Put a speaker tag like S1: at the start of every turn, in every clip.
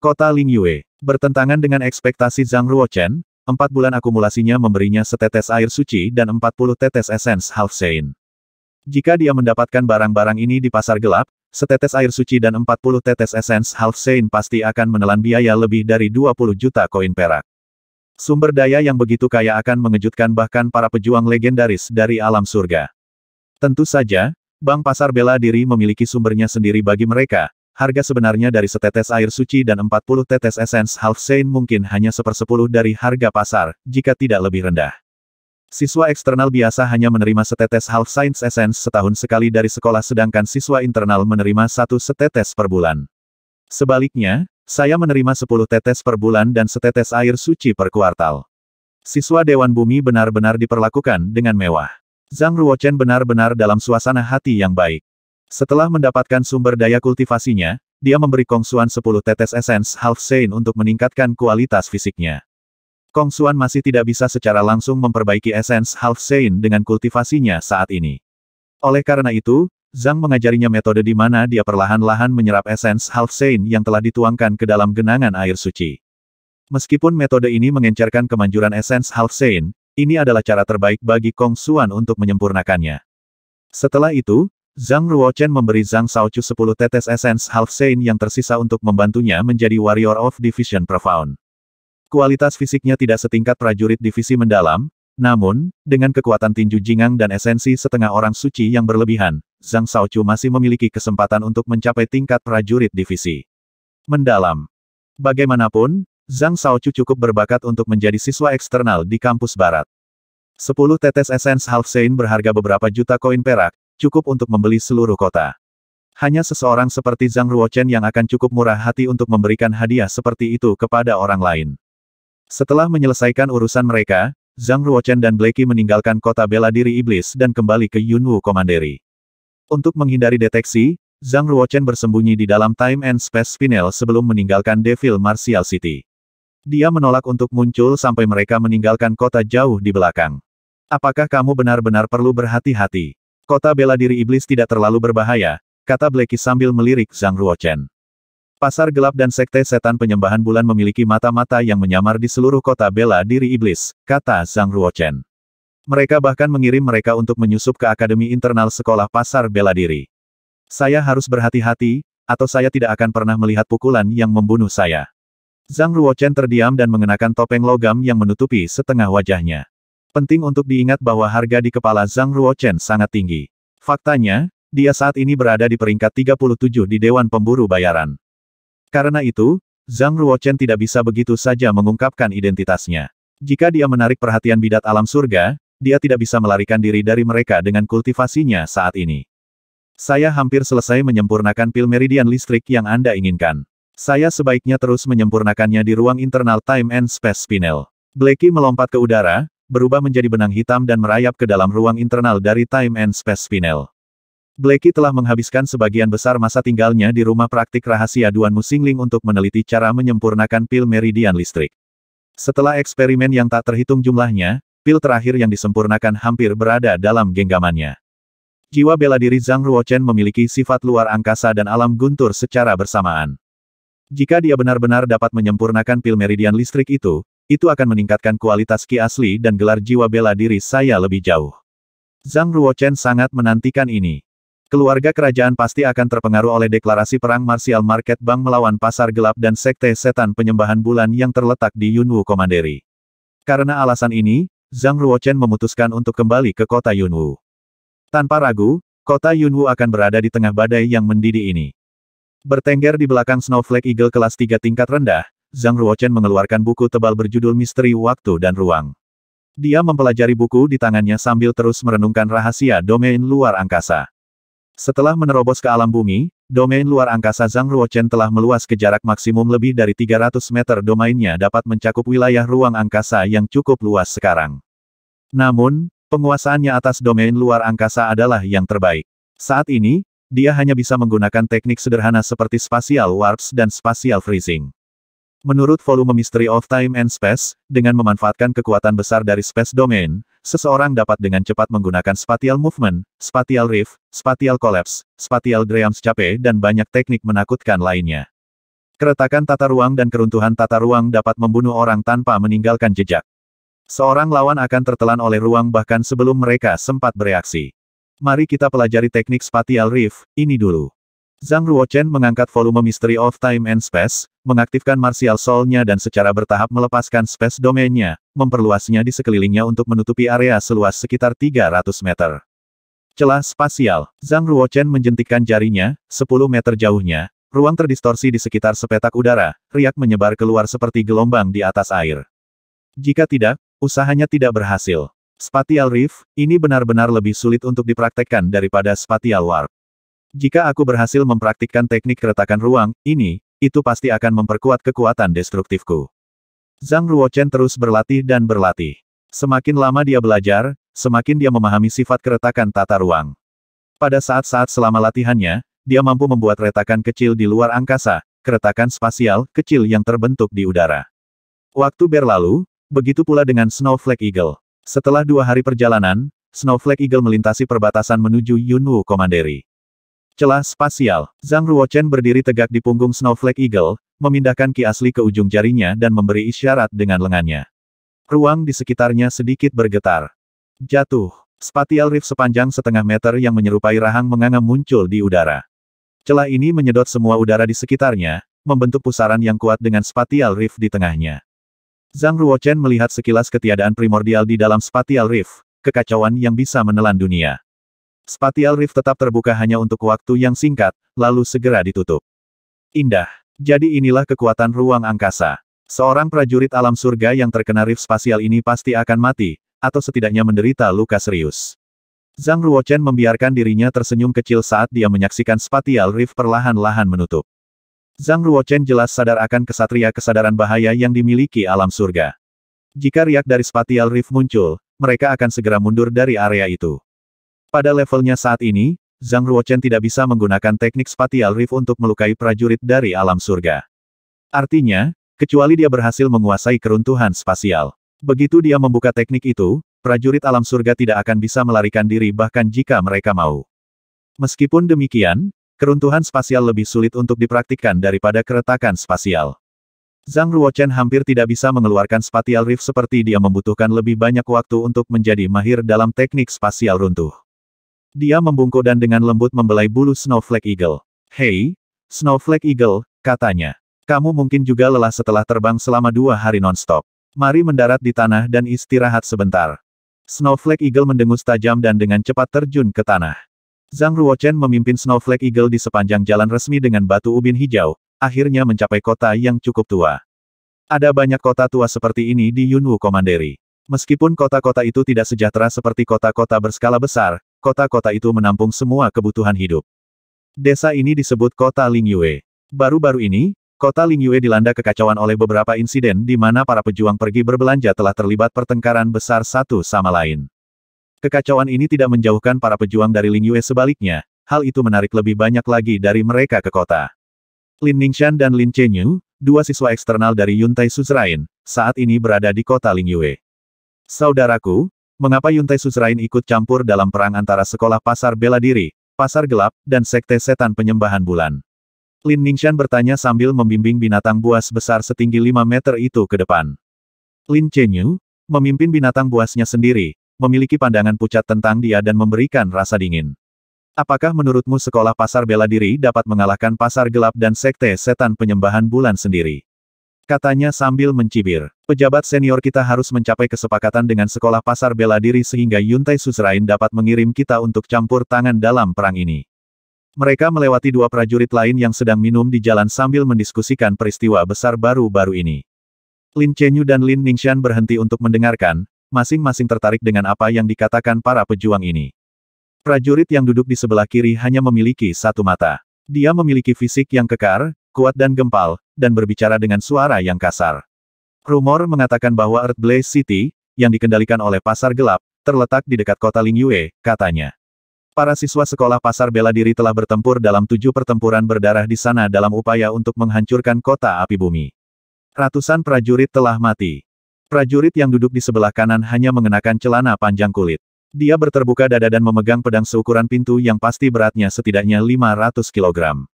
S1: Kota Lingyue. Bertentangan dengan ekspektasi Zhang Ruochen, empat bulan akumulasinya memberinya setetes air suci dan empat puluh tetes esens half sein. Jika dia mendapatkan barang-barang ini di pasar gelap, setetes air suci dan empat puluh tetes esens half sein pasti akan menelan biaya lebih dari 20 juta koin perak. Sumber daya yang begitu kaya akan mengejutkan bahkan para pejuang legendaris dari alam surga. Tentu saja, Bank Pasar Bela Diri memiliki sumbernya sendiri bagi mereka, harga sebenarnya dari setetes air suci dan 40 tetes essence half sein mungkin hanya sepersepuluh dari harga pasar, jika tidak lebih rendah. Siswa eksternal biasa hanya menerima setetes half science essence setahun sekali dari sekolah sedangkan siswa internal menerima satu setetes per bulan. Sebaliknya, saya menerima 10 tetes per bulan dan setetes air suci per kuartal. Siswa Dewan Bumi benar-benar diperlakukan dengan mewah. Zhang Ruochen benar-benar dalam suasana hati yang baik. Setelah mendapatkan sumber daya kultivasinya, dia memberi Kong Xuan 10 tetes essence Half sein untuk meningkatkan kualitas fisiknya. Kong Xuan masih tidak bisa secara langsung memperbaiki essence Half sein dengan kultivasinya saat ini. Oleh karena itu, Zhang mengajarinya metode di mana dia perlahan-lahan menyerap essence Half sein yang telah dituangkan ke dalam genangan air suci. Meskipun metode ini mengencerkan kemanjuran essence Half sein, ini adalah cara terbaik bagi Kong Xuan untuk menyempurnakannya. Setelah itu, Zhang Ruochen memberi Zhang Shaochu 10 tetes Essence Half Saint yang tersisa untuk membantunya menjadi Warrior of Division Profound. Kualitas fisiknya tidak setingkat prajurit divisi mendalam, namun, dengan kekuatan tinju jingang dan esensi setengah orang suci yang berlebihan, Zhang Shaochu masih memiliki kesempatan untuk mencapai tingkat prajurit divisi mendalam. Bagaimanapun, Zhang Shaochu cukup berbakat untuk menjadi siswa eksternal di kampus barat. 10 tetes esens Half Saint berharga beberapa juta koin perak, cukup untuk membeli seluruh kota. Hanya seseorang seperti Zhang Ruochen yang akan cukup murah hati untuk memberikan hadiah seperti itu kepada orang lain. Setelah menyelesaikan urusan mereka, Zhang Ruochen dan Blakey meninggalkan kota bela diri iblis dan kembali ke Yunwu Komanderi. Untuk menghindari deteksi, Zhang Ruochen bersembunyi di dalam Time and Space Spinel sebelum meninggalkan Devil Martial City. Dia menolak untuk muncul sampai mereka meninggalkan kota jauh di belakang. Apakah kamu benar-benar perlu berhati-hati? Kota bela diri iblis tidak terlalu berbahaya, kata Blacky sambil melirik Zhang Ruochen. Pasar gelap dan sekte setan penyembahan bulan memiliki mata-mata yang menyamar di seluruh kota bela diri iblis, kata Zhang Ruochen. Mereka bahkan mengirim mereka untuk menyusup ke Akademi Internal Sekolah Pasar Bela Diri. Saya harus berhati-hati, atau saya tidak akan pernah melihat pukulan yang membunuh saya. Zhang Ruochen terdiam dan mengenakan topeng logam yang menutupi setengah wajahnya. Penting untuk diingat bahwa harga di kepala Zhang Ruochen sangat tinggi. Faktanya, dia saat ini berada di peringkat 37 di Dewan Pemburu Bayaran. Karena itu, Zhang Ruochen tidak bisa begitu saja mengungkapkan identitasnya. Jika dia menarik perhatian bidat alam surga, dia tidak bisa melarikan diri dari mereka dengan kultivasinya saat ini. Saya hampir selesai menyempurnakan pil meridian listrik yang Anda inginkan. Saya sebaiknya terus menyempurnakannya di ruang internal Time and Space Spinel. Blackie melompat ke udara, berubah menjadi benang hitam dan merayap ke dalam ruang internal dari Time and Space Spinel. Blackie telah menghabiskan sebagian besar masa tinggalnya di rumah praktik rahasia Duan Musingling untuk meneliti cara menyempurnakan pil meridian listrik. Setelah eksperimen yang tak terhitung jumlahnya, pil terakhir yang disempurnakan hampir berada dalam genggamannya. Jiwa bela diri Zhang Ruochen memiliki sifat luar angkasa dan alam guntur secara bersamaan. Jika dia benar-benar dapat menyempurnakan pil meridian listrik itu, itu akan meningkatkan kualitas Ki asli dan gelar jiwa bela diri saya lebih jauh. Zhang Ruochen sangat menantikan ini. Keluarga kerajaan pasti akan terpengaruh oleh deklarasi perang Martial Market Bank melawan pasar gelap dan sekte setan penyembahan bulan yang terletak di Yunwu Komanderi. Karena alasan ini, Zhang Ruochen memutuskan untuk kembali ke kota Yunwu. Tanpa ragu, kota Yunwu akan berada di tengah badai yang mendidih ini. Bertengger di belakang Snowflake Eagle kelas 3 tingkat rendah, Zhang Ruochen mengeluarkan buku tebal berjudul Misteri Waktu dan Ruang. Dia mempelajari buku di tangannya sambil terus merenungkan rahasia domain luar angkasa. Setelah menerobos ke alam bumi, domain luar angkasa Zhang Ruochen telah meluas ke jarak maksimum lebih dari 300 meter domainnya dapat mencakup wilayah ruang angkasa yang cukup luas sekarang. Namun, penguasaannya atas domain luar angkasa adalah yang terbaik. Saat ini, dia hanya bisa menggunakan teknik sederhana seperti spasial warps dan spasial freezing. Menurut volume Mystery of Time and Space, dengan memanfaatkan kekuatan besar dari Space Domain, seseorang dapat dengan cepat menggunakan Spatial Movement, Spatial Rift, Spatial Collapse, Spatial Dreamscape, Cape dan banyak teknik menakutkan lainnya. Keretakan tata ruang dan keruntuhan tata ruang dapat membunuh orang tanpa meninggalkan jejak. Seorang lawan akan tertelan oleh ruang bahkan sebelum mereka sempat bereaksi. Mari kita pelajari teknik Spatial Rift, ini dulu. Zhang Ruochen mengangkat volume Mystery of Time and Space, mengaktifkan martial soul-nya dan secara bertahap melepaskan space domainnya, memperluasnya di sekelilingnya untuk menutupi area seluas sekitar 300 meter. Celah spasial, Zhang Ruochen menjentikkan jarinya, 10 meter jauhnya, ruang terdistorsi di sekitar sepetak udara, riak menyebar keluar seperti gelombang di atas air. Jika tidak, usahanya tidak berhasil. Spatial Rift. ini benar-benar lebih sulit untuk dipraktekkan daripada Spatial Warp. Jika aku berhasil mempraktikkan teknik keretakan ruang, ini, itu pasti akan memperkuat kekuatan destruktifku. Zhang Ruochen terus berlatih dan berlatih. Semakin lama dia belajar, semakin dia memahami sifat keretakan tata ruang. Pada saat-saat selama latihannya, dia mampu membuat retakan kecil di luar angkasa, keretakan spasial kecil yang terbentuk di udara. Waktu berlalu, begitu pula dengan Snowflake Eagle. Setelah dua hari perjalanan, Snowflake Eagle melintasi perbatasan menuju Yunwu Komanderi. Celah spasial. Zhang Ruochen berdiri tegak di punggung Snowflake Eagle, memindahkan ki asli ke ujung jarinya dan memberi isyarat dengan lengannya. Ruang di sekitarnya sedikit bergetar. Jatuh. Spatial rift sepanjang setengah meter yang menyerupai rahang menganga muncul di udara. Celah ini menyedot semua udara di sekitarnya, membentuk pusaran yang kuat dengan spatial rift di tengahnya. Zhang Ruochen melihat sekilas ketiadaan primordial di dalam spatial rift, kekacauan yang bisa menelan dunia. Spatial Rift tetap terbuka hanya untuk waktu yang singkat, lalu segera ditutup. Indah. Jadi inilah kekuatan ruang angkasa. Seorang prajurit alam surga yang terkena rift spasial ini pasti akan mati, atau setidaknya menderita luka serius. Zhang Ruochen membiarkan dirinya tersenyum kecil saat dia menyaksikan spatial rift perlahan-lahan menutup. Zhang Ruochen jelas sadar akan kesatria kesadaran bahaya yang dimiliki alam surga. Jika riak dari spatial rift muncul, mereka akan segera mundur dari area itu. Pada levelnya saat ini, Zhang Ruochen tidak bisa menggunakan teknik spatial rift untuk melukai prajurit dari alam surga. Artinya, kecuali dia berhasil menguasai keruntuhan spasial. Begitu dia membuka teknik itu, prajurit alam surga tidak akan bisa melarikan diri bahkan jika mereka mau. Meskipun demikian, keruntuhan spasial lebih sulit untuk dipraktikkan daripada keretakan spasial. Zhang Ruochen hampir tidak bisa mengeluarkan spatial rift seperti dia membutuhkan lebih banyak waktu untuk menjadi mahir dalam teknik spasial runtuh. Dia membungkuk dan dengan lembut membelai bulu Snowflake Eagle. Hei, Snowflake Eagle, katanya. Kamu mungkin juga lelah setelah terbang selama dua hari nonstop. Mari mendarat di tanah dan istirahat sebentar. Snowflake Eagle mendengus tajam dan dengan cepat terjun ke tanah. Zhang Ruochen memimpin Snowflake Eagle di sepanjang jalan resmi dengan batu ubin hijau, akhirnya mencapai kota yang cukup tua. Ada banyak kota tua seperti ini di Yunwu Komanderi. Meskipun kota-kota itu tidak sejahtera seperti kota-kota berskala besar, kota-kota itu menampung semua kebutuhan hidup. Desa ini disebut kota Lingyue. Baru-baru ini, kota Lingyue dilanda kekacauan oleh beberapa insiden di mana para pejuang pergi berbelanja telah terlibat pertengkaran besar satu sama lain. Kekacauan ini tidak menjauhkan para pejuang dari Lingyue sebaliknya, hal itu menarik lebih banyak lagi dari mereka ke kota. Lin Ningshan dan Lin Chenyu, dua siswa eksternal dari Yuntai Suzerain, saat ini berada di kota Lingyue. Saudaraku, Mengapa Yuntai Suzerain ikut campur dalam perang antara sekolah pasar bela diri, pasar gelap, dan sekte setan penyembahan bulan? Lin Ningshan bertanya sambil membimbing binatang buas besar setinggi 5 meter itu ke depan. Lin Chenyu, memimpin binatang buasnya sendiri, memiliki pandangan pucat tentang dia dan memberikan rasa dingin. Apakah menurutmu sekolah pasar bela diri dapat mengalahkan pasar gelap dan sekte setan penyembahan bulan sendiri? Katanya sambil mencibir. Pejabat senior kita harus mencapai kesepakatan dengan sekolah pasar bela diri sehingga Yuntai Susrain dapat mengirim kita untuk campur tangan dalam perang ini. Mereka melewati dua prajurit lain yang sedang minum di jalan sambil mendiskusikan peristiwa besar baru-baru ini. Lin Chenyu dan Lin Ningxian berhenti untuk mendengarkan, masing-masing tertarik dengan apa yang dikatakan para pejuang ini. Prajurit yang duduk di sebelah kiri hanya memiliki satu mata. Dia memiliki fisik yang kekar, kuat dan gempal, dan berbicara dengan suara yang kasar. Rumor mengatakan bahwa Earthblaze City, yang dikendalikan oleh pasar gelap, terletak di dekat kota Lingyue, katanya. Para siswa sekolah pasar bela diri telah bertempur dalam tujuh pertempuran berdarah di sana dalam upaya untuk menghancurkan kota api bumi. Ratusan prajurit telah mati. Prajurit yang duduk di sebelah kanan hanya mengenakan celana panjang kulit. Dia berterbuka dada dan memegang pedang seukuran pintu yang pasti beratnya setidaknya 500 kilogram.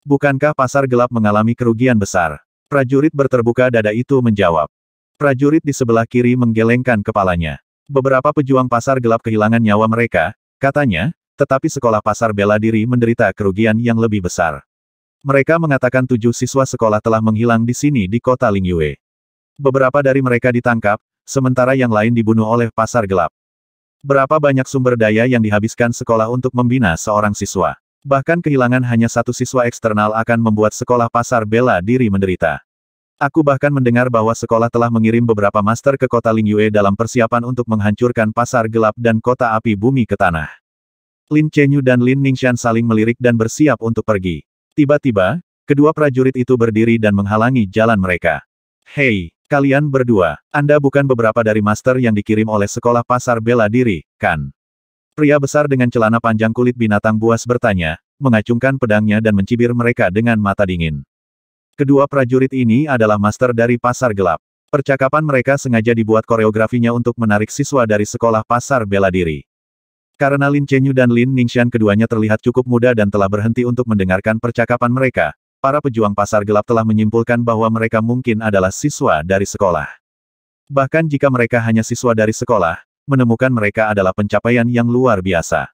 S1: Bukankah pasar gelap mengalami kerugian besar? Prajurit berterbuka dada itu menjawab. Prajurit di sebelah kiri menggelengkan kepalanya. Beberapa pejuang pasar gelap kehilangan nyawa mereka, katanya, tetapi sekolah pasar bela diri menderita kerugian yang lebih besar. Mereka mengatakan tujuh siswa sekolah telah menghilang di sini di kota Lingyue. Beberapa dari mereka ditangkap, sementara yang lain dibunuh oleh pasar gelap. Berapa banyak sumber daya yang dihabiskan sekolah untuk membina seorang siswa? Bahkan kehilangan hanya satu siswa eksternal akan membuat sekolah pasar bela diri menderita. Aku bahkan mendengar bahwa sekolah telah mengirim beberapa master ke kota Lingyue dalam persiapan untuk menghancurkan pasar gelap dan kota api bumi ke tanah. Lin Chenyu dan Lin Ningxian saling melirik dan bersiap untuk pergi. Tiba-tiba, kedua prajurit itu berdiri dan menghalangi jalan mereka. Hei, kalian berdua, Anda bukan beberapa dari master yang dikirim oleh sekolah pasar bela diri, kan? Pria besar dengan celana panjang kulit binatang buas bertanya, mengacungkan pedangnya dan mencibir mereka dengan mata dingin. Kedua prajurit ini adalah master dari pasar gelap. Percakapan mereka sengaja dibuat koreografinya untuk menarik siswa dari sekolah pasar bela diri. Karena Lin Chenyu dan Lin Ningxian keduanya terlihat cukup muda dan telah berhenti untuk mendengarkan percakapan mereka, para pejuang pasar gelap telah menyimpulkan bahwa mereka mungkin adalah siswa dari sekolah. Bahkan jika mereka hanya siswa dari sekolah, menemukan mereka adalah pencapaian yang luar biasa.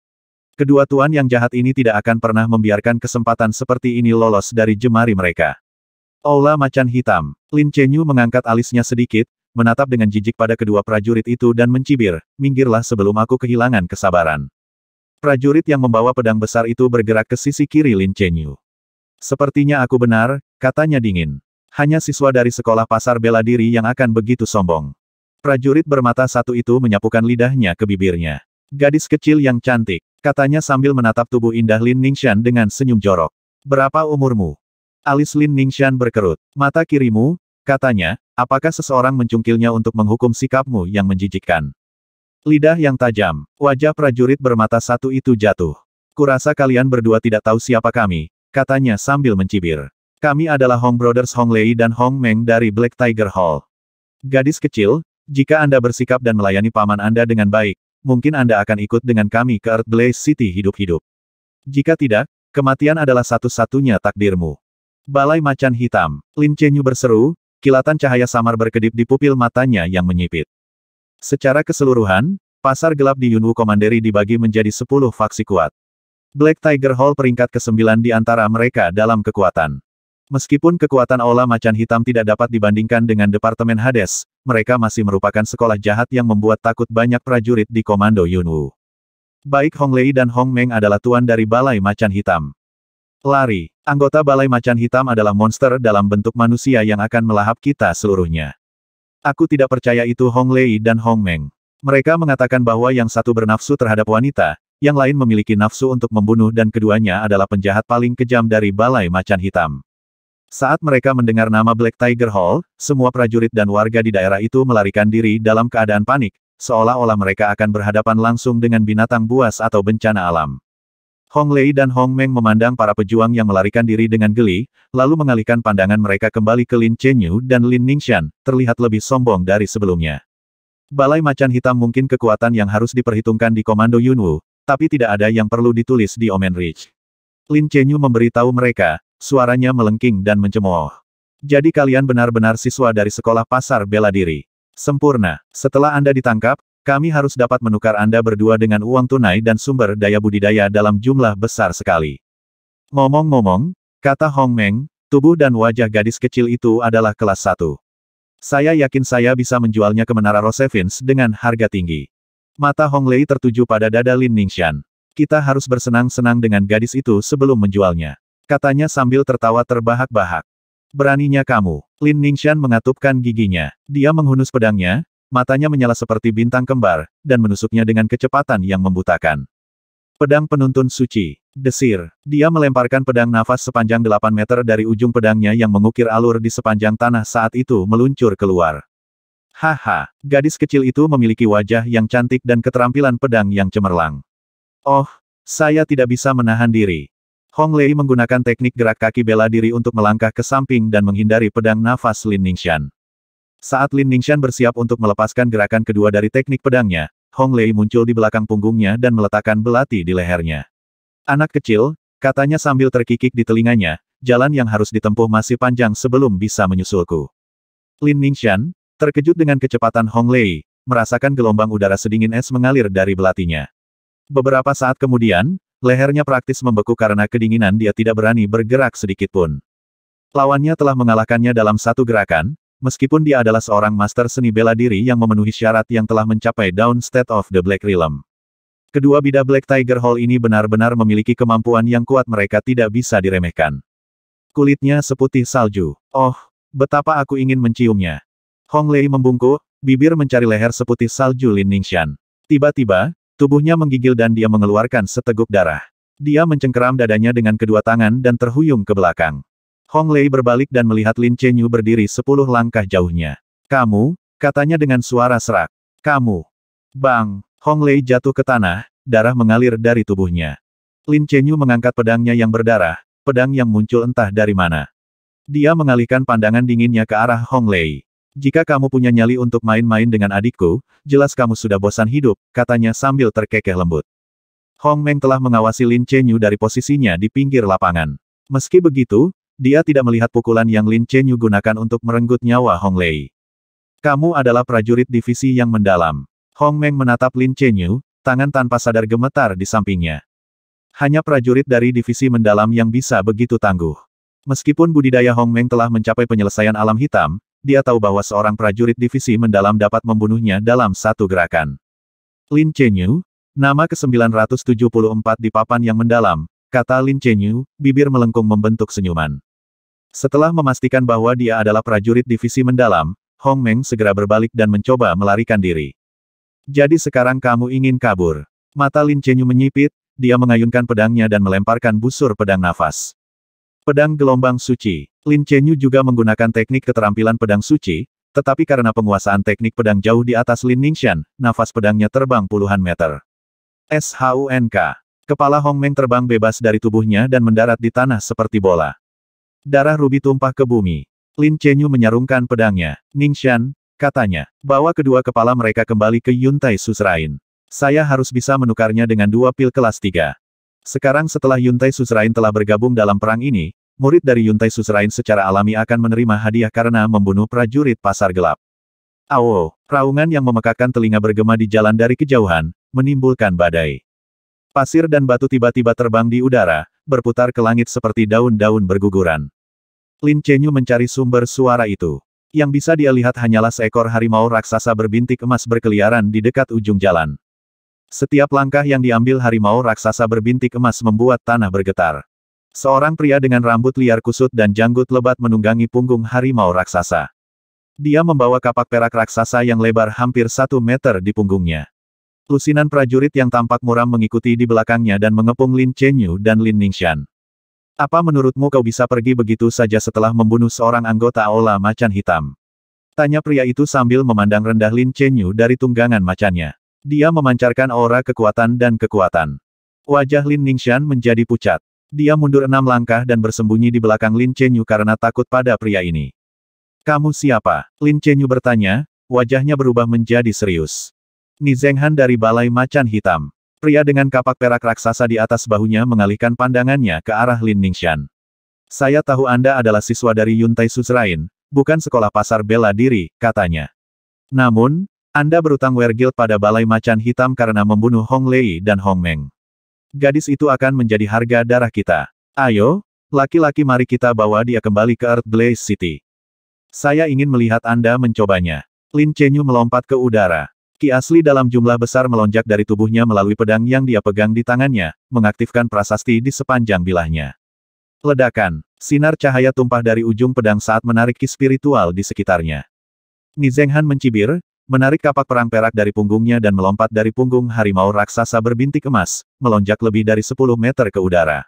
S1: Kedua tuan yang jahat ini tidak akan pernah membiarkan kesempatan seperti ini lolos dari jemari mereka. Aula Macan Hitam. Lin Chenyu mengangkat alisnya sedikit, menatap dengan jijik pada kedua prajurit itu dan mencibir, minggirlah sebelum aku kehilangan kesabaran. Prajurit yang membawa pedang besar itu bergerak ke sisi kiri Lin Chenyu. Sepertinya aku benar, katanya dingin. Hanya siswa dari sekolah pasar bela diri yang akan begitu sombong. Prajurit bermata satu itu menyapukan lidahnya ke bibirnya. Gadis kecil yang cantik, katanya sambil menatap tubuh indah Lin Ningshan dengan senyum jorok. Berapa umurmu? Alis Lin Ningshan berkerut. Mata kirimu, katanya, apakah seseorang mencungkilnya untuk menghukum sikapmu yang menjijikkan? Lidah yang tajam, wajah prajurit bermata satu itu jatuh. Kurasa kalian berdua tidak tahu siapa kami, katanya sambil mencibir. Kami adalah Hong Brothers Hong Lei dan Hong Meng dari Black Tiger Hall. Gadis kecil, jika Anda bersikap dan melayani paman Anda dengan baik, mungkin Anda akan ikut dengan kami ke Earthblaze City hidup-hidup. Jika tidak, kematian adalah satu-satunya takdirmu. Balai Macan Hitam, Lin Chenyu berseru, kilatan cahaya samar berkedip di pupil matanya yang menyipit. Secara keseluruhan, pasar gelap di Yunwu Komanderi dibagi menjadi 10 faksi kuat. Black Tiger Hall peringkat ke-9 di antara mereka dalam kekuatan. Meskipun kekuatan Aula Macan Hitam tidak dapat dibandingkan dengan Departemen Hades, mereka masih merupakan sekolah jahat yang membuat takut banyak prajurit di Komando Yunwu. Baik Hong Lei dan Hong Meng adalah tuan dari Balai Macan Hitam. Lari, anggota Balai Macan Hitam adalah monster dalam bentuk manusia yang akan melahap kita seluruhnya. Aku tidak percaya itu Hong Lei dan Hong Meng. Mereka mengatakan bahwa yang satu bernafsu terhadap wanita, yang lain memiliki nafsu untuk membunuh dan keduanya adalah penjahat paling kejam dari Balai Macan Hitam. Saat mereka mendengar nama Black Tiger Hall, semua prajurit dan warga di daerah itu melarikan diri dalam keadaan panik, seolah-olah mereka akan berhadapan langsung dengan binatang buas atau bencana alam. Hong Lei dan Hong Meng memandang para pejuang yang melarikan diri dengan geli, lalu mengalihkan pandangan mereka kembali ke Lin Chenyu dan Lin Ningxian. terlihat lebih sombong dari sebelumnya. Balai Macan Hitam mungkin kekuatan yang harus diperhitungkan di Komando Yunwu, tapi tidak ada yang perlu ditulis di Omen Ridge. Lin Chenyu memberitahu mereka, Suaranya melengking dan mencemooh. Jadi kalian benar-benar siswa dari sekolah pasar bela diri. Sempurna. Setelah Anda ditangkap, kami harus dapat menukar Anda berdua dengan uang tunai dan sumber daya budidaya dalam jumlah besar sekali. Ngomong-ngomong, kata Hong Meng, tubuh dan wajah gadis kecil itu adalah kelas 1. Saya yakin saya bisa menjualnya ke Menara Rosevins dengan harga tinggi. Mata Hong Lei tertuju pada dada Lin Ningxian. Kita harus bersenang-senang dengan gadis itu sebelum menjualnya. Katanya sambil tertawa terbahak-bahak. Beraninya kamu. Lin Ningxian mengatupkan giginya. Dia menghunus pedangnya, matanya menyala seperti bintang kembar, dan menusuknya dengan kecepatan yang membutakan. Pedang penuntun suci. Desir. Dia melemparkan pedang nafas sepanjang 8 meter dari ujung pedangnya yang mengukir alur di sepanjang tanah saat itu meluncur keluar. Haha, gadis kecil itu memiliki wajah yang cantik dan keterampilan pedang yang cemerlang. Oh, saya tidak bisa menahan diri. Hong Lei menggunakan teknik gerak kaki bela diri untuk melangkah ke samping dan menghindari pedang nafas Lin Ningxian. Saat Lin Ningxian bersiap untuk melepaskan gerakan kedua dari teknik pedangnya, Hong Lei muncul di belakang punggungnya dan meletakkan belati di lehernya. Anak kecil, katanya sambil terkikik di telinganya, jalan yang harus ditempuh masih panjang sebelum bisa menyusulku. Lin Ningxian terkejut dengan kecepatan Hong Lei, merasakan gelombang udara sedingin es mengalir dari belatinya. Beberapa saat kemudian, Lehernya praktis membeku karena kedinginan dia tidak berani bergerak sedikit pun. Lawannya telah mengalahkannya dalam satu gerakan, meskipun dia adalah seorang master seni bela diri yang memenuhi syarat yang telah mencapai Down State of the Black Realm. Kedua bida Black Tiger Hall ini benar-benar memiliki kemampuan yang kuat mereka tidak bisa diremehkan. Kulitnya seputih salju. Oh, betapa aku ingin menciumnya. Hong Lei membungkuk, bibir mencari leher seputih salju Lin Ningxian. Tiba-tiba, Tubuhnya menggigil dan dia mengeluarkan seteguk darah. Dia mencengkeram dadanya dengan kedua tangan dan terhuyung ke belakang. Hong Lei berbalik dan melihat Lin Chenyu berdiri sepuluh langkah jauhnya. Kamu, katanya dengan suara serak. Kamu. Bang, Hong Lei jatuh ke tanah, darah mengalir dari tubuhnya. Lin Chenyu mengangkat pedangnya yang berdarah, pedang yang muncul entah dari mana. Dia mengalihkan pandangan dinginnya ke arah Hong Lei. Jika kamu punya nyali untuk main-main dengan adikku, jelas kamu sudah bosan hidup, katanya sambil terkekeh lembut. Hong Meng telah mengawasi Lin Chenyu dari posisinya di pinggir lapangan. Meski begitu, dia tidak melihat pukulan yang Lin Chenyu gunakan untuk merenggut nyawa Hong Lei. Kamu adalah prajurit divisi yang mendalam. Hong Meng menatap Lin Chenyu, tangan tanpa sadar gemetar di sampingnya. Hanya prajurit dari divisi mendalam yang bisa begitu tangguh. Meskipun budidaya Hong Meng telah mencapai penyelesaian alam hitam, dia tahu bahwa seorang prajurit divisi mendalam dapat membunuhnya dalam satu gerakan. Lin Chenyu, nama ke-974 di papan yang mendalam, kata Lin Chenyu, bibir melengkung membentuk senyuman. Setelah memastikan bahwa dia adalah prajurit divisi mendalam, Hong Meng segera berbalik dan mencoba melarikan diri. Jadi sekarang kamu ingin kabur. Mata Lin Chenyu menyipit, dia mengayunkan pedangnya dan melemparkan busur pedang nafas. Pedang gelombang suci. Lin Chenyu juga menggunakan teknik keterampilan pedang suci, tetapi karena penguasaan teknik pedang jauh di atas Lin Ningxian, nafas pedangnya terbang puluhan meter. SHUNK. Kepala Hong Meng terbang bebas dari tubuhnya dan mendarat di tanah seperti bola. Darah rubi tumpah ke bumi. Lin Chenyu menyarungkan pedangnya. Ningxian, katanya, bawa kedua kepala mereka kembali ke Yuntai Susrain. Saya harus bisa menukarnya dengan dua pil kelas tiga. Sekarang setelah Yuntai Susrain telah bergabung dalam perang ini, murid dari Yuntai Suzerain secara alami akan menerima hadiah karena membunuh prajurit pasar gelap. Awo, raungan yang memekakan telinga bergema di jalan dari kejauhan, menimbulkan badai. Pasir dan batu tiba-tiba terbang di udara, berputar ke langit seperti daun-daun berguguran. Lin Chenyu mencari sumber suara itu. Yang bisa dia lihat hanyalah seekor harimau raksasa berbintik emas berkeliaran di dekat ujung jalan. Setiap langkah yang diambil harimau raksasa berbintik emas membuat tanah bergetar. Seorang pria dengan rambut liar kusut dan janggut lebat menunggangi punggung harimau raksasa. Dia membawa kapak perak raksasa yang lebar hampir satu meter di punggungnya. Lusinan prajurit yang tampak muram mengikuti di belakangnya dan mengepung Lin Chenyu dan Lin Ningxian. Apa menurutmu kau bisa pergi begitu saja setelah membunuh seorang anggota Aula Macan Hitam? Tanya pria itu sambil memandang rendah Lin Chenyu dari tunggangan macannya. Dia memancarkan aura kekuatan dan kekuatan. Wajah Lin Ningxian menjadi pucat. Dia mundur enam langkah dan bersembunyi di belakang Lin Chenyu karena takut pada pria ini. Kamu siapa? Lin Chenyu bertanya, wajahnya berubah menjadi serius. Nizenghan dari Balai Macan Hitam. Pria dengan kapak perak raksasa di atas bahunya mengalihkan pandangannya ke arah Lin Ningxian. Saya tahu Anda adalah siswa dari Yuntai Suzrain, bukan sekolah pasar bela diri, katanya. Namun, Anda berutang wergil pada Balai Macan Hitam karena membunuh Hong Lei dan Hong Meng. Gadis itu akan menjadi harga darah kita. Ayo, laki-laki mari kita bawa dia kembali ke Earth Blaze City. Saya ingin melihat Anda mencobanya. Lin Chenyu melompat ke udara. Ki asli dalam jumlah besar melonjak dari tubuhnya melalui pedang yang dia pegang di tangannya, mengaktifkan prasasti di sepanjang bilahnya. Ledakan, sinar cahaya tumpah dari ujung pedang saat menarik ki spiritual di sekitarnya. Nizenghan Han mencibir, menarik kapak perang perak dari punggungnya dan melompat dari punggung harimau raksasa berbintik emas, melonjak lebih dari 10 meter ke udara.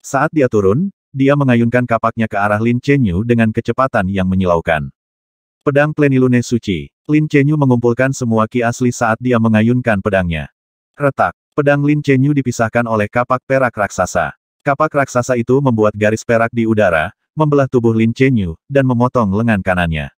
S1: Saat dia turun, dia mengayunkan kapaknya ke arah Lin Chenyu dengan kecepatan yang menyilaukan. Pedang Plenilune Suci. Lin Chenyu mengumpulkan semua ki asli saat dia mengayunkan pedangnya. Retak. Pedang Lin Chenyu dipisahkan oleh kapak perak raksasa. Kapak raksasa itu membuat garis perak di udara, membelah tubuh Lin Chenyu, dan memotong lengan kanannya.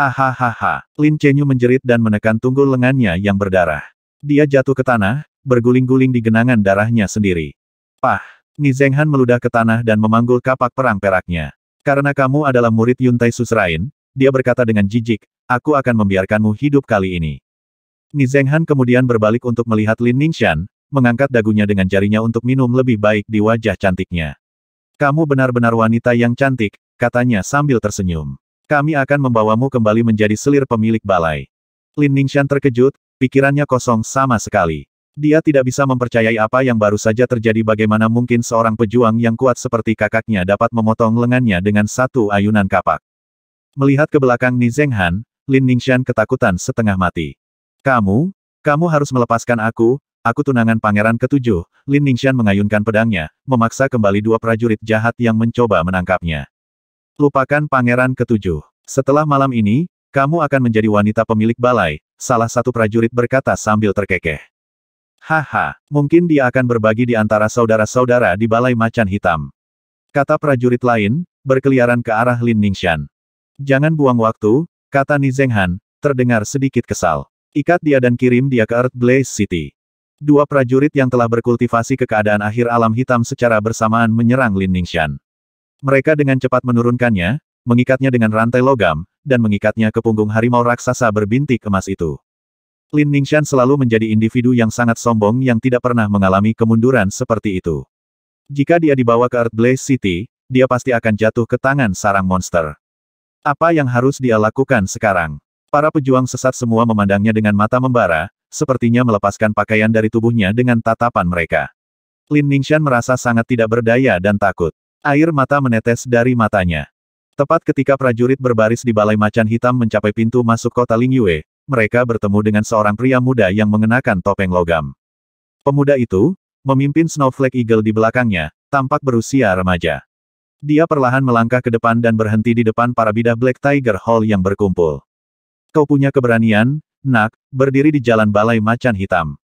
S1: Ahahaha, Lin Chenyu menjerit dan menekan tunggul lengannya yang berdarah. Dia jatuh ke tanah, berguling-guling di genangan darahnya sendiri. Pah! Nizenghan meludah ke tanah dan memanggul kapak perang peraknya. Karena kamu adalah murid Yuntai Susrain, dia berkata dengan jijik, aku akan membiarkanmu hidup kali ini. Nizenghan kemudian berbalik untuk melihat Lin Ningxian, mengangkat dagunya dengan jarinya untuk minum lebih baik di wajah cantiknya. Kamu benar-benar wanita yang cantik, katanya sambil tersenyum. Kami akan membawamu kembali menjadi selir pemilik balai. Lin Ningshan terkejut, pikirannya kosong sama sekali. Dia tidak bisa mempercayai apa yang baru saja terjadi bagaimana mungkin seorang pejuang yang kuat seperti kakaknya dapat memotong lengannya dengan satu ayunan kapak. Melihat ke belakang Ni Zenghan, Lin Ningshan ketakutan setengah mati. Kamu, kamu harus melepaskan aku, aku tunangan pangeran ketujuh, Lin Ningshan mengayunkan pedangnya, memaksa kembali dua prajurit jahat yang mencoba menangkapnya. Lupakan pangeran ketujuh. Setelah malam ini, kamu akan menjadi wanita pemilik balai, salah satu prajurit berkata sambil terkekeh. Haha, mungkin dia akan berbagi di antara saudara-saudara di balai macan hitam. Kata prajurit lain, berkeliaran ke arah Lin Ningshan. Jangan buang waktu, kata Nizenghan, terdengar sedikit kesal. Ikat dia dan kirim dia ke Earth Blaze City. Dua prajurit yang telah berkultivasi ke keadaan akhir alam hitam secara bersamaan menyerang Lin Ningshan. Mereka dengan cepat menurunkannya, mengikatnya dengan rantai logam, dan mengikatnya ke punggung harimau raksasa berbintik emas itu. Lin Ningshan selalu menjadi individu yang sangat sombong yang tidak pernah mengalami kemunduran seperti itu. Jika dia dibawa ke Earth Earthblaze City, dia pasti akan jatuh ke tangan sarang monster. Apa yang harus dia lakukan sekarang? Para pejuang sesat semua memandangnya dengan mata membara, sepertinya melepaskan pakaian dari tubuhnya dengan tatapan mereka. Lin Ningshan merasa sangat tidak berdaya dan takut. Air mata menetes dari matanya. Tepat ketika prajurit berbaris di Balai Macan Hitam mencapai pintu masuk kota Lingyue, mereka bertemu dengan seorang pria muda yang mengenakan topeng logam. Pemuda itu, memimpin Snowflake Eagle di belakangnya, tampak berusia remaja. Dia perlahan melangkah ke depan dan berhenti di depan para bidah Black Tiger Hall yang berkumpul. Kau punya keberanian, nak, berdiri di jalan Balai Macan Hitam.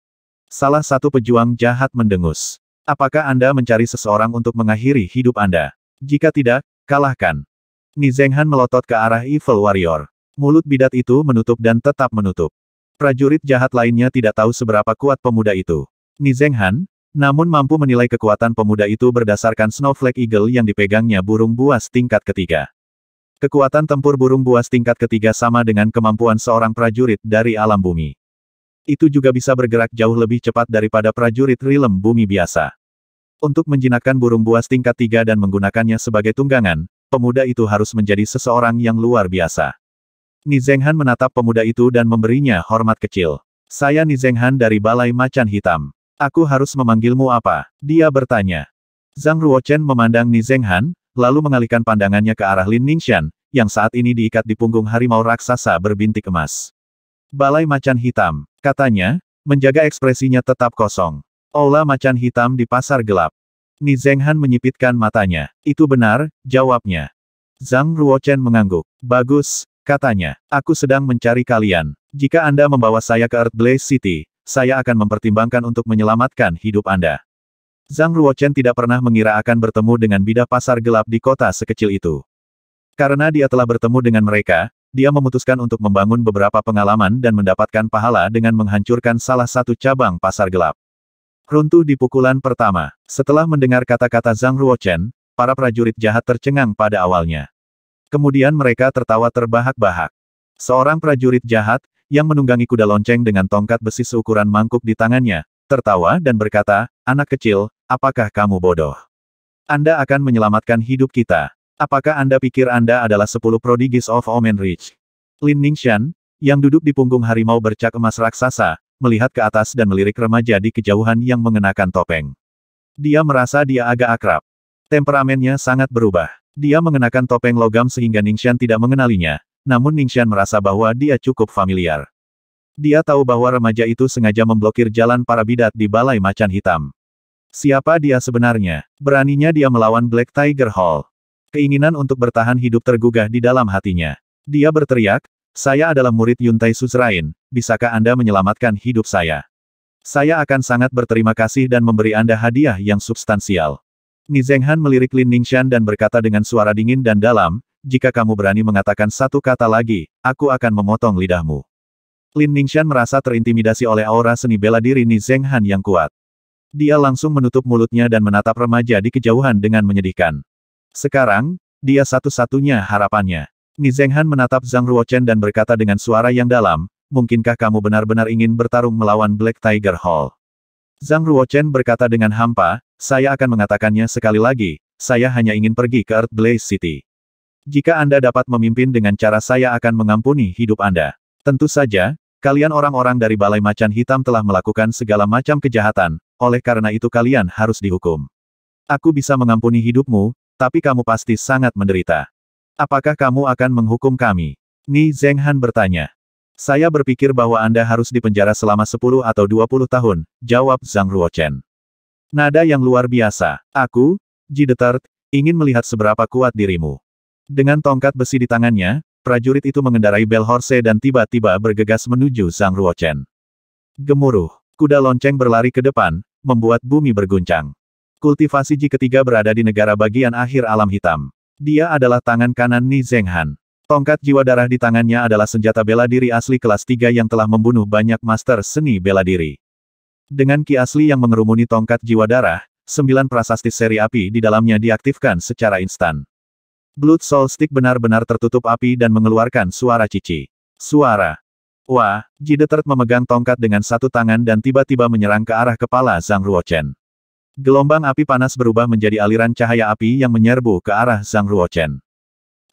S1: Salah satu pejuang jahat mendengus. Apakah Anda mencari seseorang untuk mengakhiri hidup Anda? Jika tidak, kalahkan. Nizenghan melotot ke arah Evil Warrior. Mulut bidat itu menutup dan tetap menutup. Prajurit jahat lainnya tidak tahu seberapa kuat pemuda itu. Nizenghan, namun mampu menilai kekuatan pemuda itu berdasarkan Snowflake Eagle yang dipegangnya burung buas tingkat ketiga. Kekuatan tempur burung buas tingkat ketiga sama dengan kemampuan seorang prajurit dari alam bumi itu juga bisa bergerak jauh lebih cepat daripada prajurit rilem bumi biasa. Untuk menjinakkan burung buas tingkat tiga dan menggunakannya sebagai tunggangan, pemuda itu harus menjadi seseorang yang luar biasa. Nizenghan menatap pemuda itu dan memberinya hormat kecil. Saya Nizenghan dari Balai Macan Hitam. Aku harus memanggilmu apa? Dia bertanya. Zhang Ruochen memandang Nizenghan, lalu mengalihkan pandangannya ke arah Lin Ningxian, yang saat ini diikat di punggung harimau raksasa berbintik emas. Balai Macan Hitam, katanya, menjaga ekspresinya tetap kosong. Aula Macan Hitam di Pasar Gelap. Ni Zenghan menyipitkan matanya. Itu benar, jawabnya. Zhang Ruochen mengangguk. Bagus, katanya. Aku sedang mencari kalian. Jika Anda membawa saya ke Earthblaze City, saya akan mempertimbangkan untuk menyelamatkan hidup Anda. Zhang Ruochen tidak pernah mengira akan bertemu dengan bidah pasar gelap di kota sekecil itu. Karena dia telah bertemu dengan mereka, dia memutuskan untuk membangun beberapa pengalaman dan mendapatkan pahala dengan menghancurkan salah satu cabang pasar gelap. Runtuh di pukulan pertama. Setelah mendengar kata-kata Zhang Ruochen, para prajurit jahat tercengang pada awalnya. Kemudian mereka tertawa terbahak-bahak. Seorang prajurit jahat, yang menunggangi kuda lonceng dengan tongkat besi seukuran mangkuk di tangannya, tertawa dan berkata, Anak kecil, apakah kamu bodoh? Anda akan menyelamatkan hidup kita. Apakah Anda pikir Anda adalah sepuluh prodigies of Omen Ridge? Lin Ningxian, yang duduk di punggung harimau bercak emas raksasa, melihat ke atas dan melirik remaja di kejauhan yang mengenakan topeng. Dia merasa dia agak akrab. Temperamennya sangat berubah. Dia mengenakan topeng logam sehingga Ningxian tidak mengenalinya, namun Ningxian merasa bahwa dia cukup familiar. Dia tahu bahwa remaja itu sengaja memblokir jalan para bidat di Balai Macan Hitam. Siapa dia sebenarnya? Beraninya dia melawan Black Tiger Hall. Keinginan untuk bertahan hidup tergugah di dalam hatinya. Dia berteriak, saya adalah murid Yuntai Suzrain, bisakah Anda menyelamatkan hidup saya? Saya akan sangat berterima kasih dan memberi Anda hadiah yang substansial. Nizenghan melirik Lin Ningxian dan berkata dengan suara dingin dan dalam, jika kamu berani mengatakan satu kata lagi, aku akan memotong lidahmu. Lin Ningxian merasa terintimidasi oleh aura seni bela diri Nizenghan yang kuat. Dia langsung menutup mulutnya dan menatap remaja di kejauhan dengan menyedihkan. Sekarang, dia satu-satunya harapannya. Nizenghan menatap Zhang Ruochen dan berkata dengan suara yang dalam, mungkinkah kamu benar-benar ingin bertarung melawan Black Tiger Hall? Zhang Ruochen berkata dengan hampa, saya akan mengatakannya sekali lagi, saya hanya ingin pergi ke Earth Blaze City. Jika Anda dapat memimpin dengan cara saya akan mengampuni hidup Anda. Tentu saja, kalian orang-orang dari Balai Macan Hitam telah melakukan segala macam kejahatan, oleh karena itu kalian harus dihukum. Aku bisa mengampuni hidupmu, tapi kamu pasti sangat menderita. Apakah kamu akan menghukum kami? Ni Zenghan bertanya. Saya berpikir bahwa Anda harus dipenjara selama 10 atau 20 tahun, jawab Zhang Ruochen. Nada yang luar biasa. Aku, Ji Jidetert, ingin melihat seberapa kuat dirimu. Dengan tongkat besi di tangannya, prajurit itu mengendarai bel horse dan tiba-tiba bergegas menuju Zhang Ruochen. Gemuruh, kuda lonceng berlari ke depan, membuat bumi berguncang. Kultivasi Ji ketiga berada di negara bagian akhir alam hitam. Dia adalah tangan kanan Ni Zenghan. Tongkat jiwa darah di tangannya adalah senjata bela diri asli kelas 3 yang telah membunuh banyak master seni bela diri. Dengan ki asli yang mengerumuni tongkat jiwa darah, sembilan prasasti seri api di dalamnya diaktifkan secara instan. Blood Soul Stick benar-benar tertutup api dan mengeluarkan suara cici. Suara. Wah, Ji memegang tongkat dengan satu tangan dan tiba-tiba menyerang ke arah kepala Zhang Ruochen. Gelombang api panas berubah menjadi aliran cahaya api yang menyerbu ke arah Zhang Ruochen.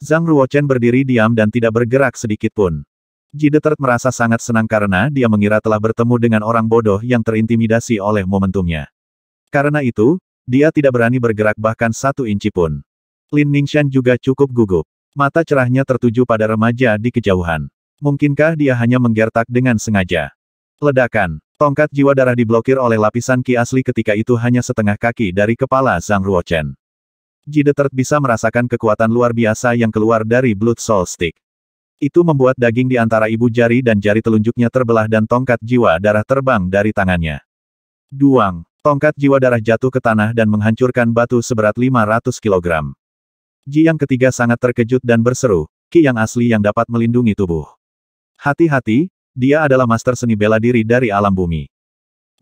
S1: Zhang Ruochen berdiri diam dan tidak bergerak sedikit pun. Jidetert merasa sangat senang karena dia mengira telah bertemu dengan orang bodoh yang terintimidasi oleh momentumnya. Karena itu, dia tidak berani bergerak bahkan satu inci pun. Lin Ningxian juga cukup gugup. Mata cerahnya tertuju pada remaja di kejauhan. Mungkinkah dia hanya menggertak dengan sengaja? Ledakan. Tongkat jiwa darah diblokir oleh lapisan ki asli ketika itu hanya setengah kaki dari kepala Zhang Ruochen. Jidetert bisa merasakan kekuatan luar biasa yang keluar dari Blood Soul Stick. Itu membuat daging di antara ibu jari dan jari telunjuknya terbelah dan tongkat jiwa darah terbang dari tangannya. Duang, tongkat jiwa darah jatuh ke tanah dan menghancurkan batu seberat 500 kg. Ji yang ketiga sangat terkejut dan berseru, Ki yang asli yang dapat melindungi tubuh. Hati-hati, dia adalah master seni bela diri dari alam bumi.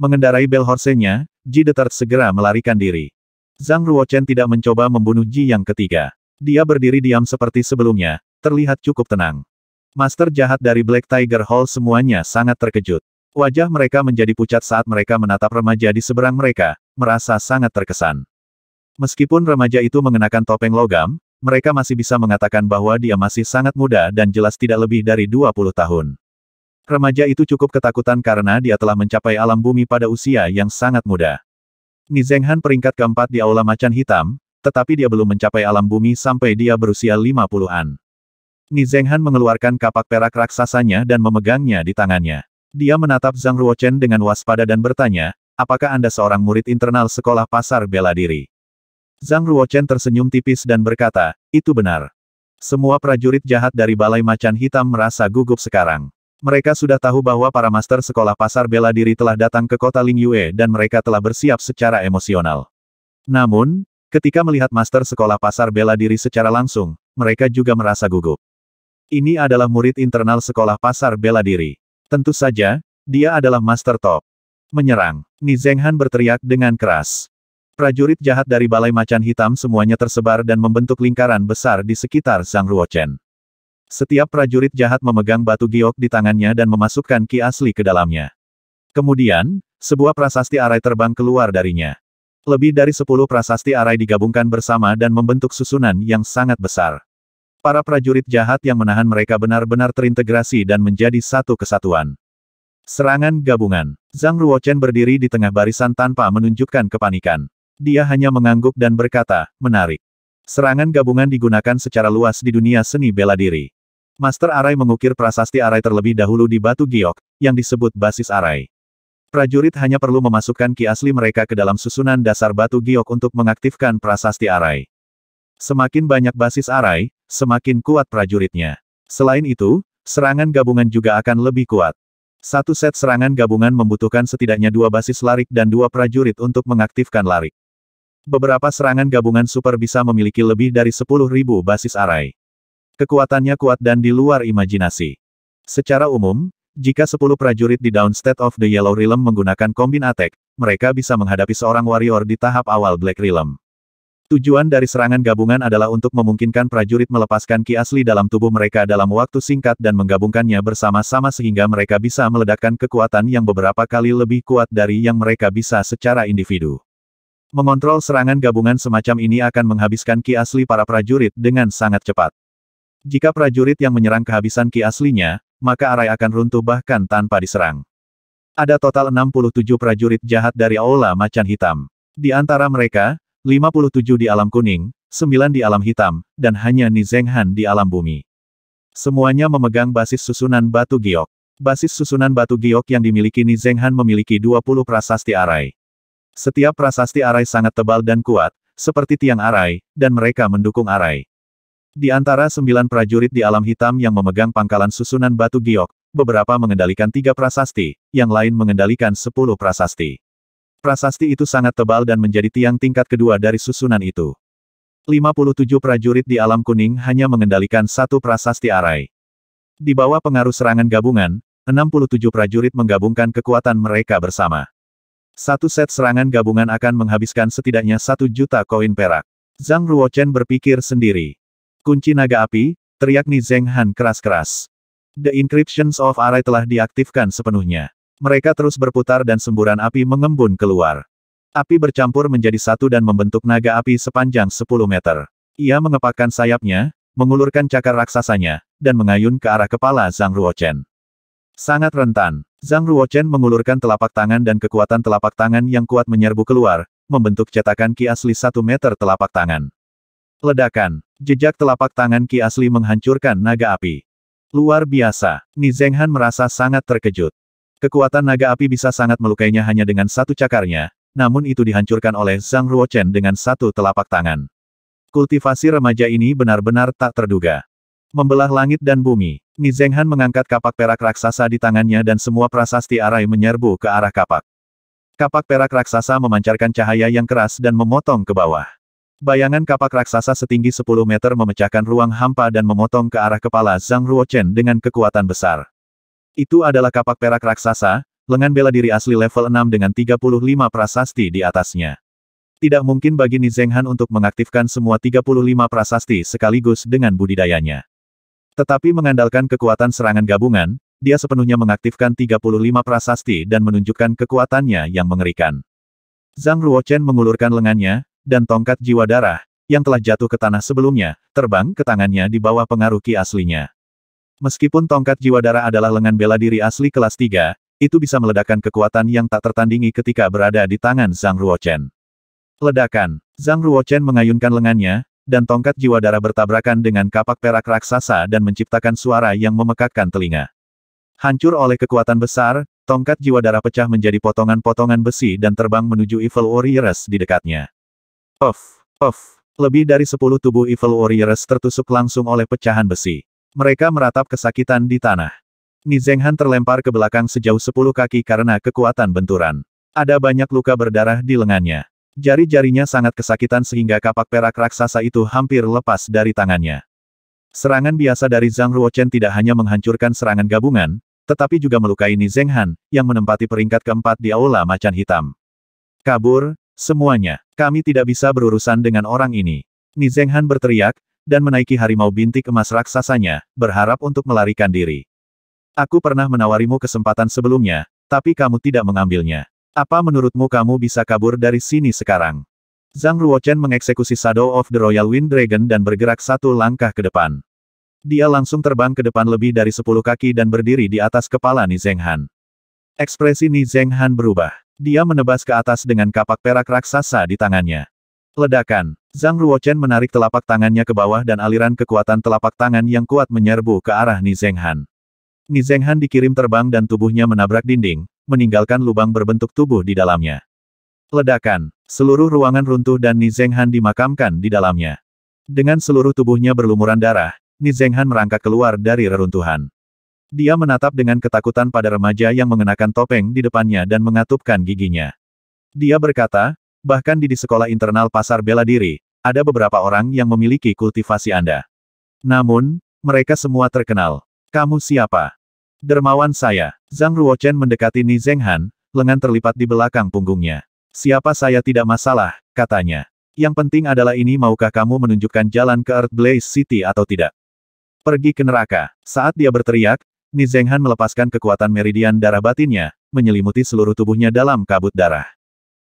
S1: Mengendarai bel horsenya, Ji Detard segera melarikan diri. Zhang Ruochen tidak mencoba membunuh Ji yang ketiga. Dia berdiri diam seperti sebelumnya, terlihat cukup tenang. Master jahat dari Black Tiger Hall semuanya sangat terkejut. Wajah mereka menjadi pucat saat mereka menatap remaja di seberang mereka, merasa sangat terkesan. Meskipun remaja itu mengenakan topeng logam, mereka masih bisa mengatakan bahwa dia masih sangat muda dan jelas tidak lebih dari 20 tahun. Remaja itu cukup ketakutan karena dia telah mencapai alam bumi pada usia yang sangat muda. Nizenghan peringkat keempat di Aula Macan Hitam, tetapi dia belum mencapai alam bumi sampai dia berusia 50-an. Nizenghan mengeluarkan kapak perak raksasanya dan memegangnya di tangannya. Dia menatap Zhang Ruochen dengan waspada dan bertanya, apakah Anda seorang murid internal sekolah pasar bela diri? Zhang Ruochen tersenyum tipis dan berkata, itu benar. Semua prajurit jahat dari Balai Macan Hitam merasa gugup sekarang. Mereka sudah tahu bahwa para master sekolah pasar bela diri telah datang ke kota Ling Yue dan mereka telah bersiap secara emosional. Namun, ketika melihat master sekolah pasar bela diri secara langsung, mereka juga merasa gugup. Ini adalah murid internal sekolah pasar bela diri. Tentu saja, dia adalah master top. Menyerang, Nizenghan berteriak dengan keras. Prajurit jahat dari Balai Macan Hitam semuanya tersebar dan membentuk lingkaran besar di sekitar Zhang Ruochen. Setiap prajurit jahat memegang batu giok di tangannya dan memasukkan ki asli ke dalamnya. Kemudian, sebuah prasasti arai terbang keluar darinya. Lebih dari sepuluh prasasti arai digabungkan bersama dan membentuk susunan yang sangat besar. Para prajurit jahat yang menahan mereka benar-benar terintegrasi dan menjadi satu kesatuan. Serangan gabungan. Zhang Ruochen berdiri di tengah barisan tanpa menunjukkan kepanikan. Dia hanya mengangguk dan berkata, menarik. Serangan gabungan digunakan secara luas di dunia seni bela diri. Master Arai mengukir prasasti Arai terlebih dahulu di batu giok, yang disebut basis Arai. Prajurit hanya perlu memasukkan ki asli mereka ke dalam susunan dasar batu giok untuk mengaktifkan prasasti Arai. Semakin banyak basis Arai, semakin kuat prajuritnya. Selain itu, serangan gabungan juga akan lebih kuat. Satu set serangan gabungan membutuhkan setidaknya dua basis larik dan dua prajurit untuk mengaktifkan larik. Beberapa serangan gabungan super bisa memiliki lebih dari 10.000 basis Arai. Kekuatannya kuat dan di luar imajinasi. Secara umum, jika 10 prajurit di Down State of the Yellow Realm menggunakan kombin attack, mereka bisa menghadapi seorang warrior di tahap awal Black Realm. Tujuan dari serangan gabungan adalah untuk memungkinkan prajurit melepaskan ki asli dalam tubuh mereka dalam waktu singkat dan menggabungkannya bersama-sama sehingga mereka bisa meledakkan kekuatan yang beberapa kali lebih kuat dari yang mereka bisa secara individu. Mengontrol serangan gabungan semacam ini akan menghabiskan ki asli para prajurit dengan sangat cepat. Jika prajurit yang menyerang kehabisan ki aslinya, maka arai akan runtuh bahkan tanpa diserang. Ada total 67 prajurit jahat dari Aula Macan Hitam. Di antara mereka, 57 di alam kuning, 9 di alam hitam, dan hanya Nizenghan di alam bumi. Semuanya memegang basis susunan batu giok. Basis susunan batu giok yang dimiliki Nizenghan memiliki 20 prasasti arai. Setiap prasasti arai sangat tebal dan kuat, seperti tiang arai, dan mereka mendukung arai. Di antara sembilan prajurit di alam hitam yang memegang pangkalan susunan batu giok, beberapa mengendalikan tiga prasasti, yang lain mengendalikan sepuluh prasasti. Prasasti itu sangat tebal dan menjadi tiang tingkat kedua dari susunan itu. 57 prajurit di alam kuning hanya mengendalikan satu prasasti arai. Di bawah pengaruh serangan gabungan, 67 prajurit menggabungkan kekuatan mereka bersama. Satu set serangan gabungan akan menghabiskan setidaknya satu juta koin perak. Zhang Ruochen berpikir sendiri. Kunci naga api, teriak Ni Han keras-keras. The encryptions of array telah diaktifkan sepenuhnya. Mereka terus berputar dan semburan api mengembun keluar. Api bercampur menjadi satu dan membentuk naga api sepanjang 10 meter. Ia mengepakkan sayapnya, mengulurkan cakar raksasanya, dan mengayun ke arah kepala Zhang Ruochen. Sangat rentan, Zhang Ruochen mengulurkan telapak tangan dan kekuatan telapak tangan yang kuat menyerbu keluar, membentuk cetakan ki asli satu meter telapak tangan. Ledakan, Jejak telapak tangan Ki asli menghancurkan naga api. Luar biasa, Nizenghan merasa sangat terkejut. Kekuatan naga api bisa sangat melukainya hanya dengan satu cakarnya, namun itu dihancurkan oleh Zhang Ruochen dengan satu telapak tangan. Kultivasi remaja ini benar-benar tak terduga. Membelah langit dan bumi, Nizenghan mengangkat kapak perak raksasa di tangannya dan semua prasasti arai menyerbu ke arah kapak. Kapak perak raksasa memancarkan cahaya yang keras dan memotong ke bawah. Bayangan kapak raksasa setinggi 10 meter memecahkan ruang hampa dan memotong ke arah kepala Zhang Ruochen dengan kekuatan besar. Itu adalah kapak perak raksasa, lengan bela diri asli level 6 dengan 35 prasasti di atasnya. Tidak mungkin bagi Nizenghan untuk mengaktifkan semua 35 prasasti sekaligus dengan budidayanya. Tetapi mengandalkan kekuatan serangan gabungan, dia sepenuhnya mengaktifkan 35 prasasti dan menunjukkan kekuatannya yang mengerikan. Zhang Ruochen mengulurkan lengannya, dan tongkat jiwa darah, yang telah jatuh ke tanah sebelumnya, terbang ke tangannya di bawah pengaruh ki aslinya. Meskipun tongkat jiwa darah adalah lengan bela diri asli kelas 3, itu bisa meledakkan kekuatan yang tak tertandingi ketika berada di tangan Zhang Ruochen. Ledakan, Zhang Ruochen mengayunkan lengannya, dan tongkat jiwa darah bertabrakan dengan kapak perak raksasa dan menciptakan suara yang memekakkan telinga. Hancur oleh kekuatan besar, tongkat jiwa darah pecah menjadi potongan-potongan besi dan terbang menuju Evil Warriors di dekatnya. Of, of, lebih dari sepuluh tubuh Evil Warriors tertusuk langsung oleh pecahan besi. Mereka meratap kesakitan di tanah. Nizenghan terlempar ke belakang sejauh sepuluh kaki karena kekuatan benturan. Ada banyak luka berdarah di lengannya. Jari-jarinya sangat kesakitan sehingga kapak perak raksasa itu hampir lepas dari tangannya. Serangan biasa dari Zhang Ruochen tidak hanya menghancurkan serangan gabungan, tetapi juga melukai Nizenghan, yang menempati peringkat keempat di Aula Macan Hitam. Kabur, Semuanya, kami tidak bisa berurusan dengan orang ini. Nizenghan berteriak, dan menaiki harimau bintik emas raksasanya, berharap untuk melarikan diri. Aku pernah menawarimu kesempatan sebelumnya, tapi kamu tidak mengambilnya. Apa menurutmu kamu bisa kabur dari sini sekarang? Zhang Ruochen mengeksekusi Shadow of the Royal Wind Dragon dan bergerak satu langkah ke depan. Dia langsung terbang ke depan lebih dari sepuluh kaki dan berdiri di atas kepala Ni Zhenghan. Ekspresi Ni Zhenghan berubah. Dia menebas ke atas dengan kapak perak raksasa di tangannya. Ledakan. Zhang Ruochen menarik telapak tangannya ke bawah dan aliran kekuatan telapak tangan yang kuat menyerbu ke arah Nizenghan. Nizenghan dikirim terbang dan tubuhnya menabrak dinding, meninggalkan lubang berbentuk tubuh di dalamnya. Ledakan. Seluruh ruangan runtuh dan Nizenghan dimakamkan di dalamnya. Dengan seluruh tubuhnya berlumuran darah, Nizenghan merangkak keluar dari reruntuhan. Dia menatap dengan ketakutan pada remaja yang mengenakan topeng di depannya dan mengatupkan giginya. Dia berkata, bahkan di di sekolah internal pasar bela diri, ada beberapa orang yang memiliki kultivasi Anda. Namun, mereka semua terkenal. Kamu siapa? Dermawan saya. Zhang Ruochen mendekati Ni Zhenghan, lengan terlipat di belakang punggungnya. Siapa saya tidak masalah, katanya. Yang penting adalah ini maukah kamu menunjukkan jalan ke Earthblaze City atau tidak? Pergi ke neraka. Saat dia berteriak, Nizenghan melepaskan kekuatan meridian darah batinnya, menyelimuti seluruh tubuhnya dalam kabut darah.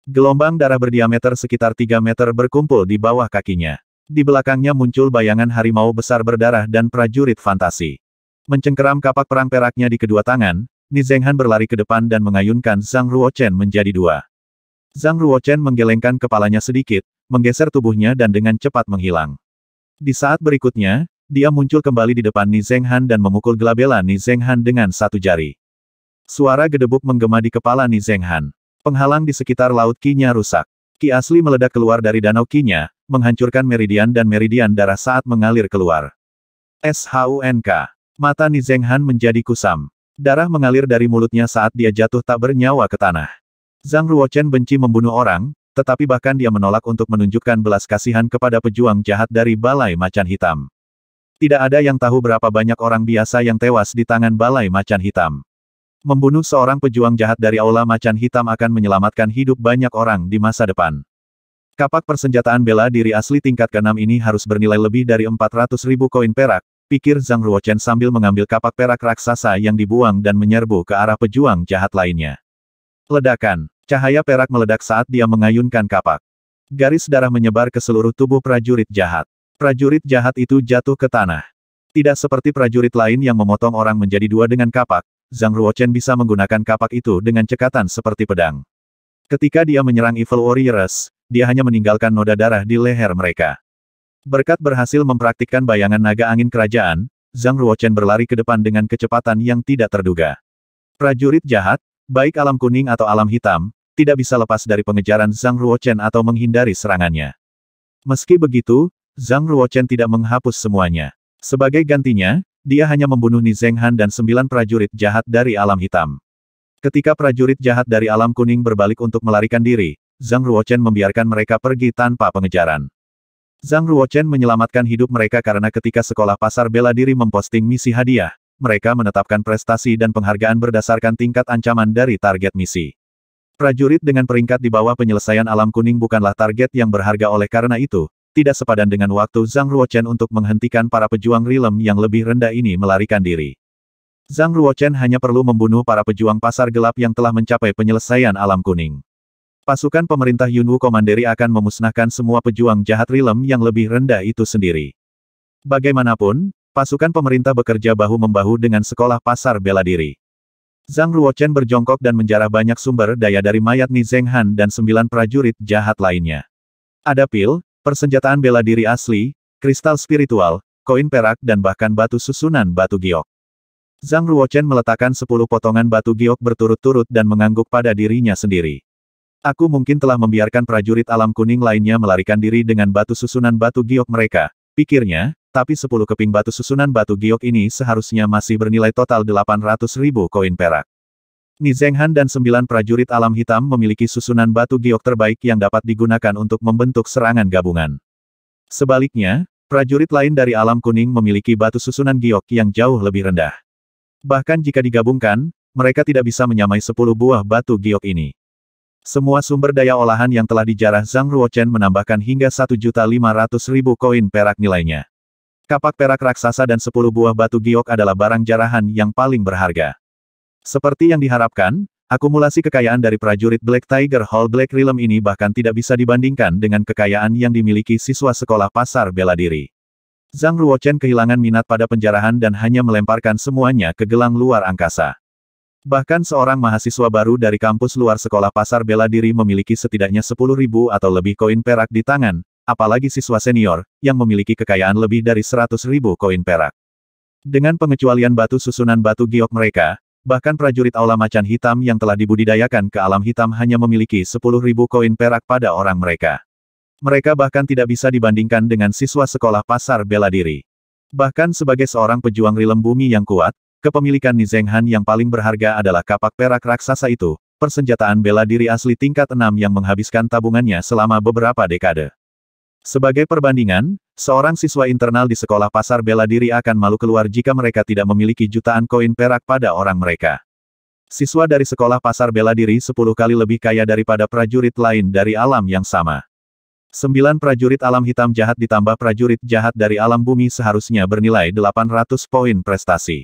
S1: Gelombang darah berdiameter sekitar 3 meter berkumpul di bawah kakinya. Di belakangnya muncul bayangan harimau besar berdarah dan prajurit fantasi. Mencengkeram kapak perang peraknya di kedua tangan, Nizenghan berlari ke depan dan mengayunkan Zhang Ruochen menjadi dua. Zhang Ruochen menggelengkan kepalanya sedikit, menggeser tubuhnya dan dengan cepat menghilang. Di saat berikutnya, dia muncul kembali di depan Nizenghan dan memukul gelabela Nizenghan dengan satu jari. Suara gedebuk menggema di kepala Nizenghan. Penghalang di sekitar Laut Kinya rusak. Ki asli meledak keluar dari danau Kinya, menghancurkan meridian dan meridian darah saat mengalir keluar. SHUNK. Mata Nizenghan menjadi kusam. Darah mengalir dari mulutnya saat dia jatuh tak bernyawa ke tanah. Zhang Ruochen benci membunuh orang, tetapi bahkan dia menolak untuk menunjukkan belas kasihan kepada pejuang jahat dari Balai Macan Hitam. Tidak ada yang tahu berapa banyak orang biasa yang tewas di tangan balai macan hitam. Membunuh seorang pejuang jahat dari Aula Macan Hitam akan menyelamatkan hidup banyak orang di masa depan. Kapak persenjataan bela diri asli tingkat ke-6 ini harus bernilai lebih dari 400 ribu koin perak, pikir Zhang Ruochen sambil mengambil kapak perak raksasa yang dibuang dan menyerbu ke arah pejuang jahat lainnya. Ledakan, cahaya perak meledak saat dia mengayunkan kapak. Garis darah menyebar ke seluruh tubuh prajurit jahat. Prajurit jahat itu jatuh ke tanah. Tidak seperti prajurit lain yang memotong orang menjadi dua dengan kapak, Zhang Ruochen bisa menggunakan kapak itu dengan cekatan seperti pedang. Ketika dia menyerang Evil Warriors, dia hanya meninggalkan noda darah di leher mereka. Berkat berhasil mempraktikkan bayangan naga angin kerajaan, Zhang Ruochen berlari ke depan dengan kecepatan yang tidak terduga. Prajurit jahat, baik alam kuning atau alam hitam, tidak bisa lepas dari pengejaran Zhang Ruochen atau menghindari serangannya. Meski begitu, Zhang Ruochen tidak menghapus semuanya. Sebagai gantinya, dia hanya membunuh Nizeng Han dan sembilan prajurit jahat dari alam hitam. Ketika prajurit jahat dari alam kuning berbalik untuk melarikan diri, Zhang Ruochen membiarkan mereka pergi tanpa pengejaran. Zhang Ruochen menyelamatkan hidup mereka karena ketika sekolah pasar bela diri memposting misi hadiah, mereka menetapkan prestasi dan penghargaan berdasarkan tingkat ancaman dari target misi. Prajurit dengan peringkat di bawah penyelesaian alam kuning bukanlah target yang berharga oleh karena itu, tidak sepadan dengan waktu Zhang Ruochen untuk menghentikan para pejuang rilem yang lebih rendah ini melarikan diri. Zhang Ruochen hanya perlu membunuh para pejuang pasar gelap yang telah mencapai penyelesaian alam kuning. Pasukan pemerintah Yunwu Komanderi akan memusnahkan semua pejuang jahat rilem yang lebih rendah itu sendiri. Bagaimanapun, pasukan pemerintah bekerja bahu-membahu dengan sekolah pasar bela diri. Zhang Ruochen berjongkok dan menjarah banyak sumber daya dari mayat Ni Zhenghan dan sembilan prajurit jahat lainnya. Ada pil, Persenjataan bela diri asli, kristal spiritual, koin perak dan bahkan batu susunan batu giok. Zhang Ruochen meletakkan sepuluh potongan batu giok berturut-turut dan mengangguk pada dirinya sendiri. Aku mungkin telah membiarkan prajurit alam kuning lainnya melarikan diri dengan batu susunan batu giok mereka, pikirnya, tapi sepuluh keping batu susunan batu giok ini seharusnya masih bernilai total 800 ribu koin perak. Nizenghan dan sembilan prajurit alam hitam memiliki susunan batu giok terbaik yang dapat digunakan untuk membentuk serangan gabungan. Sebaliknya, prajurit lain dari alam kuning memiliki batu susunan giok yang jauh lebih rendah. Bahkan jika digabungkan, mereka tidak bisa menyamai sepuluh buah batu giok ini. Semua sumber daya olahan yang telah dijarah Zhang Ruochen menambahkan hingga 1.500.000 koin perak nilainya. Kapak perak raksasa dan 10 buah batu giok adalah barang jarahan yang paling berharga. Seperti yang diharapkan, akumulasi kekayaan dari prajurit Black Tiger Hall Black Realm ini bahkan tidak bisa dibandingkan dengan kekayaan yang dimiliki siswa sekolah pasar bela diri. Zhang Ruochen kehilangan minat pada penjarahan dan hanya melemparkan semuanya ke gelang luar angkasa. Bahkan seorang mahasiswa baru dari kampus luar sekolah pasar bela diri memiliki setidaknya ribu atau lebih koin perak di tangan, apalagi siswa senior, yang memiliki kekayaan lebih dari ribu koin perak. Dengan pengecualian batu susunan batu giok mereka, Bahkan prajurit aula macan hitam yang telah dibudidayakan ke alam hitam hanya memiliki 10.000 koin perak pada orang mereka. Mereka bahkan tidak bisa dibandingkan dengan siswa sekolah pasar bela diri. Bahkan sebagai seorang pejuang rilem bumi yang kuat, kepemilikan Nizenghan yang paling berharga adalah kapak perak raksasa itu, persenjataan bela diri asli tingkat 6 yang menghabiskan tabungannya selama beberapa dekade. Sebagai perbandingan, Seorang siswa internal di sekolah pasar bela diri akan malu keluar jika mereka tidak memiliki jutaan koin perak pada orang mereka. Siswa dari sekolah pasar bela diri 10 kali lebih kaya daripada prajurit lain dari alam yang sama. Sembilan prajurit alam hitam jahat ditambah prajurit jahat dari alam bumi seharusnya bernilai 800 poin prestasi.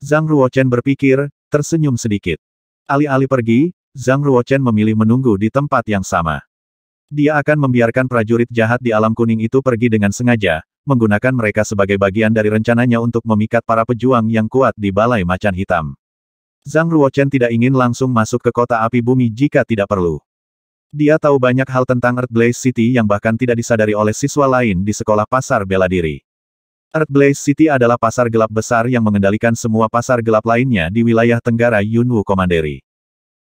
S1: Zhang Ruochen berpikir, tersenyum sedikit. Alih-alih pergi, Zhang Ruochen memilih menunggu di tempat yang sama. Dia akan membiarkan prajurit jahat di alam kuning itu pergi dengan sengaja, menggunakan mereka sebagai bagian dari rencananya untuk memikat para pejuang yang kuat di Balai Macan Hitam. Zhang Ruochen tidak ingin langsung masuk ke kota api bumi jika tidak perlu. Dia tahu banyak hal tentang Earthblaze City yang bahkan tidak disadari oleh siswa lain di sekolah pasar bela diri. Earthblaze City adalah pasar gelap besar yang mengendalikan semua pasar gelap lainnya di wilayah Tenggara Yunwu Komanderi.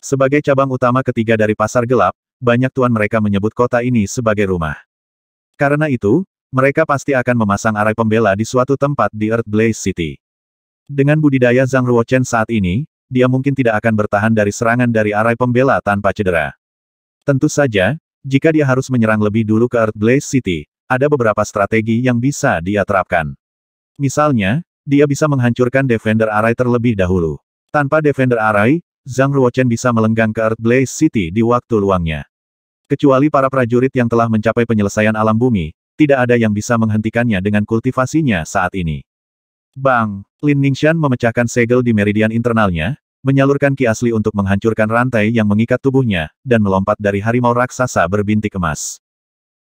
S1: Sebagai cabang utama ketiga dari pasar gelap, banyak tuan mereka menyebut kota ini sebagai rumah. Karena itu, mereka pasti akan memasang arai pembela di suatu tempat di Earth Blaze City. Dengan budidaya Zhang Ruochen saat ini, dia mungkin tidak akan bertahan dari serangan dari arai pembela tanpa cedera. Tentu saja, jika dia harus menyerang lebih dulu ke Earth Blaze City, ada beberapa strategi yang bisa dia terapkan. Misalnya, dia bisa menghancurkan Defender Arai terlebih dahulu. Tanpa Defender Arai, Zhang Ruochen bisa melenggang ke Earth Blaze City di waktu luangnya. Kecuali para prajurit yang telah mencapai penyelesaian alam bumi, tidak ada yang bisa menghentikannya dengan kultivasinya saat ini. Bang! Lin Ningshan memecahkan segel di meridian internalnya, menyalurkan ki asli untuk menghancurkan rantai yang mengikat tubuhnya, dan melompat dari harimau raksasa berbintik emas.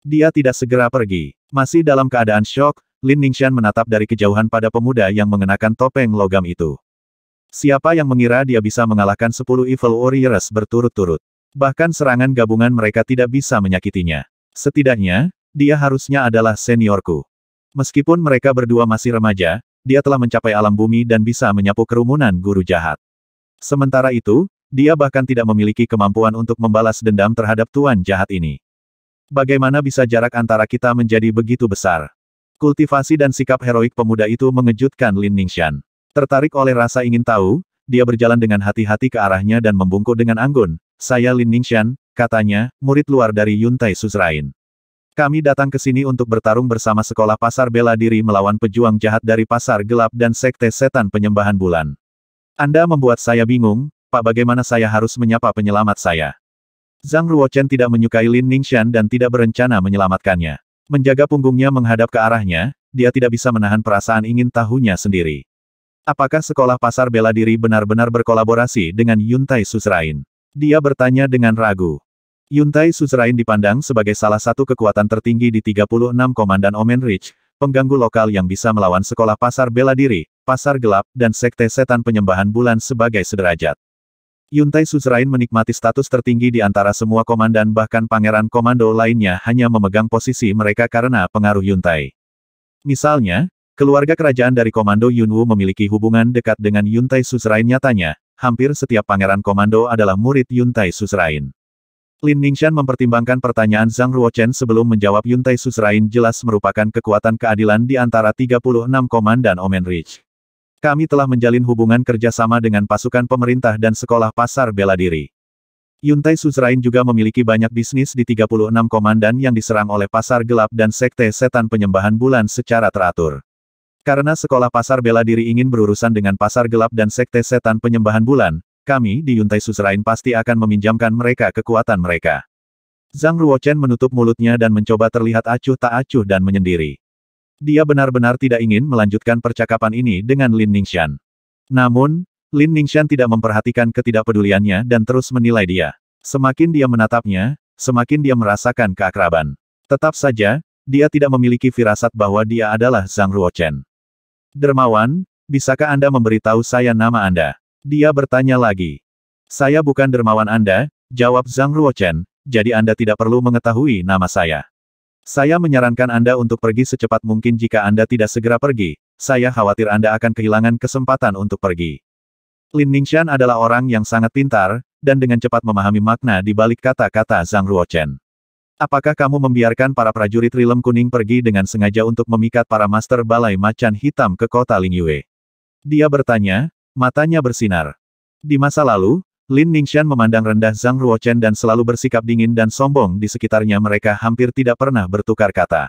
S1: Dia tidak segera pergi. Masih dalam keadaan shock, Lin Ningshan menatap dari kejauhan pada pemuda yang mengenakan topeng logam itu. Siapa yang mengira dia bisa mengalahkan 10 Evil Warriors berturut-turut? Bahkan serangan gabungan mereka tidak bisa menyakitinya. Setidaknya, dia harusnya adalah seniorku. Meskipun mereka berdua masih remaja, dia telah mencapai alam bumi dan bisa menyapu kerumunan guru jahat. Sementara itu, dia bahkan tidak memiliki kemampuan untuk membalas dendam terhadap tuan jahat ini. Bagaimana bisa jarak antara kita menjadi begitu besar? Kultivasi dan sikap heroik pemuda itu mengejutkan Lin Ningxian. Tertarik oleh rasa ingin tahu, dia berjalan dengan hati-hati ke arahnya dan membungkuk dengan anggun, saya Lin Ningxian, katanya, murid luar dari Yuntai Suzrain. Kami datang ke sini untuk bertarung bersama sekolah pasar bela diri melawan pejuang jahat dari pasar gelap dan sekte setan penyembahan bulan. Anda membuat saya bingung, Pak bagaimana saya harus menyapa penyelamat saya. Zhang Ruochen tidak menyukai Lin Ningxian dan tidak berencana menyelamatkannya. Menjaga punggungnya menghadap ke arahnya, dia tidak bisa menahan perasaan ingin tahunya sendiri. Apakah sekolah pasar bela diri benar-benar berkolaborasi dengan Yuntai Susrain? Dia bertanya dengan ragu. Yuntai Suzerain dipandang sebagai salah satu kekuatan tertinggi di 36 Komandan Omen Ridge, pengganggu lokal yang bisa melawan sekolah pasar bela diri, pasar gelap, dan sekte setan penyembahan bulan sebagai sederajat. Yuntai Suzerain menikmati status tertinggi di antara semua komandan bahkan pangeran komando lainnya hanya memegang posisi mereka karena pengaruh Yuntai. Misalnya, keluarga kerajaan dari komando Yunwu memiliki hubungan dekat dengan Yuntai Suzerain nyatanya, hampir setiap pangeran komando adalah murid Yuntai Susrain. Lin Ningshan mempertimbangkan pertanyaan Zhang Ruochen sebelum menjawab Yuntai Susrain jelas merupakan kekuatan keadilan di antara 36 komandan Omen Ridge. Kami telah menjalin hubungan kerjasama dengan pasukan pemerintah dan sekolah pasar bela diri. Yuntai Susrain juga memiliki banyak bisnis di 36 komandan yang diserang oleh pasar gelap dan sekte setan penyembahan bulan secara teratur. Karena sekolah pasar bela diri ingin berurusan dengan pasar gelap dan sekte setan penyembahan bulan, kami di Yuntai Suzerain pasti akan meminjamkan mereka kekuatan mereka. Zhang Ruochen menutup mulutnya dan mencoba terlihat acuh tak acuh dan menyendiri. Dia benar-benar tidak ingin melanjutkan percakapan ini dengan Lin Ningxian. Namun, Lin Ningxian tidak memperhatikan ketidakpeduliannya dan terus menilai dia. Semakin dia menatapnya, semakin dia merasakan keakraban. Tetap saja, dia tidak memiliki firasat bahwa dia adalah Zhang Ruochen. Dermawan, bisakah Anda memberitahu saya nama Anda? Dia bertanya lagi. Saya bukan dermawan Anda, jawab Zhang Ruochen, jadi Anda tidak perlu mengetahui nama saya. Saya menyarankan Anda untuk pergi secepat mungkin jika Anda tidak segera pergi, saya khawatir Anda akan kehilangan kesempatan untuk pergi. Lin Ningxian adalah orang yang sangat pintar, dan dengan cepat memahami makna di balik kata-kata Zhang Ruochen. Apakah kamu membiarkan para prajurit Rilem Kuning pergi dengan sengaja untuk memikat para master balai macan hitam ke kota Lingyue? Dia bertanya, matanya bersinar. Di masa lalu, Lin Ningxian memandang rendah Zhang Ruochen dan selalu bersikap dingin dan sombong di sekitarnya mereka hampir tidak pernah bertukar kata.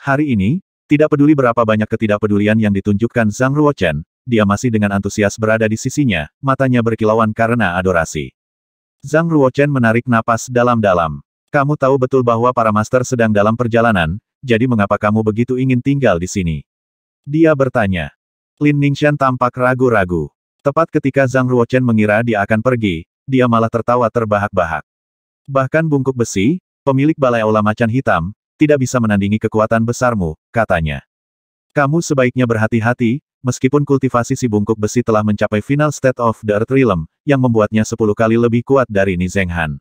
S1: Hari ini, tidak peduli berapa banyak ketidakpedulian yang ditunjukkan Zhang Ruochen, dia masih dengan antusias berada di sisinya, matanya berkilauan karena adorasi. Zhang Ruochen menarik napas dalam-dalam. Kamu tahu betul bahwa para master sedang dalam perjalanan, jadi mengapa kamu begitu ingin tinggal di sini? Dia bertanya. Lin Ningxian tampak ragu-ragu. Tepat ketika Zhang Ruochen mengira dia akan pergi, dia malah tertawa terbahak-bahak. Bahkan bungkuk besi, pemilik balai aula macan hitam, tidak bisa menandingi kekuatan besarmu, katanya. Kamu sebaiknya berhati-hati, meskipun kultivasi si bungkuk besi telah mencapai final state of the earth realm, yang membuatnya sepuluh kali lebih kuat dari Han.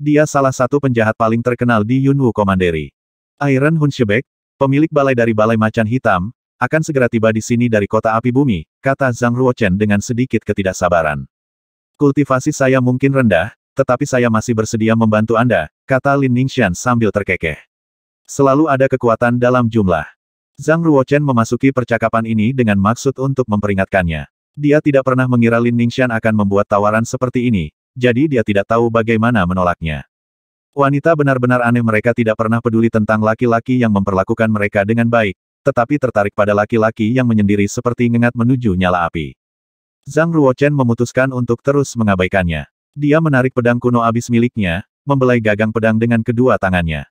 S1: Dia salah satu penjahat paling terkenal di Yunwu Komanderi. Iron Hunshebek, pemilik balai dari Balai Macan Hitam, akan segera tiba di sini dari kota api bumi, kata Zhang Ruochen dengan sedikit ketidaksabaran. Kultivasi saya mungkin rendah, tetapi saya masih bersedia membantu Anda, kata Lin Ningxian sambil terkekeh. Selalu ada kekuatan dalam jumlah. Zhang Ruochen memasuki percakapan ini dengan maksud untuk memperingatkannya. Dia tidak pernah mengira Lin Ningxian akan membuat tawaran seperti ini, jadi dia tidak tahu bagaimana menolaknya. Wanita benar-benar aneh mereka tidak pernah peduli tentang laki-laki yang memperlakukan mereka dengan baik, tetapi tertarik pada laki-laki yang menyendiri seperti ngengat menuju nyala api. Zhang Ruochen memutuskan untuk terus mengabaikannya. Dia menarik pedang kuno abis miliknya, membelai gagang pedang dengan kedua tangannya.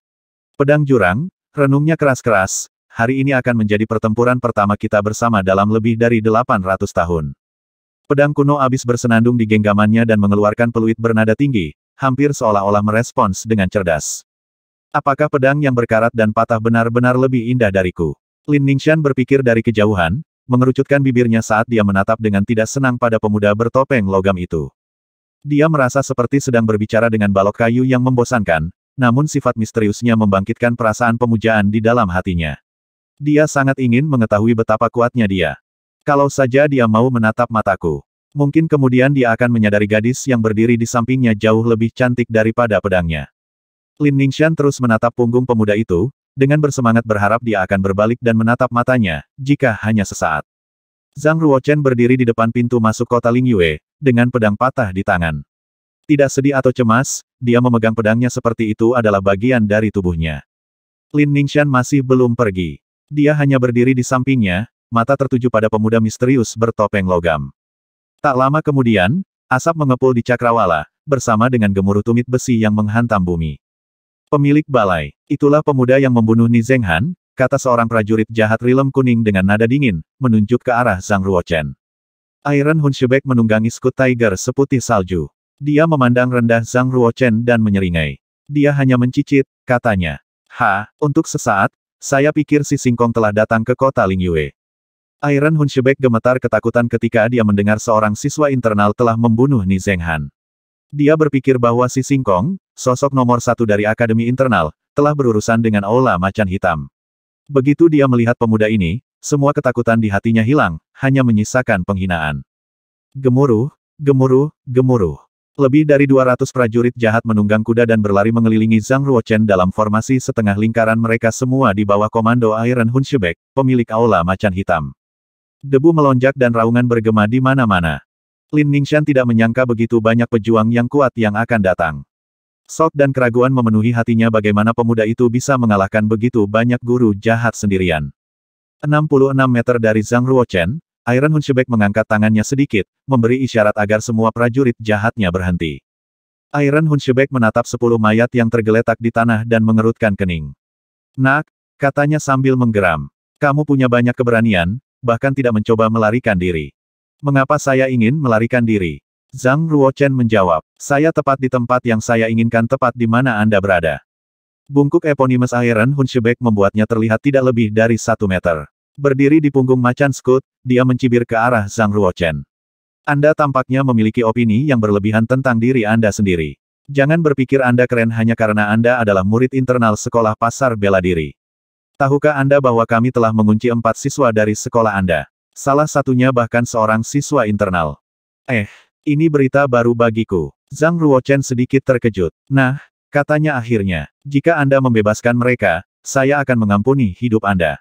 S1: Pedang jurang, renungnya keras-keras, hari ini akan menjadi pertempuran pertama kita bersama dalam lebih dari 800 tahun. Pedang kuno abis bersenandung di genggamannya dan mengeluarkan peluit bernada tinggi, hampir seolah-olah merespons dengan cerdas. Apakah pedang yang berkarat dan patah benar-benar lebih indah dariku? Lin Ningshan berpikir dari kejauhan, mengerucutkan bibirnya saat dia menatap dengan tidak senang pada pemuda bertopeng logam itu. Dia merasa seperti sedang berbicara dengan balok kayu yang membosankan, namun sifat misteriusnya membangkitkan perasaan pemujaan di dalam hatinya. Dia sangat ingin mengetahui betapa kuatnya dia. Kalau saja dia mau menatap mataku. Mungkin kemudian dia akan menyadari gadis yang berdiri di sampingnya jauh lebih cantik daripada pedangnya. Lin Ningxian terus menatap punggung pemuda itu, dengan bersemangat berharap dia akan berbalik dan menatap matanya, jika hanya sesaat. Zhang Ruochen berdiri di depan pintu masuk kota Lingyue, dengan pedang patah di tangan. Tidak sedih atau cemas, dia memegang pedangnya seperti itu adalah bagian dari tubuhnya. Lin Ningxian masih belum pergi. Dia hanya berdiri di sampingnya, mata tertuju pada pemuda misterius bertopeng logam. Tak lama kemudian, asap mengepul di Cakrawala, bersama dengan gemuruh tumit besi yang menghantam bumi. Pemilik balai, itulah pemuda yang membunuh Nizenghan, kata seorang prajurit jahat rilem kuning dengan nada dingin, menunjuk ke arah Zhang Ruochen. Iron Hunchback menunggangi skut Tiger seputih salju. Dia memandang rendah Zhang Ruochen dan menyeringai. Dia hanya mencicit, katanya. Ha, untuk sesaat, saya pikir si Singkong telah datang ke kota Lingyue. Airan Hunshebek gemetar ketakutan ketika dia mendengar seorang siswa internal telah membunuh Ni Zhenghan. Dia berpikir bahwa si Singkong, sosok nomor satu dari Akademi Internal, telah berurusan dengan Aula Macan Hitam. Begitu dia melihat pemuda ini, semua ketakutan di hatinya hilang, hanya menyisakan penghinaan. Gemuruh, gemuruh, gemuruh. Lebih dari 200 prajurit jahat menunggang kuda dan berlari mengelilingi Zhang Ruochen dalam formasi setengah lingkaran mereka semua di bawah komando Iron Hunshebek, pemilik Aula Macan Hitam. Debu melonjak dan raungan bergema di mana-mana. Lin Ningshan tidak menyangka begitu banyak pejuang yang kuat yang akan datang. Sok dan keraguan memenuhi hatinya bagaimana pemuda itu bisa mengalahkan begitu banyak guru jahat sendirian. 66 meter dari Zhang Ruochen, Iron Hunchback mengangkat tangannya sedikit, memberi isyarat agar semua prajurit jahatnya berhenti. Iron Hunchback menatap 10 mayat yang tergeletak di tanah dan mengerutkan kening. Nak, katanya sambil menggeram. Kamu punya banyak keberanian, bahkan tidak mencoba melarikan diri. Mengapa saya ingin melarikan diri? Zhang Ruochen menjawab, saya tepat di tempat yang saya inginkan tepat di mana Anda berada. Bungkuk eponimus Iron Hunchback membuatnya terlihat tidak lebih dari satu meter. Berdiri di punggung macan Skut, dia mencibir ke arah Zhang Ruochen. Anda tampaknya memiliki opini yang berlebihan tentang diri Anda sendiri. Jangan berpikir Anda keren hanya karena Anda adalah murid internal sekolah pasar bela diri. Tahukah Anda bahwa kami telah mengunci empat siswa dari sekolah Anda? Salah satunya bahkan seorang siswa internal. Eh, ini berita baru bagiku. Zhang Ruochen sedikit terkejut. Nah, katanya akhirnya, jika Anda membebaskan mereka, saya akan mengampuni hidup Anda.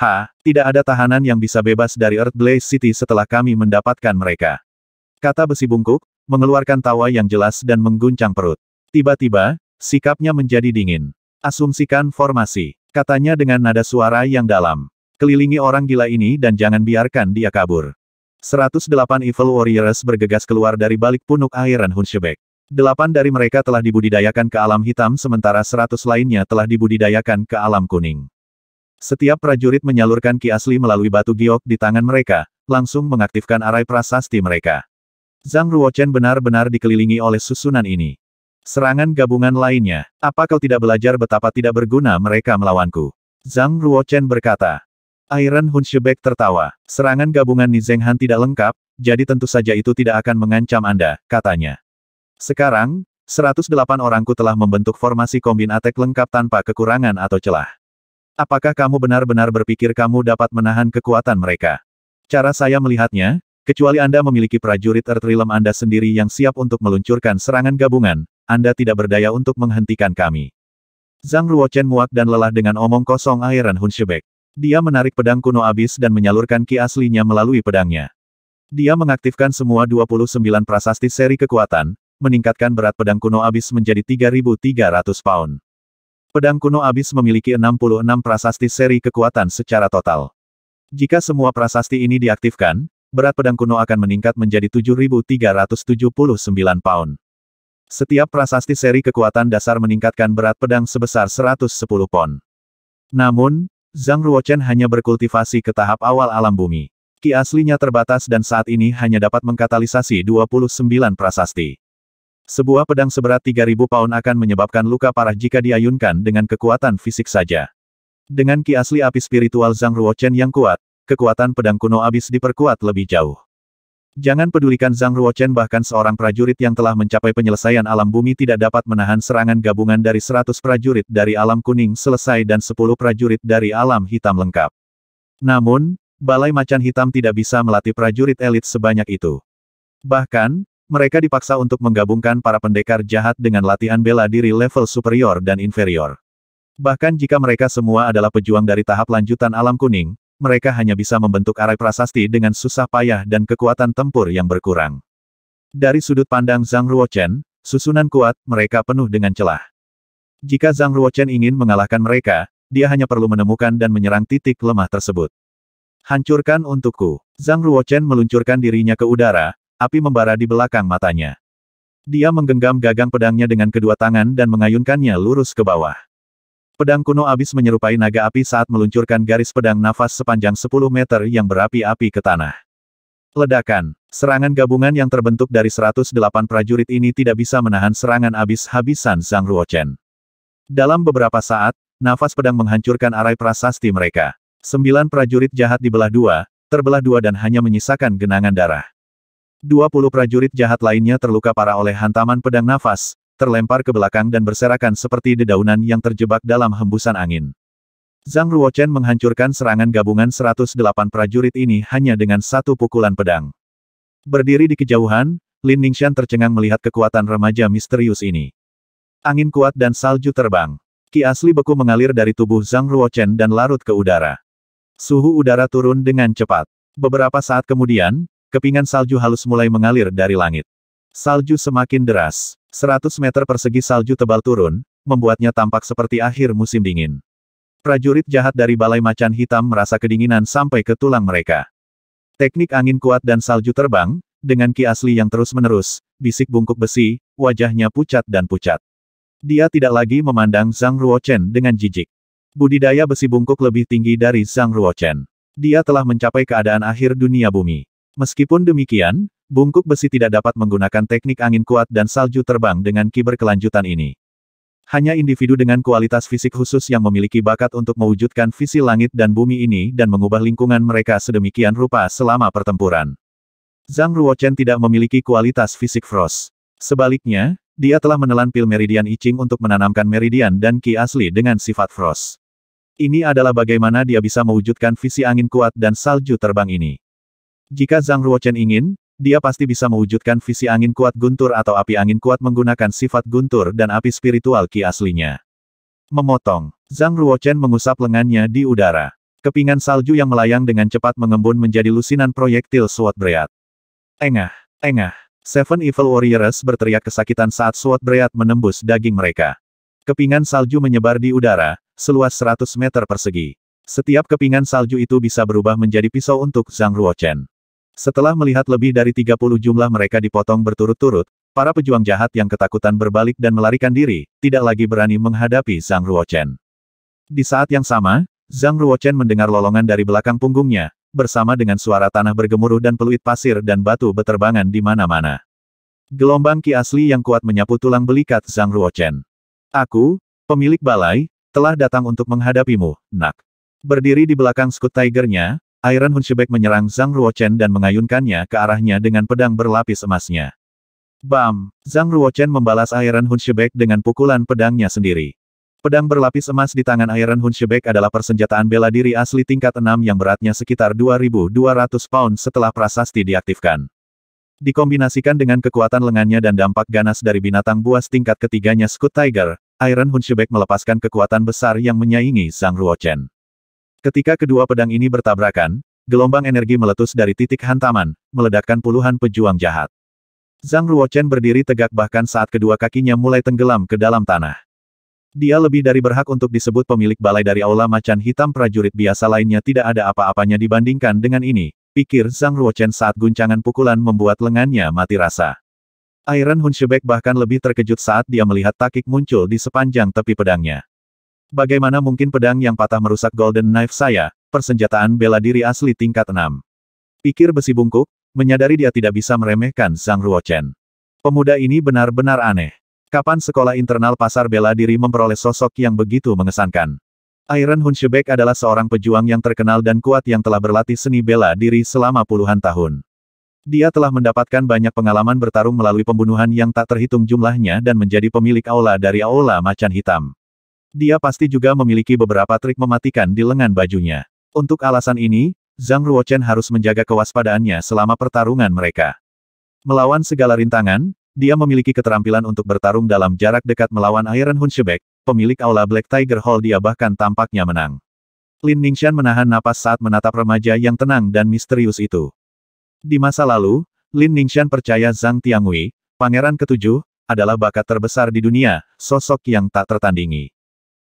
S1: Ha, tidak ada tahanan yang bisa bebas dari Earthblaze City setelah kami mendapatkan mereka. Kata besi bungkuk, mengeluarkan tawa yang jelas dan mengguncang perut. Tiba-tiba, sikapnya menjadi dingin. Asumsikan formasi. Katanya dengan nada suara yang dalam. Kelilingi orang gila ini dan jangan biarkan dia kabur. 108 Evil Warriors bergegas keluar dari balik punuk Iron Hunchback. Delapan dari mereka telah dibudidayakan ke alam hitam sementara seratus lainnya telah dibudidayakan ke alam kuning. Setiap prajurit menyalurkan ki asli melalui batu giok di tangan mereka, langsung mengaktifkan arai prasasti mereka. Zhang Ruochen benar-benar dikelilingi oleh susunan ini. Serangan gabungan lainnya, apa kau tidak belajar betapa tidak berguna mereka melawanku? Zhang Ruochen berkata. Iron Hunshebek tertawa. Serangan gabungan Nizeng Han tidak lengkap, jadi tentu saja itu tidak akan mengancam Anda, katanya. Sekarang, 108 orangku telah membentuk formasi kombin attack lengkap tanpa kekurangan atau celah. Apakah kamu benar-benar berpikir kamu dapat menahan kekuatan mereka? Cara saya melihatnya, kecuali Anda memiliki prajurit Earth Realm Anda sendiri yang siap untuk meluncurkan serangan gabungan, anda tidak berdaya untuk menghentikan kami. Zhang Ruochen muak dan lelah dengan omong kosong Iron Hunshebek. Dia menarik pedang kuno abis dan menyalurkan ki aslinya melalui pedangnya. Dia mengaktifkan semua 29 prasasti seri kekuatan, meningkatkan berat pedang kuno abis menjadi 3.300 pound. Pedang kuno abis memiliki 66 prasasti seri kekuatan secara total. Jika semua prasasti ini diaktifkan, berat pedang kuno akan meningkat menjadi 7.379 pound. Setiap prasasti seri kekuatan dasar meningkatkan berat pedang sebesar 110 pon. Namun, Zhang Ruochen hanya berkultivasi ke tahap awal alam bumi. Ki aslinya terbatas dan saat ini hanya dapat mengkatalisasi 29 prasasti. Sebuah pedang seberat 3000 pound akan menyebabkan luka parah jika diayunkan dengan kekuatan fisik saja. Dengan ki asli api spiritual Zhang Ruochen yang kuat, kekuatan pedang kuno abis diperkuat lebih jauh. Jangan pedulikan Zhang Ruochen bahkan seorang prajurit yang telah mencapai penyelesaian alam bumi tidak dapat menahan serangan gabungan dari 100 prajurit dari alam kuning selesai dan 10 prajurit dari alam hitam lengkap. Namun, Balai Macan Hitam tidak bisa melatih prajurit elit sebanyak itu. Bahkan, mereka dipaksa untuk menggabungkan para pendekar jahat dengan latihan bela diri level superior dan inferior. Bahkan jika mereka semua adalah pejuang dari tahap lanjutan alam kuning, mereka hanya bisa membentuk arai prasasti dengan susah payah dan kekuatan tempur yang berkurang. Dari sudut pandang Zhang Ruochen, susunan kuat, mereka penuh dengan celah. Jika Zhang Ruochen ingin mengalahkan mereka, dia hanya perlu menemukan dan menyerang titik lemah tersebut. Hancurkan untukku. Zhang Ruochen meluncurkan dirinya ke udara, api membara di belakang matanya. Dia menggenggam gagang pedangnya dengan kedua tangan dan mengayunkannya lurus ke bawah. Pedang kuno abis menyerupai naga api saat meluncurkan garis pedang nafas sepanjang 10 meter yang berapi-api ke tanah. Ledakan. Serangan gabungan yang terbentuk dari 108 prajurit ini tidak bisa menahan serangan abis-habisan Zhang Ruochen. Dalam beberapa saat, nafas pedang menghancurkan arai prasasti mereka. Sembilan prajurit jahat dibelah dua, terbelah dua dan hanya menyisakan genangan darah. Dua prajurit jahat lainnya terluka parah oleh hantaman pedang nafas, terlempar ke belakang dan berserakan seperti dedaunan yang terjebak dalam hembusan angin. Zhang Ruochen menghancurkan serangan gabungan 108 prajurit ini hanya dengan satu pukulan pedang. Berdiri di kejauhan, Lin Ningxian tercengang melihat kekuatan remaja misterius ini. Angin kuat dan salju terbang. Ki asli beku mengalir dari tubuh Zhang Ruochen dan larut ke udara. Suhu udara turun dengan cepat. Beberapa saat kemudian, kepingan salju halus mulai mengalir dari langit. Salju semakin deras. 100 meter persegi salju tebal turun, membuatnya tampak seperti akhir musim dingin. Prajurit jahat dari Balai Macan Hitam merasa kedinginan sampai ke tulang mereka. Teknik angin kuat dan salju terbang, dengan ki asli yang terus-menerus, bisik bungkuk besi, wajahnya pucat dan pucat. Dia tidak lagi memandang Zhang Ruochen dengan jijik. Budidaya besi bungkuk lebih tinggi dari Zhang Ruochen. Dia telah mencapai keadaan akhir dunia bumi. Meskipun demikian, bungkuk besi tidak dapat menggunakan teknik angin kuat dan salju terbang dengan kiber kelanjutan ini. Hanya individu dengan kualitas fisik khusus yang memiliki bakat untuk mewujudkan visi langit dan bumi ini dan mengubah lingkungan mereka sedemikian rupa selama pertempuran. Zhang Ruochen tidak memiliki kualitas fisik frost. Sebaliknya, dia telah menelan pil meridian Icing untuk menanamkan meridian dan ki asli dengan sifat frost. Ini adalah bagaimana dia bisa mewujudkan visi angin kuat dan salju terbang ini. Jika Zhang Ruochen ingin, dia pasti bisa mewujudkan visi angin kuat guntur atau api angin kuat menggunakan sifat guntur dan api spiritual ki aslinya. Memotong, Zhang Ruochen mengusap lengannya di udara. Kepingan salju yang melayang dengan cepat mengembun menjadi lusinan proyektil Sword Breath. Engah, engah, Seven Evil Warriors berteriak kesakitan saat Sword Breath menembus daging mereka. Kepingan salju menyebar di udara, seluas 100 meter persegi. Setiap kepingan salju itu bisa berubah menjadi pisau untuk Zhang Ruochen. Setelah melihat lebih dari 30 jumlah mereka dipotong berturut-turut, para pejuang jahat yang ketakutan berbalik dan melarikan diri, tidak lagi berani menghadapi Zhang Ruochen. Di saat yang sama, Zhang Ruochen mendengar lolongan dari belakang punggungnya, bersama dengan suara tanah bergemuruh dan peluit pasir dan batu beterbangan di mana-mana. Gelombang ki asli yang kuat menyapu tulang belikat Zhang Ruochen. Aku, pemilik balai, telah datang untuk menghadapimu, nak. Berdiri di belakang skut tigernya, Iron Hunchback menyerang Zhang Ruochen dan mengayunkannya ke arahnya dengan pedang berlapis emasnya. Bam! Zhang Ruochen membalas Iron Hunchback dengan pukulan pedangnya sendiri. Pedang berlapis emas di tangan Iron Hunchback adalah persenjataan bela diri asli tingkat 6 yang beratnya sekitar 2.200 pound setelah prasasti diaktifkan. Dikombinasikan dengan kekuatan lengannya dan dampak ganas dari binatang buas tingkat ketiganya Scoot Tiger, Iron Hunchback melepaskan kekuatan besar yang menyaingi Zhang Ruochen. Ketika kedua pedang ini bertabrakan, gelombang energi meletus dari titik hantaman, meledakkan puluhan pejuang jahat. Zhang Ruochen berdiri tegak bahkan saat kedua kakinya mulai tenggelam ke dalam tanah. Dia lebih dari berhak untuk disebut pemilik balai dari Aula Macan Hitam prajurit biasa lainnya tidak ada apa-apanya dibandingkan dengan ini, pikir Zhang Ruochen saat guncangan pukulan membuat lengannya mati rasa. Iron Hunshebek bahkan lebih terkejut saat dia melihat takik muncul di sepanjang tepi pedangnya. Bagaimana mungkin pedang yang patah merusak Golden Knife saya, persenjataan bela diri asli tingkat 6. Pikir besi bungkuk, menyadari dia tidak bisa meremehkan Sang Ruochen. Pemuda ini benar-benar aneh. Kapan sekolah internal pasar bela diri memperoleh sosok yang begitu mengesankan? Iron Hunchback adalah seorang pejuang yang terkenal dan kuat yang telah berlatih seni bela diri selama puluhan tahun. Dia telah mendapatkan banyak pengalaman bertarung melalui pembunuhan yang tak terhitung jumlahnya dan menjadi pemilik aula dari aula macan hitam. Dia pasti juga memiliki beberapa trik mematikan di lengan bajunya. Untuk alasan ini, Zhang Ruochen harus menjaga kewaspadaannya selama pertarungan mereka. Melawan segala rintangan, dia memiliki keterampilan untuk bertarung dalam jarak dekat melawan Iron Hunchback, pemilik aula Black Tiger Hall dia bahkan tampaknya menang. Lin Ningxian menahan napas saat menatap remaja yang tenang dan misterius itu. Di masa lalu, Lin Ningxian percaya Zhang Tiangui, pangeran ketujuh, adalah bakat terbesar di dunia, sosok yang tak tertandingi.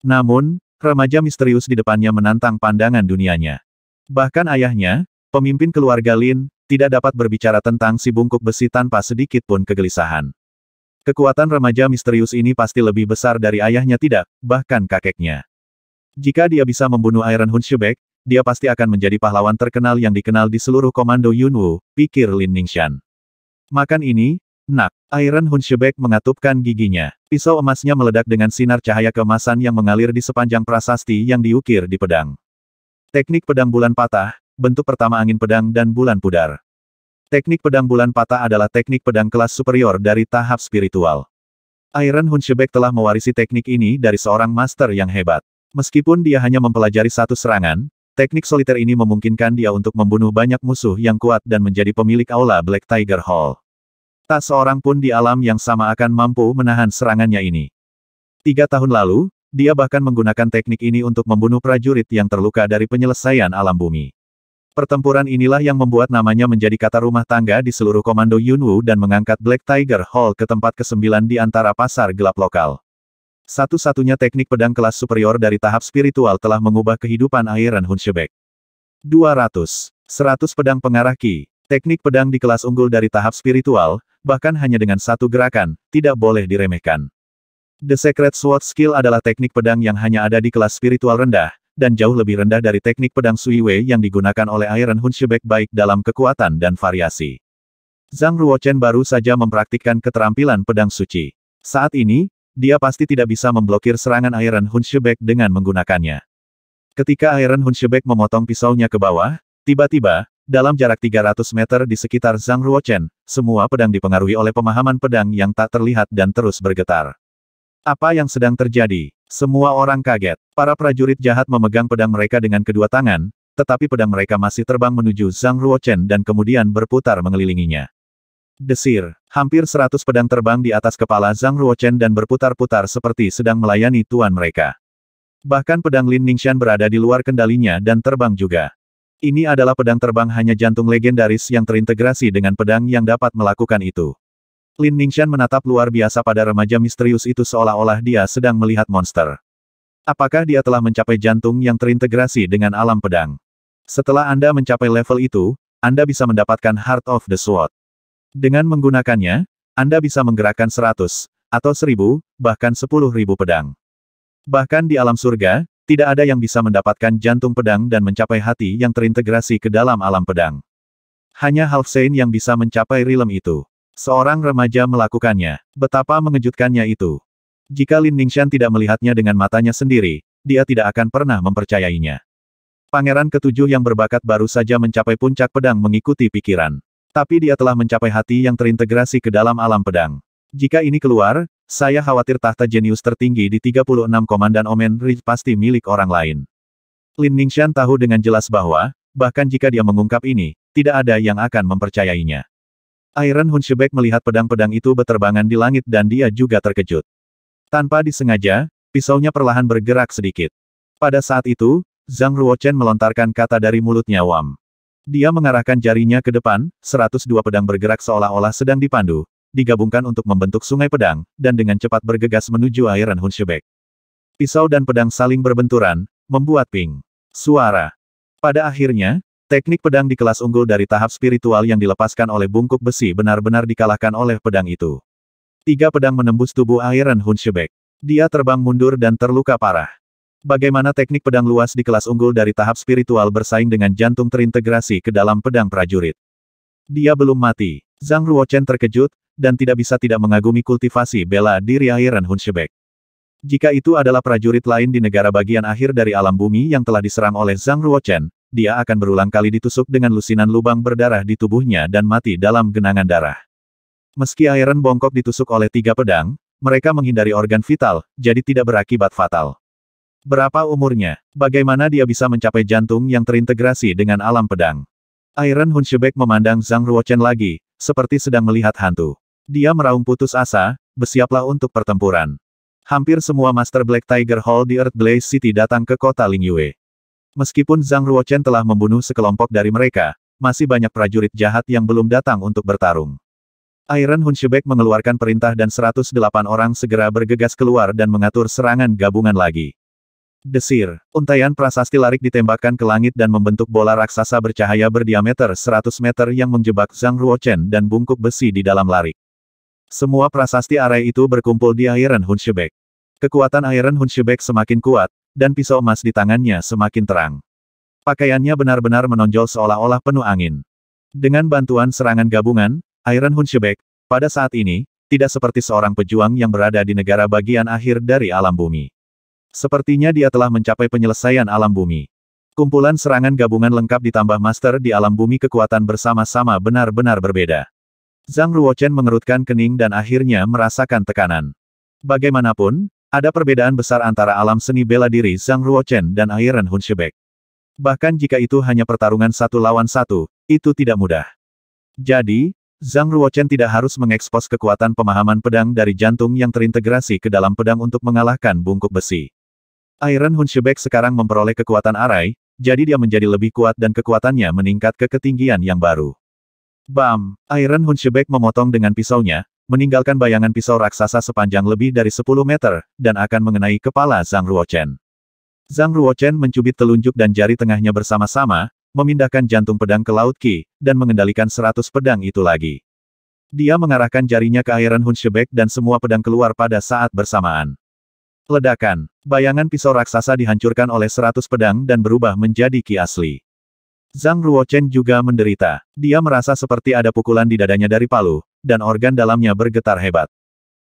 S1: Namun, remaja misterius di depannya menantang pandangan dunianya. Bahkan ayahnya, pemimpin keluarga Lin, tidak dapat berbicara tentang si bungkuk besi tanpa sedikit pun kegelisahan. Kekuatan remaja misterius ini pasti lebih besar dari ayahnya tidak, bahkan kakeknya. Jika dia bisa membunuh Iron Hunshebek, dia pasti akan menjadi pahlawan terkenal yang dikenal di seluruh komando Yunwu, pikir Lin Ningshan. Makan ini, nak. Iron Hunchback mengatupkan giginya. Pisau emasnya meledak dengan sinar cahaya kemasan yang mengalir di sepanjang prasasti yang diukir di pedang. Teknik pedang bulan patah, bentuk pertama angin pedang dan bulan pudar. Teknik pedang bulan patah adalah teknik pedang kelas superior dari tahap spiritual. Iron Hunchback telah mewarisi teknik ini dari seorang master yang hebat. Meskipun dia hanya mempelajari satu serangan, Teknik soliter ini memungkinkan dia untuk membunuh banyak musuh yang kuat dan menjadi pemilik aula Black Tiger Hall. Tak seorang pun di alam yang sama akan mampu menahan serangannya ini. Tiga tahun lalu, dia bahkan menggunakan teknik ini untuk membunuh prajurit yang terluka dari penyelesaian alam bumi. Pertempuran inilah yang membuat namanya menjadi kata rumah tangga di seluruh komando Yunwu dan mengangkat Black Tiger Hall ke tempat ke-9 di antara pasar gelap lokal. Satu-satunya teknik pedang kelas superior dari tahap spiritual telah mengubah kehidupan Iron Hunchback. 200. 100 pedang pengarah Ki. Teknik pedang di kelas unggul dari tahap spiritual, bahkan hanya dengan satu gerakan, tidak boleh diremehkan. The Secret Sword Skill adalah teknik pedang yang hanya ada di kelas spiritual rendah, dan jauh lebih rendah dari teknik pedang Sui Wei yang digunakan oleh Iron Hunchback baik dalam kekuatan dan variasi. Zhang Ruochen baru saja mempraktikkan keterampilan pedang suci. Saat ini, dia pasti tidak bisa memblokir serangan Iron Hunchback dengan menggunakannya. Ketika Iron Hunchback memotong pisaunya ke bawah, tiba-tiba, dalam jarak 300 meter di sekitar Zhang Ruochen, semua pedang dipengaruhi oleh pemahaman pedang yang tak terlihat dan terus bergetar. Apa yang sedang terjadi? Semua orang kaget. Para prajurit jahat memegang pedang mereka dengan kedua tangan, tetapi pedang mereka masih terbang menuju Zhang Ruochen dan kemudian berputar mengelilinginya. Desir, hampir 100 pedang terbang di atas kepala Zhang Ruochen dan berputar-putar seperti sedang melayani tuan mereka. Bahkan pedang Lin Ningxian berada di luar kendalinya dan terbang juga. Ini adalah pedang terbang hanya jantung legendaris yang terintegrasi dengan pedang yang dapat melakukan itu. Lin Ningshan menatap luar biasa pada remaja misterius itu seolah-olah dia sedang melihat monster. Apakah dia telah mencapai jantung yang terintegrasi dengan alam pedang? Setelah Anda mencapai level itu, Anda bisa mendapatkan Heart of the Sword. Dengan menggunakannya, Anda bisa menggerakkan 100, atau 1000, bahkan ribu pedang. Bahkan di alam surga, tidak ada yang bisa mendapatkan jantung pedang dan mencapai hati yang terintegrasi ke dalam alam pedang. Hanya Halfsein yang bisa mencapai rilem itu. Seorang remaja melakukannya. Betapa mengejutkannya itu. Jika Lin Ningshan tidak melihatnya dengan matanya sendiri, dia tidak akan pernah mempercayainya. Pangeran ketujuh yang berbakat baru saja mencapai puncak pedang mengikuti pikiran. Tapi dia telah mencapai hati yang terintegrasi ke dalam alam pedang. Jika ini keluar, saya khawatir tahta jenius tertinggi di 36 Komandan Omen Ridge pasti milik orang lain. Lin Ningxian tahu dengan jelas bahwa, bahkan jika dia mengungkap ini, tidak ada yang akan mempercayainya. Iron Hunchback melihat pedang-pedang itu beterbangan di langit dan dia juga terkejut. Tanpa disengaja, pisaunya perlahan bergerak sedikit. Pada saat itu, Zhang Ruochen melontarkan kata dari mulutnya Wam. Dia mengarahkan jarinya ke depan, 102 pedang bergerak seolah-olah sedang dipandu, digabungkan untuk membentuk sungai pedang, dan dengan cepat bergegas menuju airan Hunshebek. Pisau dan pedang saling berbenturan, membuat ping. Suara. Pada akhirnya, teknik pedang di kelas unggul dari tahap spiritual yang dilepaskan oleh bungkuk besi benar-benar dikalahkan oleh pedang itu. Tiga pedang menembus tubuh airan Hunshebek. Dia terbang mundur dan terluka parah. Bagaimana teknik pedang luas di kelas unggul dari tahap spiritual bersaing dengan jantung terintegrasi ke dalam pedang prajurit? Dia belum mati. Zhang Ruochen terkejut, dan tidak bisa tidak mengagumi kultivasi bela diri Iron Hunchback. Jika itu adalah prajurit lain di negara bagian akhir dari alam bumi yang telah diserang oleh Zhang Ruochen, dia akan berulang kali ditusuk dengan lusinan lubang berdarah di tubuhnya dan mati dalam genangan darah. Meski Iron bongkok ditusuk oleh tiga pedang, mereka menghindari organ vital, jadi tidak berakibat fatal. Berapa umurnya? Bagaimana dia bisa mencapai jantung yang terintegrasi dengan alam pedang? Iron Hunchback memandang Zhang Ruochen lagi, seperti sedang melihat hantu. Dia meraung putus asa, bersiaplah untuk pertempuran. Hampir semua Master Black Tiger Hall di Earth Blaze City datang ke kota Lingyue. Meskipun Zhang Ruochen telah membunuh sekelompok dari mereka, masih banyak prajurit jahat yang belum datang untuk bertarung. Iron Hunchback mengeluarkan perintah dan 108 orang segera bergegas keluar dan mengatur serangan gabungan lagi. Desir, untaian prasasti larik ditembakkan ke langit dan membentuk bola raksasa bercahaya berdiameter 100 meter yang menjebak Zhang Ruochen dan bungkuk besi di dalam larik. Semua prasasti arai itu berkumpul di Iron Hunchback. Kekuatan Iron Hunchback semakin kuat, dan pisau emas di tangannya semakin terang. Pakaiannya benar-benar menonjol seolah-olah penuh angin. Dengan bantuan serangan gabungan, Iron Hunchback, pada saat ini, tidak seperti seorang pejuang yang berada di negara bagian akhir dari alam bumi. Sepertinya dia telah mencapai penyelesaian alam bumi. Kumpulan serangan gabungan lengkap ditambah master di alam bumi kekuatan bersama-sama benar-benar berbeda. Zhang Ruochen mengerutkan kening dan akhirnya merasakan tekanan. Bagaimanapun, ada perbedaan besar antara alam seni bela diri Zhang Ruochen dan Iron Hunshebek. Bahkan jika itu hanya pertarungan satu lawan satu, itu tidak mudah. Jadi, Zhang Ruochen tidak harus mengekspos kekuatan pemahaman pedang dari jantung yang terintegrasi ke dalam pedang untuk mengalahkan bungkuk besi. Iron Hunshebek sekarang memperoleh kekuatan arai, jadi dia menjadi lebih kuat dan kekuatannya meningkat ke ketinggian yang baru. Bam! Iron Hunchback memotong dengan pisaunya, meninggalkan bayangan pisau raksasa sepanjang lebih dari 10 meter, dan akan mengenai kepala Zhang Ruochen. Zhang Ruochen mencubit telunjuk dan jari tengahnya bersama-sama, memindahkan jantung pedang ke Laut Qi, dan mengendalikan seratus pedang itu lagi. Dia mengarahkan jarinya ke Iron Hunchback dan semua pedang keluar pada saat bersamaan. Ledakan, bayangan pisau raksasa dihancurkan oleh seratus pedang dan berubah menjadi Ki asli. Zhang Ruochen juga menderita. Dia merasa seperti ada pukulan di dadanya dari palu, dan organ dalamnya bergetar hebat.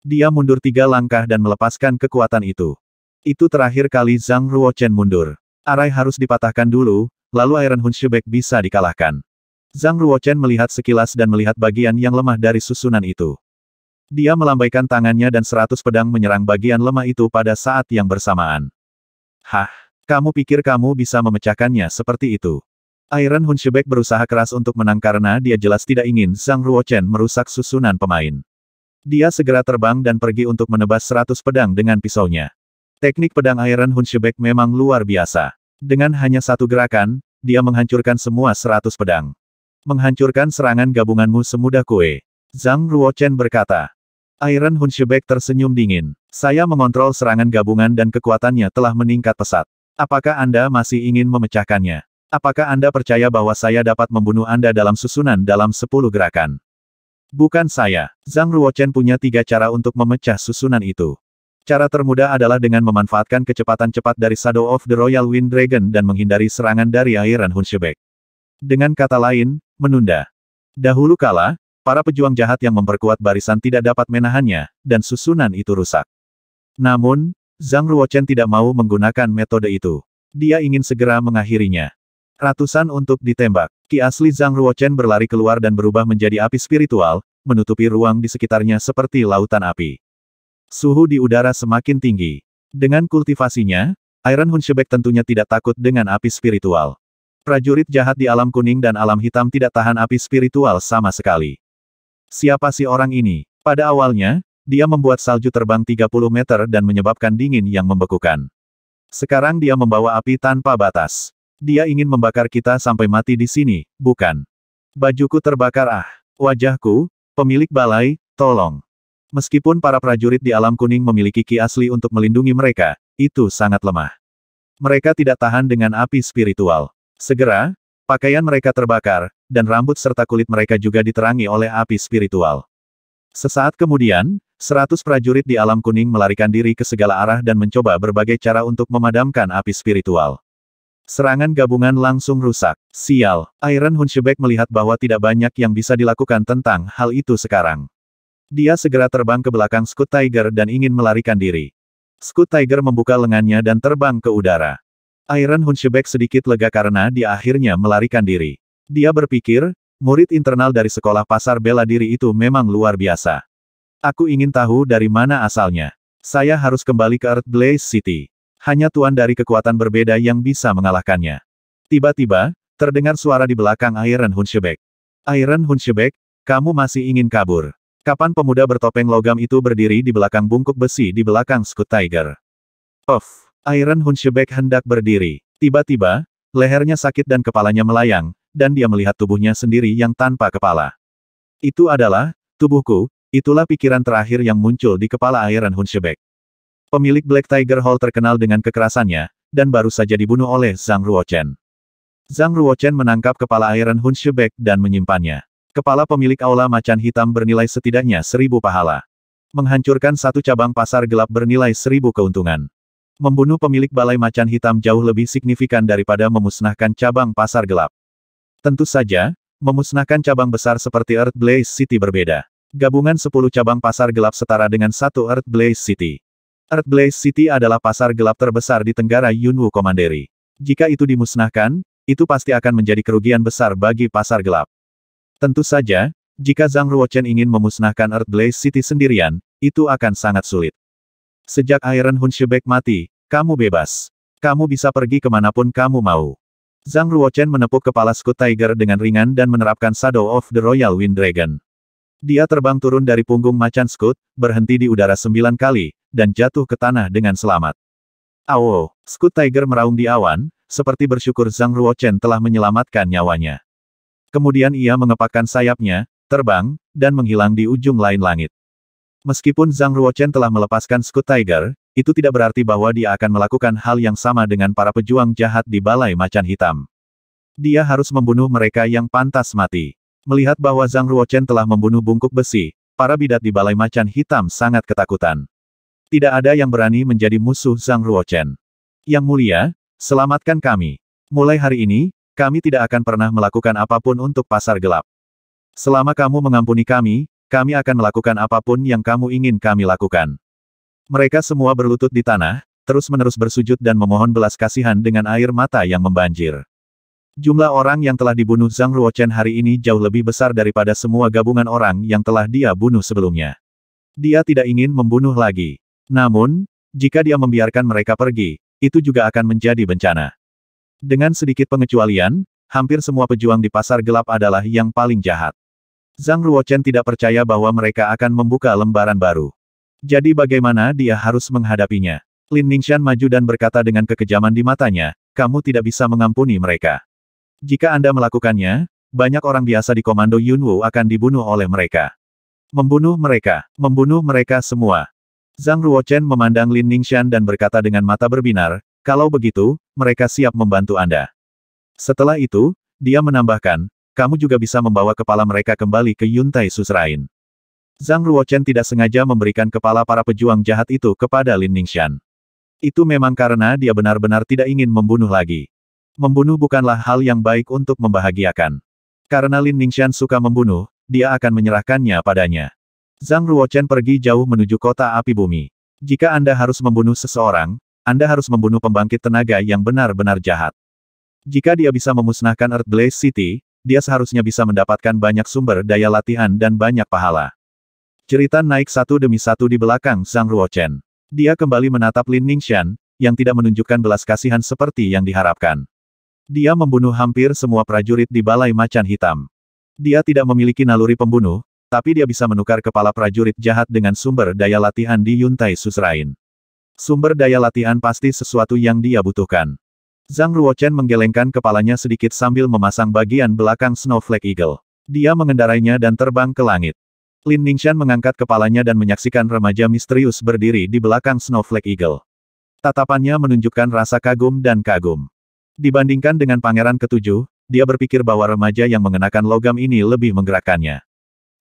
S1: Dia mundur tiga langkah dan melepaskan kekuatan itu. Itu terakhir kali Zhang Ruochen mundur. Arai harus dipatahkan dulu, lalu Iron Hunshebek bisa dikalahkan. Zhang Ruochen melihat sekilas dan melihat bagian yang lemah dari susunan itu. Dia melambaikan tangannya dan seratus pedang menyerang bagian lemah itu pada saat yang bersamaan. Hah, kamu pikir kamu bisa memecahkannya seperti itu? Iron Hunshebek berusaha keras untuk menang karena dia jelas tidak ingin Zhang Ruochen merusak susunan pemain. Dia segera terbang dan pergi untuk menebas seratus pedang dengan pisaunya. Teknik pedang Iron Hunshebek memang luar biasa. Dengan hanya satu gerakan, dia menghancurkan semua seratus pedang. Menghancurkan serangan gabunganmu semudah kue. Zhang Ruochen berkata. Iron Hunshebek tersenyum dingin. Saya mengontrol serangan gabungan dan kekuatannya telah meningkat pesat. Apakah Anda masih ingin memecahkannya? Apakah Anda percaya bahwa saya dapat membunuh Anda dalam susunan dalam sepuluh gerakan? Bukan saya. Zhang Ruochen punya tiga cara untuk memecah susunan itu. Cara termudah adalah dengan memanfaatkan kecepatan cepat dari Shadow of the Royal Wind Dragon dan menghindari serangan dari Iron Hunchback. Dengan kata lain, menunda. Dahulu kala, para pejuang jahat yang memperkuat barisan tidak dapat menahannya, dan susunan itu rusak. Namun, Zhang Ruochen tidak mau menggunakan metode itu. Dia ingin segera mengakhirinya. Ratusan untuk ditembak. Ki asli Zhang Ruochen berlari keluar dan berubah menjadi api spiritual, menutupi ruang di sekitarnya seperti lautan api. Suhu di udara semakin tinggi. Dengan kultivasinya, Iron Hunshebek tentunya tidak takut dengan api spiritual. Prajurit jahat di alam kuning dan alam hitam tidak tahan api spiritual sama sekali. Siapa sih orang ini? Pada awalnya, dia membuat salju terbang 30 meter dan menyebabkan dingin yang membekukan. Sekarang dia membawa api tanpa batas. Dia ingin membakar kita sampai mati di sini, bukan? Bajuku terbakar ah. Wajahku, pemilik balai, tolong. Meskipun para prajurit di alam kuning memiliki ki asli untuk melindungi mereka, itu sangat lemah. Mereka tidak tahan dengan api spiritual. Segera, pakaian mereka terbakar, dan rambut serta kulit mereka juga diterangi oleh api spiritual. Sesaat kemudian, seratus prajurit di alam kuning melarikan diri ke segala arah dan mencoba berbagai cara untuk memadamkan api spiritual. Serangan gabungan langsung rusak. Sial, Iron Hunchback melihat bahwa tidak banyak yang bisa dilakukan tentang hal itu sekarang. Dia segera terbang ke belakang Scoot Tiger dan ingin melarikan diri. Scoot Tiger membuka lengannya dan terbang ke udara. Iron Hunchback sedikit lega karena dia akhirnya melarikan diri. Dia berpikir, murid internal dari sekolah pasar bela diri itu memang luar biasa. Aku ingin tahu dari mana asalnya. Saya harus kembali ke Earth Blaze City hanya tuan dari kekuatan berbeda yang bisa mengalahkannya. Tiba-tiba, terdengar suara di belakang Iron Hunchback. Iron Hunchback, kamu masih ingin kabur. Kapan pemuda bertopeng logam itu berdiri di belakang bungkuk besi di belakang Scoot Tiger. Of, Iron Hunchback hendak berdiri. Tiba-tiba, lehernya sakit dan kepalanya melayang, dan dia melihat tubuhnya sendiri yang tanpa kepala. Itu adalah, tubuhku, itulah pikiran terakhir yang muncul di kepala Iron Hunchback. Pemilik Black Tiger Hall terkenal dengan kekerasannya, dan baru saja dibunuh oleh Zhang Ruochen. Zhang Ruochen menangkap kepala Iron Hun Shebek dan menyimpannya. Kepala pemilik aula macan hitam bernilai setidaknya seribu pahala. Menghancurkan satu cabang pasar gelap bernilai seribu keuntungan. Membunuh pemilik balai macan hitam jauh lebih signifikan daripada memusnahkan cabang pasar gelap. Tentu saja, memusnahkan cabang besar seperti Earth Blaze City berbeda. Gabungan 10 cabang pasar gelap setara dengan satu Earth Blaze City. Earthblaze City adalah pasar gelap terbesar di Tenggara Yunwu Komanderi. Jika itu dimusnahkan, itu pasti akan menjadi kerugian besar bagi pasar gelap. Tentu saja, jika Zhang Ruochen ingin memusnahkan Earthblaze City sendirian, itu akan sangat sulit. Sejak Iron Hunshebek mati, kamu bebas. Kamu bisa pergi kemanapun kamu mau. Zhang Ruochen menepuk kepala Scoot Tiger dengan ringan dan menerapkan Shadow of the Royal Wind Dragon. Dia terbang turun dari punggung macan Scoot, berhenti di udara sembilan kali, dan jatuh ke tanah dengan selamat. Awo, Scoot Tiger meraung di awan, seperti bersyukur Zhang Ruochen telah menyelamatkan nyawanya. Kemudian ia mengepakkan sayapnya, terbang, dan menghilang di ujung lain langit. Meskipun Zhang Ruochen telah melepaskan Scoot Tiger, itu tidak berarti bahwa dia akan melakukan hal yang sama dengan para pejuang jahat di Balai Macan Hitam. Dia harus membunuh mereka yang pantas mati. Melihat bahwa Zhang Ruochen telah membunuh bungkuk besi, para bidat di Balai Macan Hitam sangat ketakutan. Tidak ada yang berani menjadi musuh Zhang Ruochen. Yang mulia, selamatkan kami. Mulai hari ini, kami tidak akan pernah melakukan apapun untuk pasar gelap. Selama kamu mengampuni kami, kami akan melakukan apapun yang kamu ingin kami lakukan. Mereka semua berlutut di tanah, terus-menerus bersujud dan memohon belas kasihan dengan air mata yang membanjir. Jumlah orang yang telah dibunuh Zhang Ruochen hari ini jauh lebih besar daripada semua gabungan orang yang telah dia bunuh sebelumnya. Dia tidak ingin membunuh lagi. Namun, jika dia membiarkan mereka pergi, itu juga akan menjadi bencana. Dengan sedikit pengecualian, hampir semua pejuang di pasar gelap adalah yang paling jahat. Zhang Ruochen tidak percaya bahwa mereka akan membuka lembaran baru. Jadi bagaimana dia harus menghadapinya? Lin Ningxian maju dan berkata dengan kekejaman di matanya, kamu tidak bisa mengampuni mereka. Jika Anda melakukannya, banyak orang biasa di komando Yunwu akan dibunuh oleh mereka. Membunuh mereka, membunuh mereka semua. Zhang Ruochen memandang Lin Ningxian dan berkata dengan mata berbinar, kalau begitu, mereka siap membantu Anda. Setelah itu, dia menambahkan, kamu juga bisa membawa kepala mereka kembali ke Yuntai Susrain. Zhang Ruochen tidak sengaja memberikan kepala para pejuang jahat itu kepada Lin Ningxian. Itu memang karena dia benar-benar tidak ingin membunuh lagi. Membunuh bukanlah hal yang baik untuk membahagiakan. Karena Lin Ningxian suka membunuh, dia akan menyerahkannya padanya. Zhang Ruochen pergi jauh menuju kota api bumi. Jika Anda harus membunuh seseorang, Anda harus membunuh pembangkit tenaga yang benar-benar jahat. Jika dia bisa memusnahkan Earth Blaze City, dia seharusnya bisa mendapatkan banyak sumber daya latihan dan banyak pahala. Cerita naik satu demi satu di belakang Zhang Ruochen. Dia kembali menatap Lin Ningxian, yang tidak menunjukkan belas kasihan seperti yang diharapkan. Dia membunuh hampir semua prajurit di Balai Macan Hitam. Dia tidak memiliki naluri pembunuh, tapi dia bisa menukar kepala prajurit jahat dengan sumber daya latihan di Yuntai Susrain. Sumber daya latihan pasti sesuatu yang dia butuhkan. Zhang Ruochen menggelengkan kepalanya sedikit sambil memasang bagian belakang Snowflake Eagle. Dia mengendarainya dan terbang ke langit. Lin Ningshan mengangkat kepalanya dan menyaksikan remaja misterius berdiri di belakang Snowflake Eagle. Tatapannya menunjukkan rasa kagum dan kagum. Dibandingkan dengan pangeran ketujuh, dia berpikir bahwa remaja yang mengenakan logam ini lebih menggerakkannya.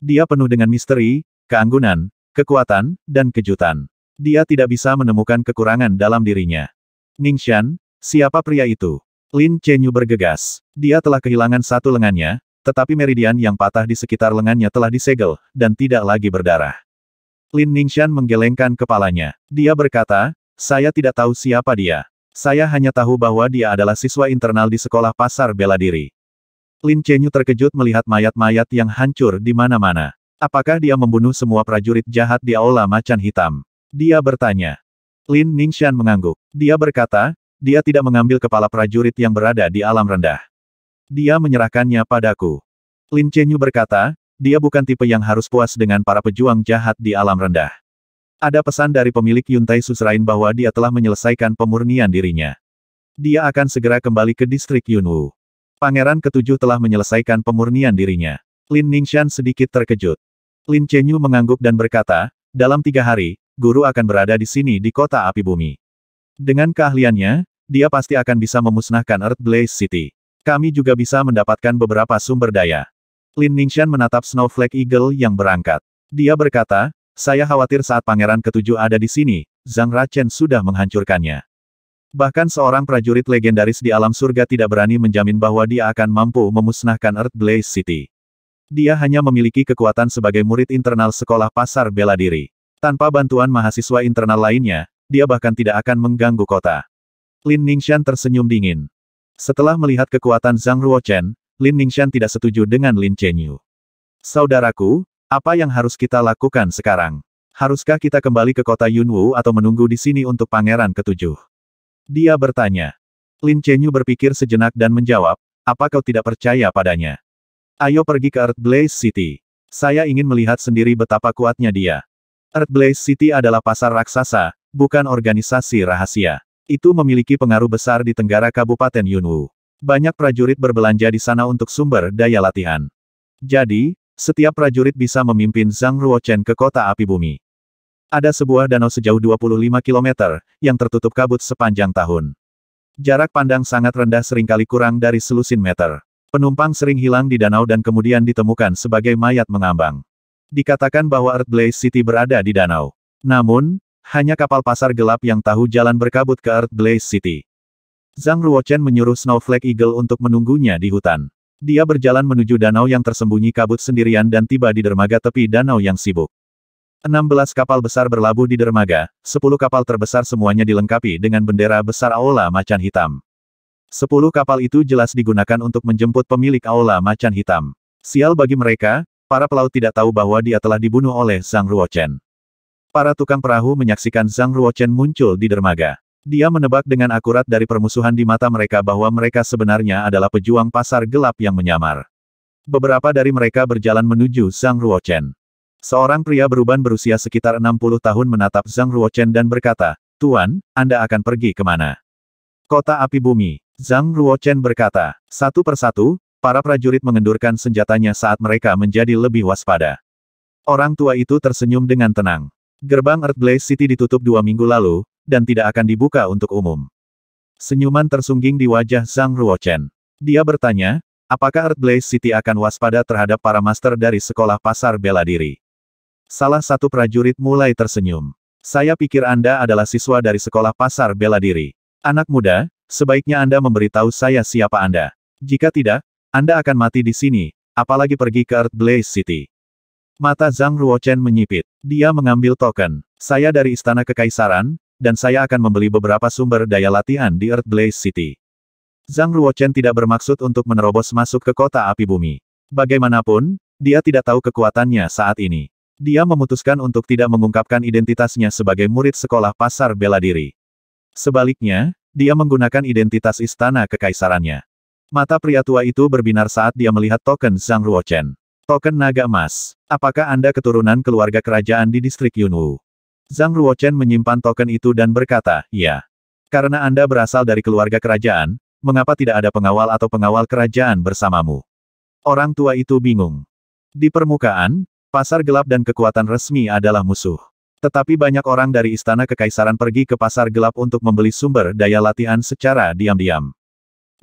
S1: Dia penuh dengan misteri, keanggunan, kekuatan, dan kejutan. Dia tidak bisa menemukan kekurangan dalam dirinya. Shan, siapa pria itu? Lin Chenyu bergegas. Dia telah kehilangan satu lengannya, tetapi meridian yang patah di sekitar lengannya telah disegel, dan tidak lagi berdarah. Lin Shan menggelengkan kepalanya. Dia berkata, saya tidak tahu siapa dia. Saya hanya tahu bahwa dia adalah siswa internal di sekolah pasar bela diri. Lin Chenyu terkejut melihat mayat-mayat yang hancur di mana-mana. Apakah dia membunuh semua prajurit jahat di Aula Macan Hitam? Dia bertanya. Lin Ningshan mengangguk. Dia berkata, dia tidak mengambil kepala prajurit yang berada di alam rendah. Dia menyerahkannya padaku. Lin Chenyu berkata, dia bukan tipe yang harus puas dengan para pejuang jahat di alam rendah. Ada pesan dari pemilik Yuntai Susrain bahwa dia telah menyelesaikan pemurnian dirinya. Dia akan segera kembali ke distrik Yunwu. Pangeran ketujuh telah menyelesaikan pemurnian dirinya. Lin Ningshan sedikit terkejut. Lin Chenyu mengangguk dan berkata, dalam tiga hari, guru akan berada di sini di kota api bumi. Dengan keahliannya, dia pasti akan bisa memusnahkan Earth Blaze City. Kami juga bisa mendapatkan beberapa sumber daya. Lin Ningshan menatap Snowflake Eagle yang berangkat. Dia berkata, saya khawatir saat pangeran ketujuh ada di sini, Zhang Rachen sudah menghancurkannya. Bahkan seorang prajurit legendaris di alam surga tidak berani menjamin bahwa dia akan mampu memusnahkan Earth Blaze City. Dia hanya memiliki kekuatan sebagai murid internal sekolah pasar bela diri. Tanpa bantuan mahasiswa internal lainnya, dia bahkan tidak akan mengganggu kota. Lin Ningxian tersenyum dingin. Setelah melihat kekuatan Zhang Ruochen, Lin Ningxian tidak setuju dengan Lin Chenyu. Saudaraku, apa yang harus kita lakukan sekarang? Haruskah kita kembali ke kota Yunwu atau menunggu di sini untuk pangeran ketujuh? Dia bertanya. Lin Chenyu berpikir sejenak dan menjawab, apa kau tidak percaya padanya? Ayo pergi ke Earth Blaze City. Saya ingin melihat sendiri betapa kuatnya dia. Earth Blaze City adalah pasar raksasa, bukan organisasi rahasia. Itu memiliki pengaruh besar di Tenggara Kabupaten Yunwu. Banyak prajurit berbelanja di sana untuk sumber daya latihan. Jadi, setiap prajurit bisa memimpin Zhang Ruochen ke kota api bumi. Ada sebuah danau sejauh 25 km, yang tertutup kabut sepanjang tahun. Jarak pandang sangat rendah seringkali kurang dari selusin meter. Penumpang sering hilang di danau dan kemudian ditemukan sebagai mayat mengambang. Dikatakan bahwa Earth Earthblaze City berada di danau. Namun, hanya kapal pasar gelap yang tahu jalan berkabut ke Earth Earthblaze City. Zhang Ruochen menyuruh Snowflake Eagle untuk menunggunya di hutan. Dia berjalan menuju danau yang tersembunyi kabut sendirian dan tiba di dermaga tepi danau yang sibuk. 16 kapal besar berlabuh di dermaga, 10 kapal terbesar semuanya dilengkapi dengan bendera besar Aula Macan Hitam. 10 kapal itu jelas digunakan untuk menjemput pemilik Aula Macan Hitam. Sial bagi mereka, para pelaut tidak tahu bahwa dia telah dibunuh oleh Zhang Ruochen. Para tukang perahu menyaksikan Zhang Ruochen muncul di dermaga. Dia menebak dengan akurat dari permusuhan di mata mereka bahwa mereka sebenarnya adalah pejuang pasar gelap yang menyamar. Beberapa dari mereka berjalan menuju Zhang Ruochen. Seorang pria beruban berusia sekitar 60 tahun menatap Zhang Ruochen dan berkata, Tuan, Anda akan pergi ke mana? Kota api bumi. Zhang Ruochen berkata, satu persatu, para prajurit mengendurkan senjatanya saat mereka menjadi lebih waspada. Orang tua itu tersenyum dengan tenang. Gerbang Earthblaze City ditutup dua minggu lalu, dan tidak akan dibuka untuk umum. Senyuman tersungging di wajah Zhang Ruochen. Dia bertanya, apakah Earthblaze City akan waspada terhadap para master dari sekolah pasar bela diri? Salah satu prajurit mulai tersenyum. Saya pikir Anda adalah siswa dari sekolah pasar bela diri. Anak muda, sebaiknya Anda memberitahu saya siapa Anda. Jika tidak, Anda akan mati di sini, apalagi pergi ke Earth Blaze City. Mata Zhang Ruochen menyipit. Dia mengambil token. Saya dari Istana Kekaisaran, dan saya akan membeli beberapa sumber daya latihan di Earth Blaze City. Zhang Ruochen tidak bermaksud untuk menerobos masuk ke kota api bumi. Bagaimanapun, dia tidak tahu kekuatannya saat ini. Dia memutuskan untuk tidak mengungkapkan identitasnya sebagai murid sekolah pasar bela diri. Sebaliknya, dia menggunakan identitas istana kekaisarannya. Mata pria tua itu berbinar saat dia melihat token Zhang Ruochen. Token naga emas. Apakah Anda keturunan keluarga kerajaan di distrik Yunwu? Zhang Ruochen menyimpan token itu dan berkata, ya. Karena Anda berasal dari keluarga kerajaan, mengapa tidak ada pengawal atau pengawal kerajaan bersamamu? Orang tua itu bingung. Di permukaan, Pasar gelap dan kekuatan resmi adalah musuh. Tetapi banyak orang dari istana kekaisaran pergi ke pasar gelap untuk membeli sumber daya latihan secara diam-diam.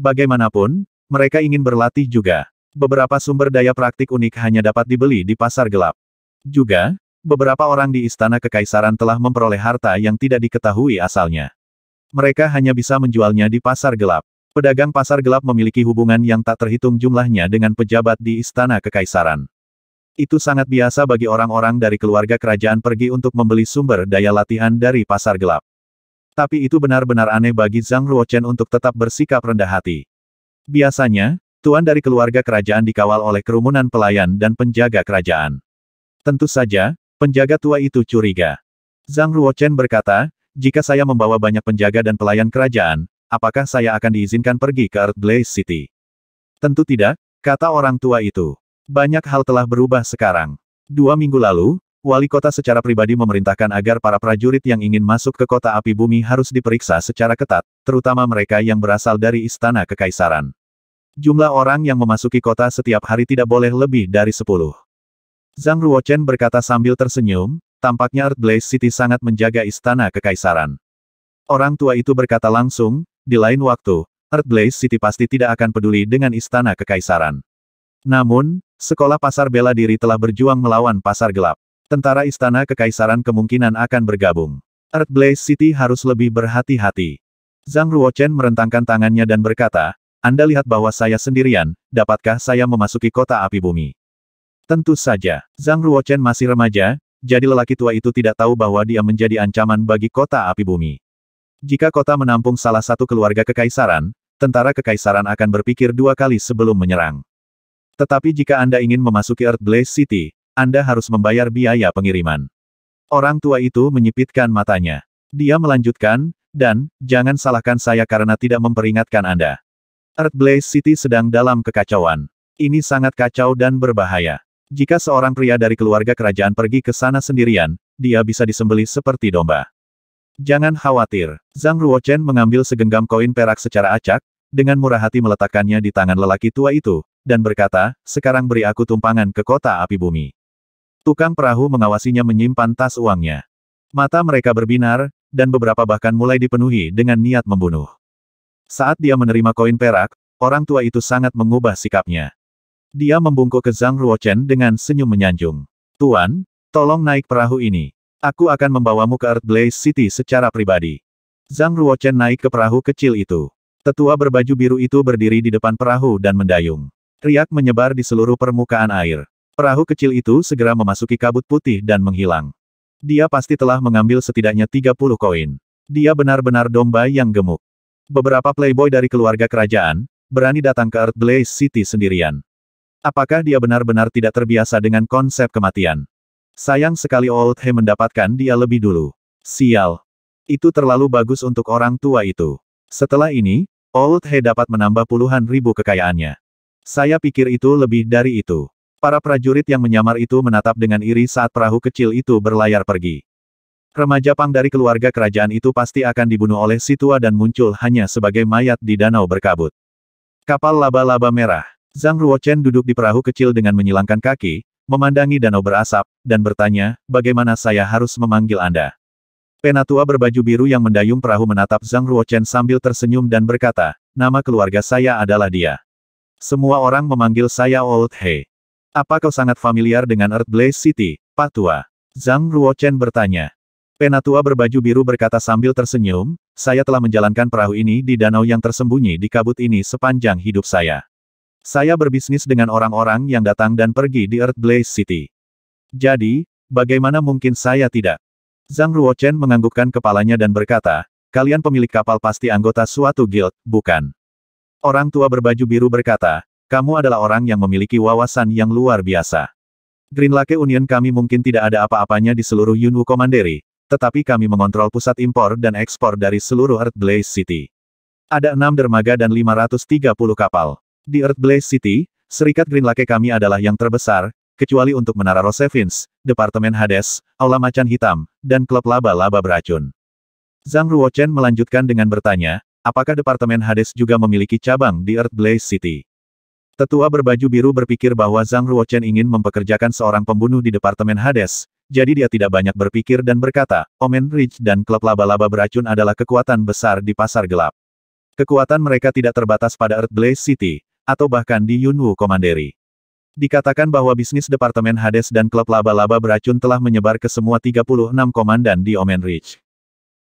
S1: Bagaimanapun, mereka ingin berlatih juga. Beberapa sumber daya praktik unik hanya dapat dibeli di pasar gelap. Juga, beberapa orang di istana kekaisaran telah memperoleh harta yang tidak diketahui asalnya. Mereka hanya bisa menjualnya di pasar gelap. Pedagang pasar gelap memiliki hubungan yang tak terhitung jumlahnya dengan pejabat di istana kekaisaran. Itu sangat biasa bagi orang-orang dari keluarga kerajaan pergi untuk membeli sumber daya latihan dari pasar gelap. Tapi itu benar-benar aneh bagi Zhang Ruochen untuk tetap bersikap rendah hati. Biasanya, tuan dari keluarga kerajaan dikawal oleh kerumunan pelayan dan penjaga kerajaan. Tentu saja, penjaga tua itu curiga. Zhang Ruochen berkata, jika saya membawa banyak penjaga dan pelayan kerajaan, apakah saya akan diizinkan pergi ke Earth Blaze City? Tentu tidak, kata orang tua itu. Banyak hal telah berubah sekarang. Dua minggu lalu, wali kota secara pribadi memerintahkan agar para prajurit yang ingin masuk ke kota api bumi harus diperiksa secara ketat, terutama mereka yang berasal dari istana kekaisaran. Jumlah orang yang memasuki kota setiap hari tidak boleh lebih dari sepuluh. Zhang Ruochen berkata sambil tersenyum, tampaknya Earthblaze City sangat menjaga istana kekaisaran. Orang tua itu berkata langsung, di lain waktu, Earthblaze City pasti tidak akan peduli dengan istana kekaisaran. Namun, sekolah pasar bela diri telah berjuang melawan pasar gelap. Tentara istana kekaisaran kemungkinan akan bergabung. Blaze City harus lebih berhati-hati. Zhang Ruochen merentangkan tangannya dan berkata, Anda lihat bahwa saya sendirian, dapatkah saya memasuki kota api bumi? Tentu saja, Zhang Ruochen masih remaja, jadi lelaki tua itu tidak tahu bahwa dia menjadi ancaman bagi kota api bumi. Jika kota menampung salah satu keluarga kekaisaran, tentara kekaisaran akan berpikir dua kali sebelum menyerang. Tetapi jika Anda ingin memasuki Earthblaze City, Anda harus membayar biaya pengiriman. Orang tua itu menyipitkan matanya. Dia melanjutkan, dan, jangan salahkan saya karena tidak memperingatkan Anda. Earthblaze City sedang dalam kekacauan. Ini sangat kacau dan berbahaya. Jika seorang pria dari keluarga kerajaan pergi ke sana sendirian, dia bisa disembelih seperti domba. Jangan khawatir. Zhang Ruochen mengambil segenggam koin perak secara acak, dengan murah hati meletakkannya di tangan lelaki tua itu, dan berkata, sekarang beri aku tumpangan ke kota api bumi. Tukang perahu mengawasinya menyimpan tas uangnya. Mata mereka berbinar, dan beberapa bahkan mulai dipenuhi dengan niat membunuh. Saat dia menerima koin perak, orang tua itu sangat mengubah sikapnya. Dia membungkuk ke Zhang Ruochen dengan senyum menyanjung. Tuan, tolong naik perahu ini. Aku akan membawamu ke Earth Blaze City secara pribadi. Zhang Ruochen naik ke perahu kecil itu. Tetua berbaju biru itu berdiri di depan perahu dan mendayung. Riak menyebar di seluruh permukaan air. Perahu kecil itu segera memasuki kabut putih dan menghilang. Dia pasti telah mengambil setidaknya 30 koin. Dia benar-benar domba yang gemuk. Beberapa playboy dari keluarga kerajaan, berani datang ke Earthblaze City sendirian. Apakah dia benar-benar tidak terbiasa dengan konsep kematian? Sayang sekali Old He mendapatkan dia lebih dulu. Sial. Itu terlalu bagus untuk orang tua itu. Setelah ini, Old He dapat menambah puluhan ribu kekayaannya. Saya pikir itu lebih dari itu. Para prajurit yang menyamar itu menatap dengan iri saat perahu kecil itu berlayar pergi. Remaja Pang dari keluarga kerajaan itu pasti akan dibunuh oleh si tua dan muncul hanya sebagai mayat di danau berkabut. Kapal laba-laba merah. Zhang Ruochen duduk di perahu kecil dengan menyilangkan kaki, memandangi danau berasap, dan bertanya, bagaimana saya harus memanggil Anda? Penatua berbaju biru yang mendayung perahu menatap Zhang Ruochen sambil tersenyum dan berkata, nama keluarga saya adalah dia. Semua orang memanggil saya Old He. Apa kau sangat familiar dengan Earthblaze City, Pak Tua? Zhang Ruochen bertanya. Penatua berbaju biru berkata sambil tersenyum, saya telah menjalankan perahu ini di danau yang tersembunyi di kabut ini sepanjang hidup saya. Saya berbisnis dengan orang-orang yang datang dan pergi di Earthblaze City. Jadi, bagaimana mungkin saya tidak? Zhang Ruochen menganggukkan kepalanya dan berkata, kalian pemilik kapal pasti anggota suatu guild, bukan? Orang tua berbaju biru berkata, kamu adalah orang yang memiliki wawasan yang luar biasa. Green Lake Union kami mungkin tidak ada apa-apanya di seluruh Yunwu Commandery, tetapi kami mengontrol pusat impor dan ekspor dari seluruh Earth Blaze City. Ada enam dermaga dan 530 kapal. Di Earth Blaze City, serikat Green Lake kami adalah yang terbesar, kecuali untuk Menara Rosevins, Departemen Hades, Aula Macan Hitam, dan Klub Laba-Laba Beracun. Zhang Ruochen melanjutkan dengan bertanya, Apakah Departemen Hades juga memiliki cabang di Earth Blaze City? Tetua berbaju biru berpikir bahwa Zhang Ruochen ingin mempekerjakan seorang pembunuh di Departemen Hades, jadi dia tidak banyak berpikir dan berkata, Omen Ridge dan klub laba-laba beracun adalah kekuatan besar di pasar gelap. Kekuatan mereka tidak terbatas pada Earth Blaze City, atau bahkan di Yunwu Komanderi. Dikatakan bahwa bisnis Departemen Hades dan klub laba-laba beracun telah menyebar ke semua 36 komandan di Omen Ridge.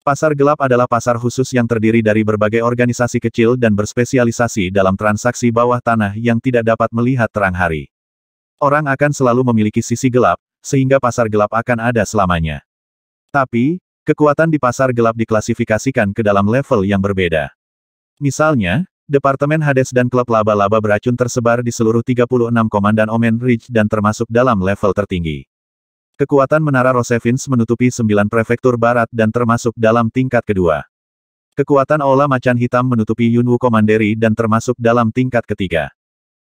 S1: Pasar gelap adalah pasar khusus yang terdiri dari berbagai organisasi kecil dan berspesialisasi dalam transaksi bawah tanah yang tidak dapat melihat terang hari. Orang akan selalu memiliki sisi gelap, sehingga pasar gelap akan ada selamanya. Tapi, kekuatan di pasar gelap diklasifikasikan ke dalam level yang berbeda. Misalnya, Departemen Hades dan klub laba-laba beracun tersebar di seluruh 36 komandan Omen Ridge dan termasuk dalam level tertinggi. Kekuatan Menara Rosevins menutupi sembilan prefektur barat dan termasuk dalam tingkat kedua. Kekuatan Aula Macan Hitam menutupi Yunwu Komanderi dan termasuk dalam tingkat ketiga.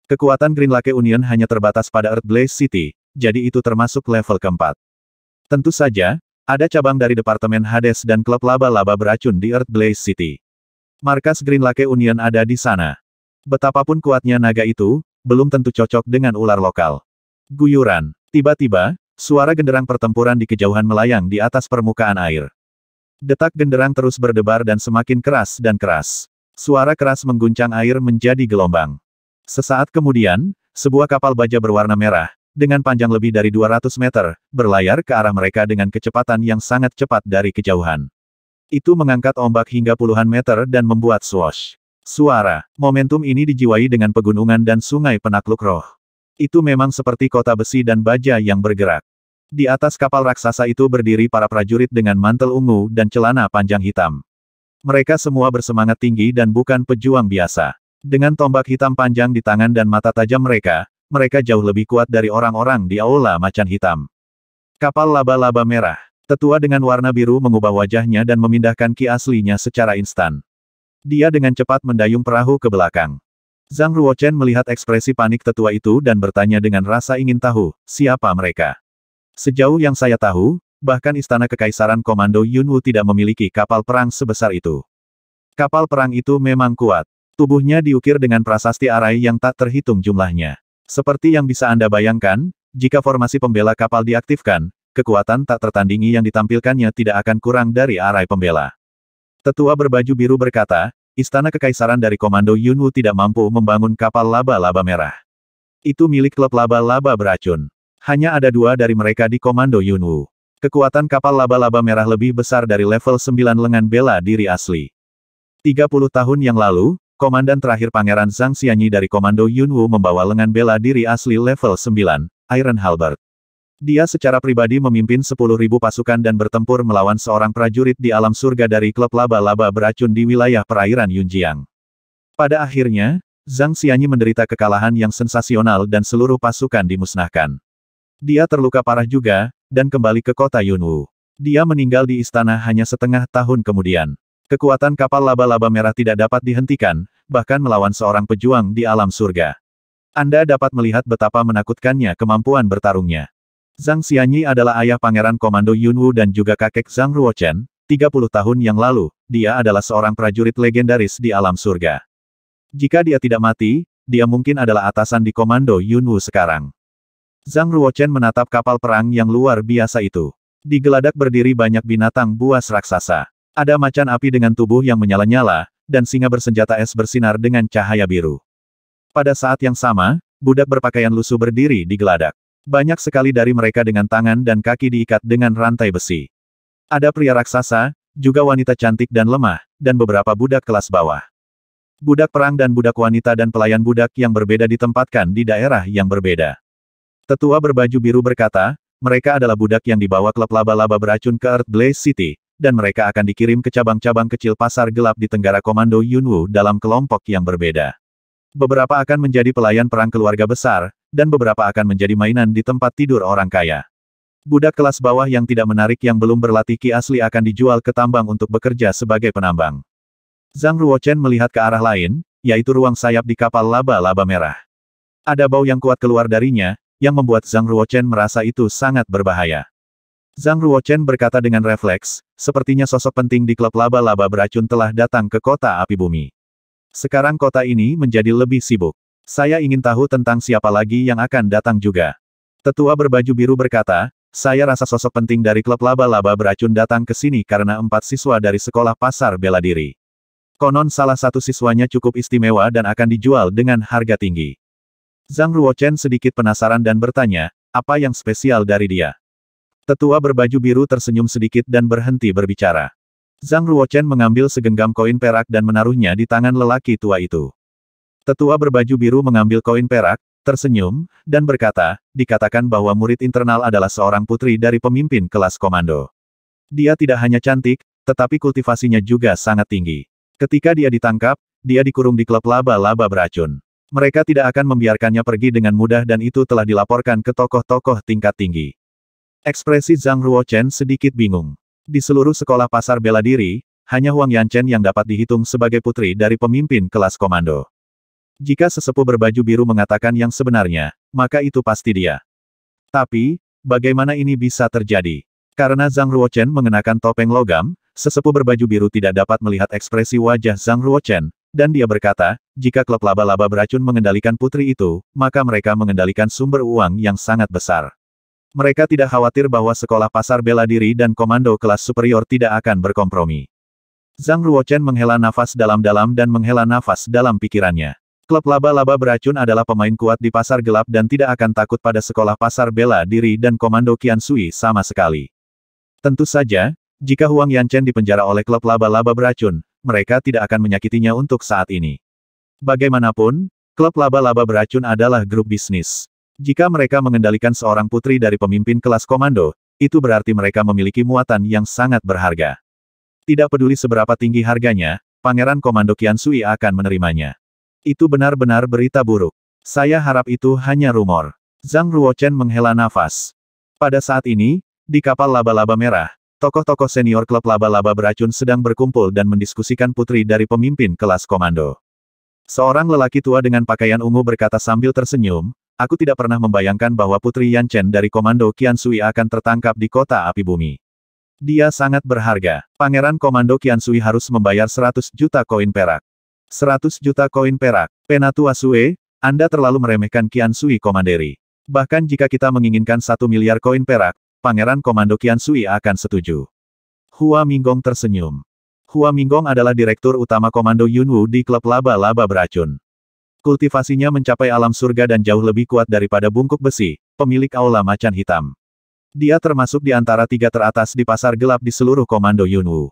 S1: Kekuatan Green Lake Union hanya terbatas pada Earth Blaze City, jadi itu termasuk level keempat. Tentu saja, ada cabang dari Departemen Hades dan klub laba-laba beracun di Earth Blaze City. Markas Green Lake Union ada di sana. Betapapun kuatnya naga itu, belum tentu cocok dengan ular lokal. Guyuran. Tiba-tiba, Suara genderang pertempuran di kejauhan melayang di atas permukaan air. Detak genderang terus berdebar dan semakin keras dan keras. Suara keras mengguncang air menjadi gelombang. Sesaat kemudian, sebuah kapal baja berwarna merah, dengan panjang lebih dari 200 meter, berlayar ke arah mereka dengan kecepatan yang sangat cepat dari kejauhan. Itu mengangkat ombak hingga puluhan meter dan membuat swash. Suara, momentum ini dijiwai dengan pegunungan dan sungai penakluk roh. Itu memang seperti kota besi dan baja yang bergerak. Di atas kapal raksasa itu berdiri para prajurit dengan mantel ungu dan celana panjang hitam. Mereka semua bersemangat tinggi dan bukan pejuang biasa. Dengan tombak hitam panjang di tangan dan mata tajam mereka, mereka jauh lebih kuat dari orang-orang di aula macan hitam. Kapal laba-laba merah. Tetua dengan warna biru mengubah wajahnya dan memindahkan ki aslinya secara instan. Dia dengan cepat mendayung perahu ke belakang. Zhang Ruochen melihat ekspresi panik tetua itu dan bertanya dengan rasa ingin tahu, siapa mereka. Sejauh yang saya tahu, bahkan istana kekaisaran Komando Yunwu tidak memiliki kapal perang sebesar itu. Kapal perang itu memang kuat. Tubuhnya diukir dengan prasasti arai yang tak terhitung jumlahnya. Seperti yang bisa Anda bayangkan, jika formasi pembela kapal diaktifkan, kekuatan tak tertandingi yang ditampilkannya tidak akan kurang dari arai pembela. Tetua berbaju biru berkata, Istana Kekaisaran dari Komando Yunwu tidak mampu membangun kapal laba-laba merah. Itu milik klub laba-laba beracun. Hanya ada dua dari mereka di Komando Yunwu. Kekuatan kapal laba-laba merah lebih besar dari level 9 lengan bela diri asli. 30 tahun yang lalu, komandan terakhir Pangeran Zhang Xianyi dari Komando Yunwu membawa lengan bela diri asli level 9, Iron Halbert. Dia secara pribadi memimpin 10.000 pasukan dan bertempur melawan seorang prajurit di alam surga dari klub laba-laba beracun di wilayah perairan Yunjiang. Pada akhirnya, Zhang Xianyi menderita kekalahan yang sensasional dan seluruh pasukan dimusnahkan. Dia terluka parah juga, dan kembali ke kota Yunwu. Dia meninggal di istana hanya setengah tahun kemudian. Kekuatan kapal laba-laba merah tidak dapat dihentikan, bahkan melawan seorang pejuang di alam surga. Anda dapat melihat betapa menakutkannya kemampuan bertarungnya. Zhang Xianyi adalah ayah pangeran komando Yunwu dan juga kakek Zhang Ruochen, 30 tahun yang lalu, dia adalah seorang prajurit legendaris di alam surga. Jika dia tidak mati, dia mungkin adalah atasan di komando Yunwu sekarang. Zhang Ruochen menatap kapal perang yang luar biasa itu. Di geladak berdiri banyak binatang buas raksasa. Ada macan api dengan tubuh yang menyala-nyala, dan singa bersenjata es bersinar dengan cahaya biru. Pada saat yang sama, budak berpakaian lusuh berdiri di geladak. Banyak sekali dari mereka dengan tangan dan kaki diikat dengan rantai besi. Ada pria raksasa, juga wanita cantik dan lemah, dan beberapa budak kelas bawah. Budak perang dan budak wanita dan pelayan budak yang berbeda ditempatkan di daerah yang berbeda. Tetua berbaju biru berkata, mereka adalah budak yang dibawa klub laba-laba beracun ke Earth Blaze City, dan mereka akan dikirim ke cabang-cabang kecil pasar gelap di Tenggara Komando Yunwu dalam kelompok yang berbeda. Beberapa akan menjadi pelayan perang keluarga besar, dan beberapa akan menjadi mainan di tempat tidur orang kaya. Budak kelas bawah yang tidak menarik yang belum berlatih ki asli akan dijual ke tambang untuk bekerja sebagai penambang. Zhang Ruochen melihat ke arah lain, yaitu ruang sayap di kapal laba-laba merah. Ada bau yang kuat keluar darinya, yang membuat Zhang Ruochen merasa itu sangat berbahaya. Zhang Ruochen berkata dengan refleks, sepertinya sosok penting di klub laba-laba beracun telah datang ke kota api bumi. Sekarang kota ini menjadi lebih sibuk. Saya ingin tahu tentang siapa lagi yang akan datang juga. Tetua berbaju biru berkata, saya rasa sosok penting dari klub laba-laba beracun datang ke sini karena empat siswa dari sekolah pasar bela diri. Konon salah satu siswanya cukup istimewa dan akan dijual dengan harga tinggi. Zhang Ruochen sedikit penasaran dan bertanya, apa yang spesial dari dia? Tetua berbaju biru tersenyum sedikit dan berhenti berbicara. Zhang Ruochen mengambil segenggam koin perak dan menaruhnya di tangan lelaki tua itu. Tetua berbaju biru mengambil koin perak, tersenyum, dan berkata, dikatakan bahwa murid internal adalah seorang putri dari pemimpin kelas komando. Dia tidak hanya cantik, tetapi kultivasinya juga sangat tinggi. Ketika dia ditangkap, dia dikurung di klub laba-laba beracun. Mereka tidak akan membiarkannya pergi dengan mudah dan itu telah dilaporkan ke tokoh-tokoh tingkat tinggi. Ekspresi Zhang Ruochen sedikit bingung. Di seluruh sekolah pasar bela diri, hanya Huang Yanchen yang dapat dihitung sebagai putri dari pemimpin kelas komando. Jika sesepuh berbaju biru mengatakan yang sebenarnya, maka itu pasti dia. Tapi, bagaimana ini bisa terjadi? Karena Zhang Ruochen mengenakan topeng logam, sesepuh berbaju biru tidak dapat melihat ekspresi wajah Zhang Ruochen, dan dia berkata, jika klub laba-laba beracun mengendalikan putri itu, maka mereka mengendalikan sumber uang yang sangat besar. Mereka tidak khawatir bahwa sekolah pasar bela diri dan komando kelas superior tidak akan berkompromi. Zhang Ruochen menghela nafas dalam-dalam dan menghela nafas dalam pikirannya. Klub laba-laba beracun adalah pemain kuat di pasar gelap dan tidak akan takut pada sekolah pasar bela diri dan komando Qian Sui sama sekali. Tentu saja, jika Huang Yanchen dipenjara oleh klub laba-laba beracun, mereka tidak akan menyakitinya untuk saat ini. Bagaimanapun, klub laba-laba beracun adalah grup bisnis. Jika mereka mengendalikan seorang putri dari pemimpin kelas komando, itu berarti mereka memiliki muatan yang sangat berharga. Tidak peduli seberapa tinggi harganya, Pangeran Komando Sui akan menerimanya. Itu benar-benar berita buruk. Saya harap itu hanya rumor. Zhang Ruochen menghela nafas. Pada saat ini, di kapal laba-laba merah, tokoh-tokoh senior klub laba-laba beracun sedang berkumpul dan mendiskusikan putri dari pemimpin kelas komando. Seorang lelaki tua dengan pakaian ungu berkata sambil tersenyum, Aku tidak pernah membayangkan bahwa Putri Yan Chen dari Komando Qian Sui akan tertangkap di kota api bumi. Dia sangat berharga. Pangeran Komando Qian Sui harus membayar 100 juta koin perak. 100 juta koin perak. Penatua Sue, Anda terlalu meremehkan Qian Sui Komanderi. Bahkan jika kita menginginkan satu miliar koin perak, Pangeran Komando Qian Sui akan setuju. Hua Minggong tersenyum. Hua Minggong adalah direktur utama Komando Yunwu di klub laba-laba beracun. Kultivasinya mencapai alam surga dan jauh lebih kuat daripada bungkuk besi, pemilik aula macan hitam. Dia termasuk di antara tiga teratas di pasar gelap di seluruh Komando Yunwu.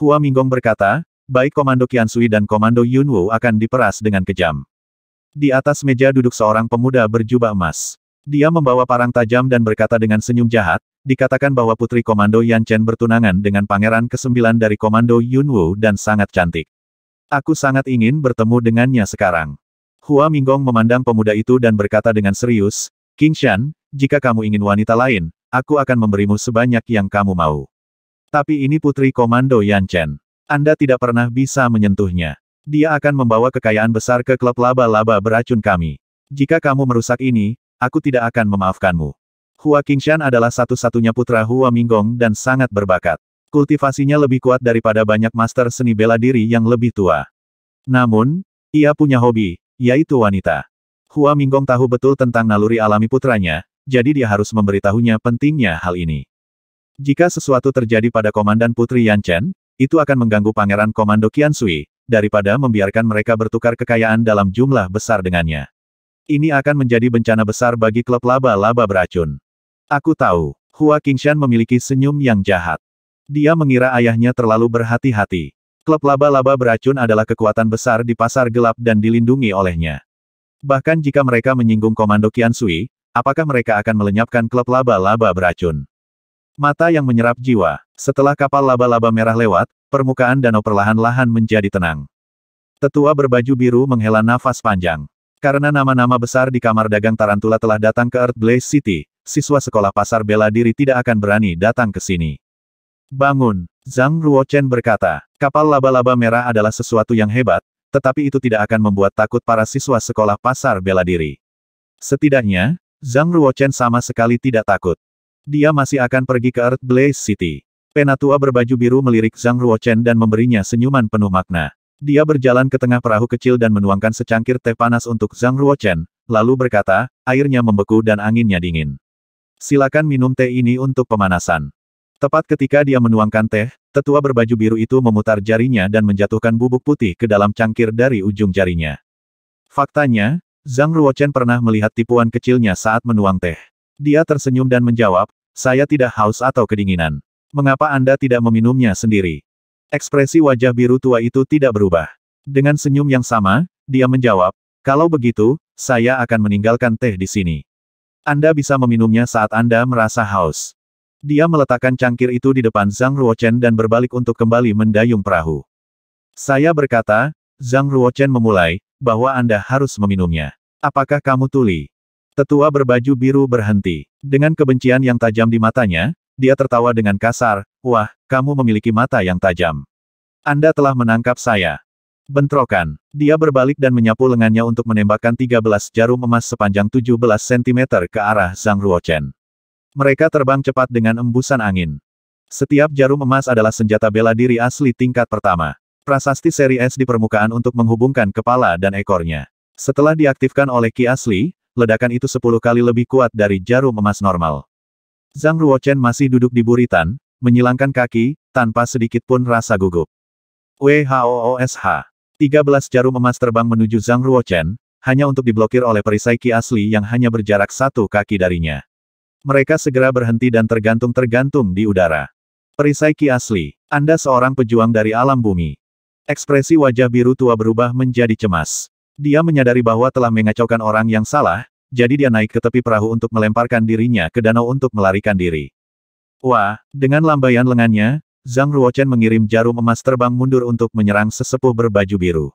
S1: Hua Minggong berkata, baik Komando Qiansui dan Komando Yunwu akan diperas dengan kejam. Di atas meja duduk seorang pemuda berjubah emas. Dia membawa parang tajam dan berkata dengan senyum jahat, dikatakan bahwa putri Komando Yan Chen bertunangan dengan pangeran ke-9 dari Komando Yunwu dan sangat cantik. Aku sangat ingin bertemu dengannya sekarang. Hua Minggong memandang pemuda itu dan berkata dengan serius, King Shan, jika kamu ingin wanita lain, aku akan memberimu sebanyak yang kamu mau. Tapi ini putri komando Yan Chen. Anda tidak pernah bisa menyentuhnya. Dia akan membawa kekayaan besar ke klub laba-laba beracun kami. Jika kamu merusak ini, aku tidak akan memaafkanmu. Hua Qingshan adalah satu-satunya putra Hua Minggong dan sangat berbakat. Kultivasinya lebih kuat daripada banyak master seni bela diri yang lebih tua. Namun, ia punya hobi, yaitu wanita. Hua Minggong tahu betul tentang naluri alami putranya, jadi dia harus memberitahunya pentingnya hal ini. Jika sesuatu terjadi pada Komandan Putri Yan Chen, itu akan mengganggu Pangeran Komando Qian Sui, daripada membiarkan mereka bertukar kekayaan dalam jumlah besar dengannya. Ini akan menjadi bencana besar bagi klub laba-laba beracun. Aku tahu, Hua Qingshan memiliki senyum yang jahat. Dia mengira ayahnya terlalu berhati-hati. Klub laba-laba beracun adalah kekuatan besar di pasar gelap dan dilindungi olehnya. Bahkan jika mereka menyinggung komando Qian Sui, apakah mereka akan melenyapkan klub laba-laba beracun? Mata yang menyerap jiwa. Setelah kapal laba-laba merah lewat, permukaan danau perlahan-lahan menjadi tenang. Tetua berbaju biru menghela nafas panjang. Karena nama-nama besar di kamar dagang Tarantula telah datang ke Earth Blaze City, siswa sekolah pasar bela diri tidak akan berani datang ke sini. Bangun! Zhang Ruochen berkata, kapal laba-laba merah adalah sesuatu yang hebat, tetapi itu tidak akan membuat takut para siswa sekolah pasar bela diri. Setidaknya, Zhang Ruochen sama sekali tidak takut. Dia masih akan pergi ke Earth Blaze City. Penatua berbaju biru melirik Zhang Ruochen dan memberinya senyuman penuh makna. Dia berjalan ke tengah perahu kecil dan menuangkan secangkir teh panas untuk Zhang Ruochen, lalu berkata, airnya membeku dan anginnya dingin. Silakan minum teh ini untuk pemanasan. Tepat ketika dia menuangkan teh, tetua berbaju biru itu memutar jarinya dan menjatuhkan bubuk putih ke dalam cangkir dari ujung jarinya. Faktanya, Zhang Ruochen pernah melihat tipuan kecilnya saat menuang teh. Dia tersenyum dan menjawab, saya tidak haus atau kedinginan. Mengapa Anda tidak meminumnya sendiri? Ekspresi wajah biru tua itu tidak berubah. Dengan senyum yang sama, dia menjawab, kalau begitu, saya akan meninggalkan teh di sini. Anda bisa meminumnya saat Anda merasa haus. Dia meletakkan cangkir itu di depan Zhang Ruochen dan berbalik untuk kembali mendayung perahu. Saya berkata, Zhang Ruochen memulai, bahwa Anda harus meminumnya. Apakah kamu tuli? Tetua berbaju biru berhenti. Dengan kebencian yang tajam di matanya, dia tertawa dengan kasar, wah, kamu memiliki mata yang tajam. Anda telah menangkap saya. Bentrokan. Dia berbalik dan menyapu lengannya untuk menembakkan 13 jarum emas sepanjang 17 cm ke arah Zhang Ruochen. Mereka terbang cepat dengan embusan angin. Setiap jarum emas adalah senjata bela diri asli tingkat pertama. Prasasti seri S di permukaan untuk menghubungkan kepala dan ekornya. Setelah diaktifkan oleh Ki asli, ledakan itu sepuluh kali lebih kuat dari jarum emas normal. Zhang Ruochen masih duduk di buritan, menyilangkan kaki, tanpa sedikit pun rasa gugup. WHOOSH. 13 jarum emas terbang menuju Zhang Ruochen, hanya untuk diblokir oleh perisai Ki asli yang hanya berjarak satu kaki darinya. Mereka segera berhenti dan tergantung-tergantung di udara. Perisai Ki Asli, Anda seorang pejuang dari alam bumi. Ekspresi wajah biru tua berubah menjadi cemas. Dia menyadari bahwa telah mengacaukan orang yang salah, jadi dia naik ke tepi perahu untuk melemparkan dirinya ke danau untuk melarikan diri. Wah, dengan lambaian lengannya, Zhang Ruochen mengirim jarum emas terbang mundur untuk menyerang sesepuh berbaju biru.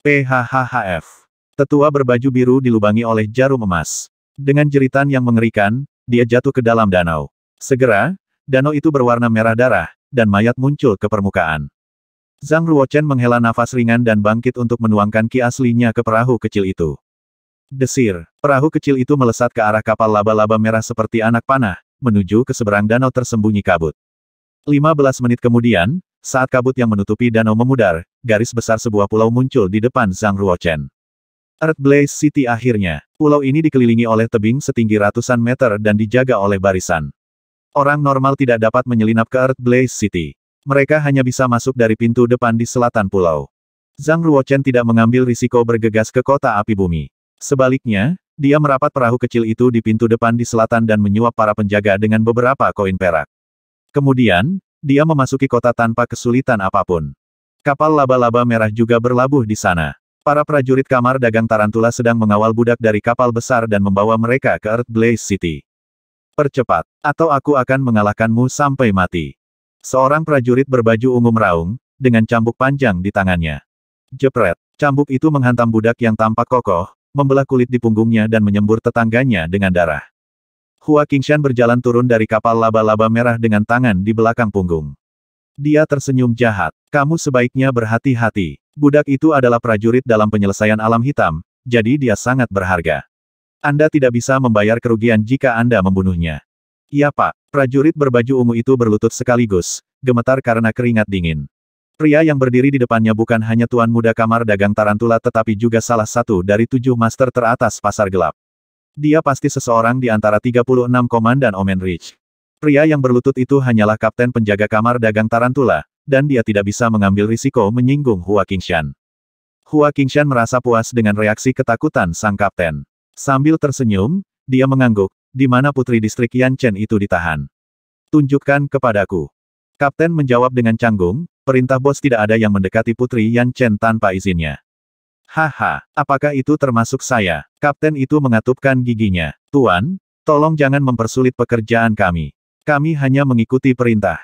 S1: PHHHF. Tetua berbaju biru dilubangi oleh jarum emas. Dengan jeritan yang mengerikan, dia jatuh ke dalam danau. Segera, danau itu berwarna merah darah, dan mayat muncul ke permukaan. Zhang Ruochen menghela nafas ringan dan bangkit untuk menuangkan ki aslinya ke perahu kecil itu. Desir, perahu kecil itu melesat ke arah kapal laba-laba merah seperti anak panah, menuju ke seberang danau tersembunyi kabut. 15 menit kemudian, saat kabut yang menutupi danau memudar, garis besar sebuah pulau muncul di depan Zhang Ruochen. Earth Blaze City akhirnya. Pulau ini dikelilingi oleh tebing setinggi ratusan meter dan dijaga oleh barisan. Orang normal tidak dapat menyelinap ke Earth Blaze City. Mereka hanya bisa masuk dari pintu depan di selatan pulau. Zhang Ruochen tidak mengambil risiko bergegas ke kota api bumi. Sebaliknya, dia merapat perahu kecil itu di pintu depan di selatan dan menyuap para penjaga dengan beberapa koin perak. Kemudian, dia memasuki kota tanpa kesulitan apapun. Kapal laba-laba merah juga berlabuh di sana. Para prajurit kamar dagang Tarantula sedang mengawal budak dari kapal besar dan membawa mereka ke Earth Blaze City. Percepat, atau aku akan mengalahkanmu sampai mati. Seorang prajurit berbaju ungu meraung, dengan cambuk panjang di tangannya. Jepret, cambuk itu menghantam budak yang tampak kokoh, membelah kulit di punggungnya dan menyembur tetangganya dengan darah. Hua Qingshan berjalan turun dari kapal laba-laba merah dengan tangan di belakang punggung. Dia tersenyum jahat. Kamu sebaiknya berhati-hati. Budak itu adalah prajurit dalam penyelesaian alam hitam, jadi dia sangat berharga. Anda tidak bisa membayar kerugian jika Anda membunuhnya. Iya pak, prajurit berbaju ungu itu berlutut sekaligus, gemetar karena keringat dingin. Pria yang berdiri di depannya bukan hanya tuan muda kamar dagang Tarantula tetapi juga salah satu dari tujuh master teratas pasar gelap. Dia pasti seseorang di antara 36 komandan Omen Ridge. Pria yang berlutut itu hanyalah kapten penjaga kamar dagang Tarantula, dan dia tidak bisa mengambil risiko menyinggung Hua Qingshan. Hua Qingshan merasa puas dengan reaksi ketakutan sang kapten. Sambil tersenyum, dia mengangguk, di mana putri distrik Yanchen itu ditahan. Tunjukkan kepadaku. Kapten menjawab dengan canggung, perintah bos tidak ada yang mendekati putri Yanchen tanpa izinnya. Haha, apakah itu termasuk saya? Kapten itu mengatupkan giginya. Tuan, tolong jangan mempersulit pekerjaan kami. Kami hanya mengikuti perintah.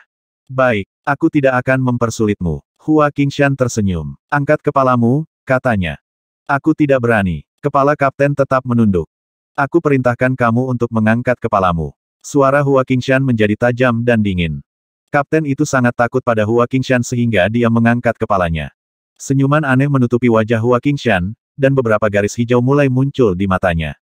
S1: Baik, aku tidak akan mempersulitmu. Hua Qingshan tersenyum. Angkat kepalamu, katanya. Aku tidak berani. Kepala kapten tetap menunduk. Aku perintahkan kamu untuk mengangkat kepalamu. Suara Hua Qingshan menjadi tajam dan dingin. Kapten itu sangat takut pada Hua Qingshan sehingga dia mengangkat kepalanya. Senyuman aneh menutupi wajah Hua Qingshan, dan beberapa garis hijau mulai muncul di matanya.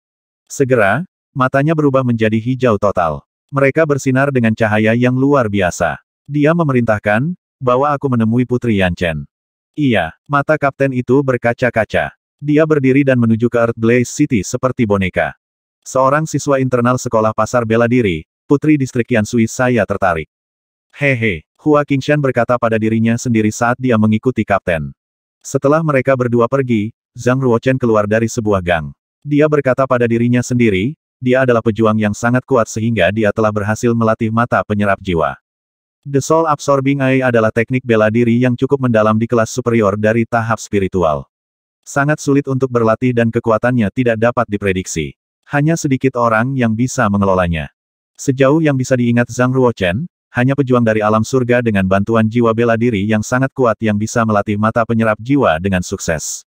S1: Segera, matanya berubah menjadi hijau total. Mereka bersinar dengan cahaya yang luar biasa. Dia memerintahkan, bahwa aku menemui Putri Yanchen. Iya, mata kapten itu berkaca-kaca. Dia berdiri dan menuju ke Earth Blaze City seperti boneka. Seorang siswa internal sekolah pasar bela diri, Putri Distrik Yansui saya tertarik. Hehe, Hua Qingshan berkata pada dirinya sendiri saat dia mengikuti kapten. Setelah mereka berdua pergi, Zhang Ruochen keluar dari sebuah gang. Dia berkata pada dirinya sendiri, dia adalah pejuang yang sangat kuat sehingga dia telah berhasil melatih mata penyerap jiwa. The Soul Absorbing Eye adalah teknik bela diri yang cukup mendalam di kelas superior dari tahap spiritual. Sangat sulit untuk berlatih dan kekuatannya tidak dapat diprediksi. Hanya sedikit orang yang bisa mengelolanya. Sejauh yang bisa diingat Zhang Ruochen, hanya pejuang dari alam surga dengan bantuan jiwa bela diri yang sangat kuat yang bisa melatih mata penyerap jiwa dengan sukses.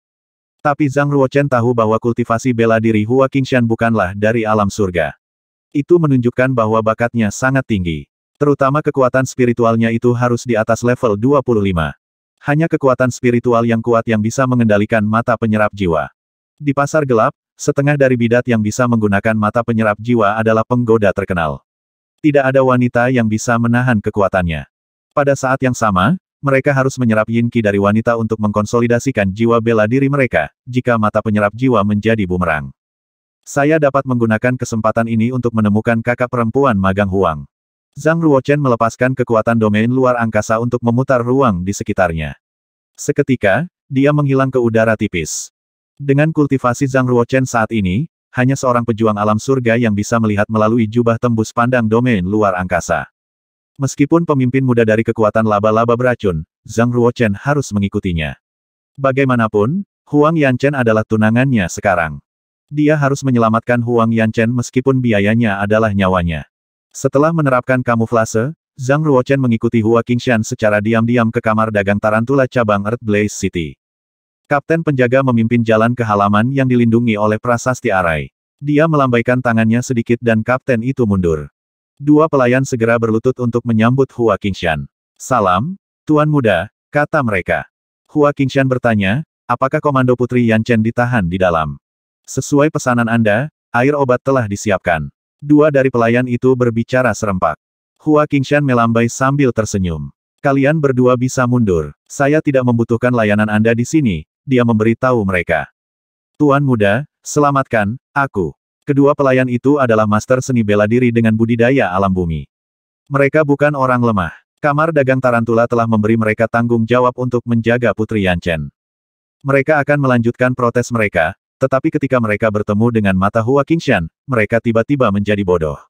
S1: Tapi Zhang Ruochen tahu bahwa kultivasi bela diri Hua Qingshan bukanlah dari alam surga. Itu menunjukkan bahwa bakatnya sangat tinggi. Terutama kekuatan spiritualnya itu harus di atas level 25. Hanya kekuatan spiritual yang kuat yang bisa mengendalikan mata penyerap jiwa. Di pasar gelap, setengah dari bidat yang bisa menggunakan mata penyerap jiwa adalah penggoda terkenal. Tidak ada wanita yang bisa menahan kekuatannya. Pada saat yang sama, mereka harus menyerap yin ki dari wanita untuk mengkonsolidasikan jiwa bela diri mereka, jika mata penyerap jiwa menjadi bumerang. Saya dapat menggunakan kesempatan ini untuk menemukan kakak perempuan magang Huang. Zhang Ruochen melepaskan kekuatan domain luar angkasa untuk memutar ruang di sekitarnya. Seketika, dia menghilang ke udara tipis. Dengan kultivasi Zhang Ruochen saat ini, hanya seorang pejuang alam surga yang bisa melihat melalui jubah tembus pandang domain luar angkasa. Meskipun pemimpin muda dari kekuatan laba-laba beracun, Zhang Ruochen harus mengikutinya. Bagaimanapun, Huang Yanchen adalah tunangannya sekarang. Dia harus menyelamatkan Huang Yanchen meskipun biayanya adalah nyawanya. Setelah menerapkan kamuflase, Zhang Ruochen mengikuti Hua Qingshan secara diam-diam ke kamar dagang Tarantula cabang Earth Blaze City. Kapten penjaga memimpin jalan ke halaman yang dilindungi oleh prasasti Arai. Dia melambaikan tangannya sedikit dan kapten itu mundur. Dua pelayan segera berlutut untuk menyambut Hua Qingshan. Salam, Tuan Muda, kata mereka. Hua Qingshan bertanya, apakah komando Putri Yan Chen ditahan di dalam? Sesuai pesanan Anda, air obat telah disiapkan. Dua dari pelayan itu berbicara serempak. Hua Qingshan melambai sambil tersenyum. Kalian berdua bisa mundur. Saya tidak membutuhkan layanan Anda di sini, dia memberitahu mereka. Tuan muda, selamatkan, aku. Kedua pelayan itu adalah master seni bela diri dengan budidaya alam bumi. Mereka bukan orang lemah. Kamar dagang Tarantula telah memberi mereka tanggung jawab untuk menjaga Putri Yanchen. Mereka akan melanjutkan protes mereka, tetapi ketika mereka bertemu dengan mata Hua Qingshan, mereka tiba-tiba menjadi bodoh.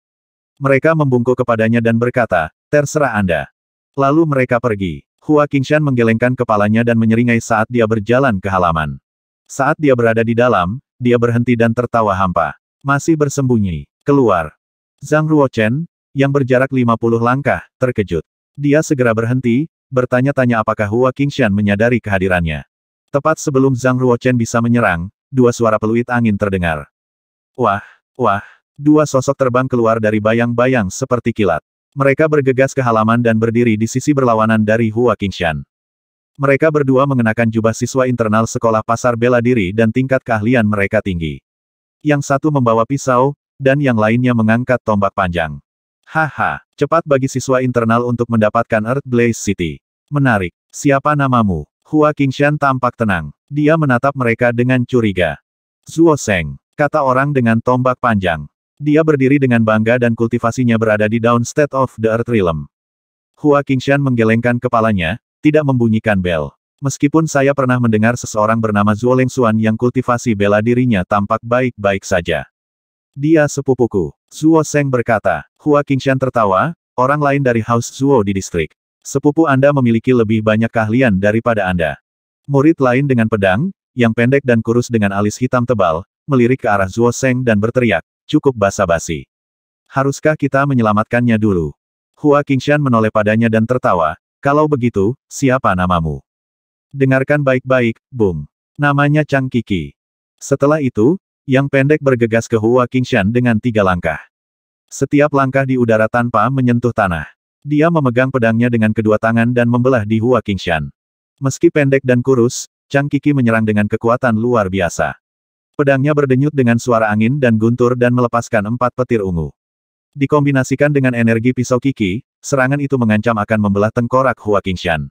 S1: Mereka membungkuk kepadanya dan berkata, terserah Anda. Lalu mereka pergi. Hua Qingshan menggelengkan kepalanya dan menyeringai saat dia berjalan ke halaman. Saat dia berada di dalam, dia berhenti dan tertawa hampa. Masih bersembunyi. Keluar. Zhang Ruochen, yang berjarak 50 langkah, terkejut. Dia segera berhenti, bertanya-tanya apakah Hua Qingshan menyadari kehadirannya. Tepat sebelum Zhang Ruochen bisa menyerang, dua suara peluit angin terdengar. Wah, wah, dua sosok terbang keluar dari bayang-bayang seperti kilat. Mereka bergegas ke halaman dan berdiri di sisi berlawanan dari Hua Qingshan. Mereka berdua mengenakan jubah siswa internal sekolah pasar bela diri dan tingkat keahlian mereka tinggi. Yang satu membawa pisau, dan yang lainnya mengangkat tombak panjang. Haha, cepat bagi siswa internal untuk mendapatkan Earth Blaze City. Menarik. Siapa namamu? Hua Qingshan tampak tenang. Dia menatap mereka dengan curiga. Zuo Seng, kata orang dengan tombak panjang. Dia berdiri dengan bangga dan kultivasinya berada di Down State of the Earth Realm. Hua Qingshan menggelengkan kepalanya, tidak membunyikan bel. Meskipun saya pernah mendengar seseorang bernama Zhuo Xuan yang kultivasi bela dirinya tampak baik-baik saja. Dia sepupuku. Zhuo Seng berkata. Hua Qingshan tertawa, orang lain dari House Zhuo di distrik. Sepupu Anda memiliki lebih banyak keahlian daripada Anda. Murid lain dengan pedang, yang pendek dan kurus dengan alis hitam tebal, melirik ke arah Zhuo Seng dan berteriak, cukup basa-basi. Haruskah kita menyelamatkannya dulu? Hua Qingshan menoleh padanya dan tertawa, kalau begitu, siapa namamu? Dengarkan baik-baik, Bung. Namanya Chang Kiki. Setelah itu, yang pendek bergegas ke Hua Qingshan dengan tiga langkah. Setiap langkah di udara tanpa menyentuh tanah. Dia memegang pedangnya dengan kedua tangan dan membelah di Hua Qingshan. Meski pendek dan kurus, Chang Kiki menyerang dengan kekuatan luar biasa. Pedangnya berdenyut dengan suara angin dan guntur dan melepaskan empat petir ungu. Dikombinasikan dengan energi pisau Kiki, serangan itu mengancam akan membelah tengkorak Hua Qingshan.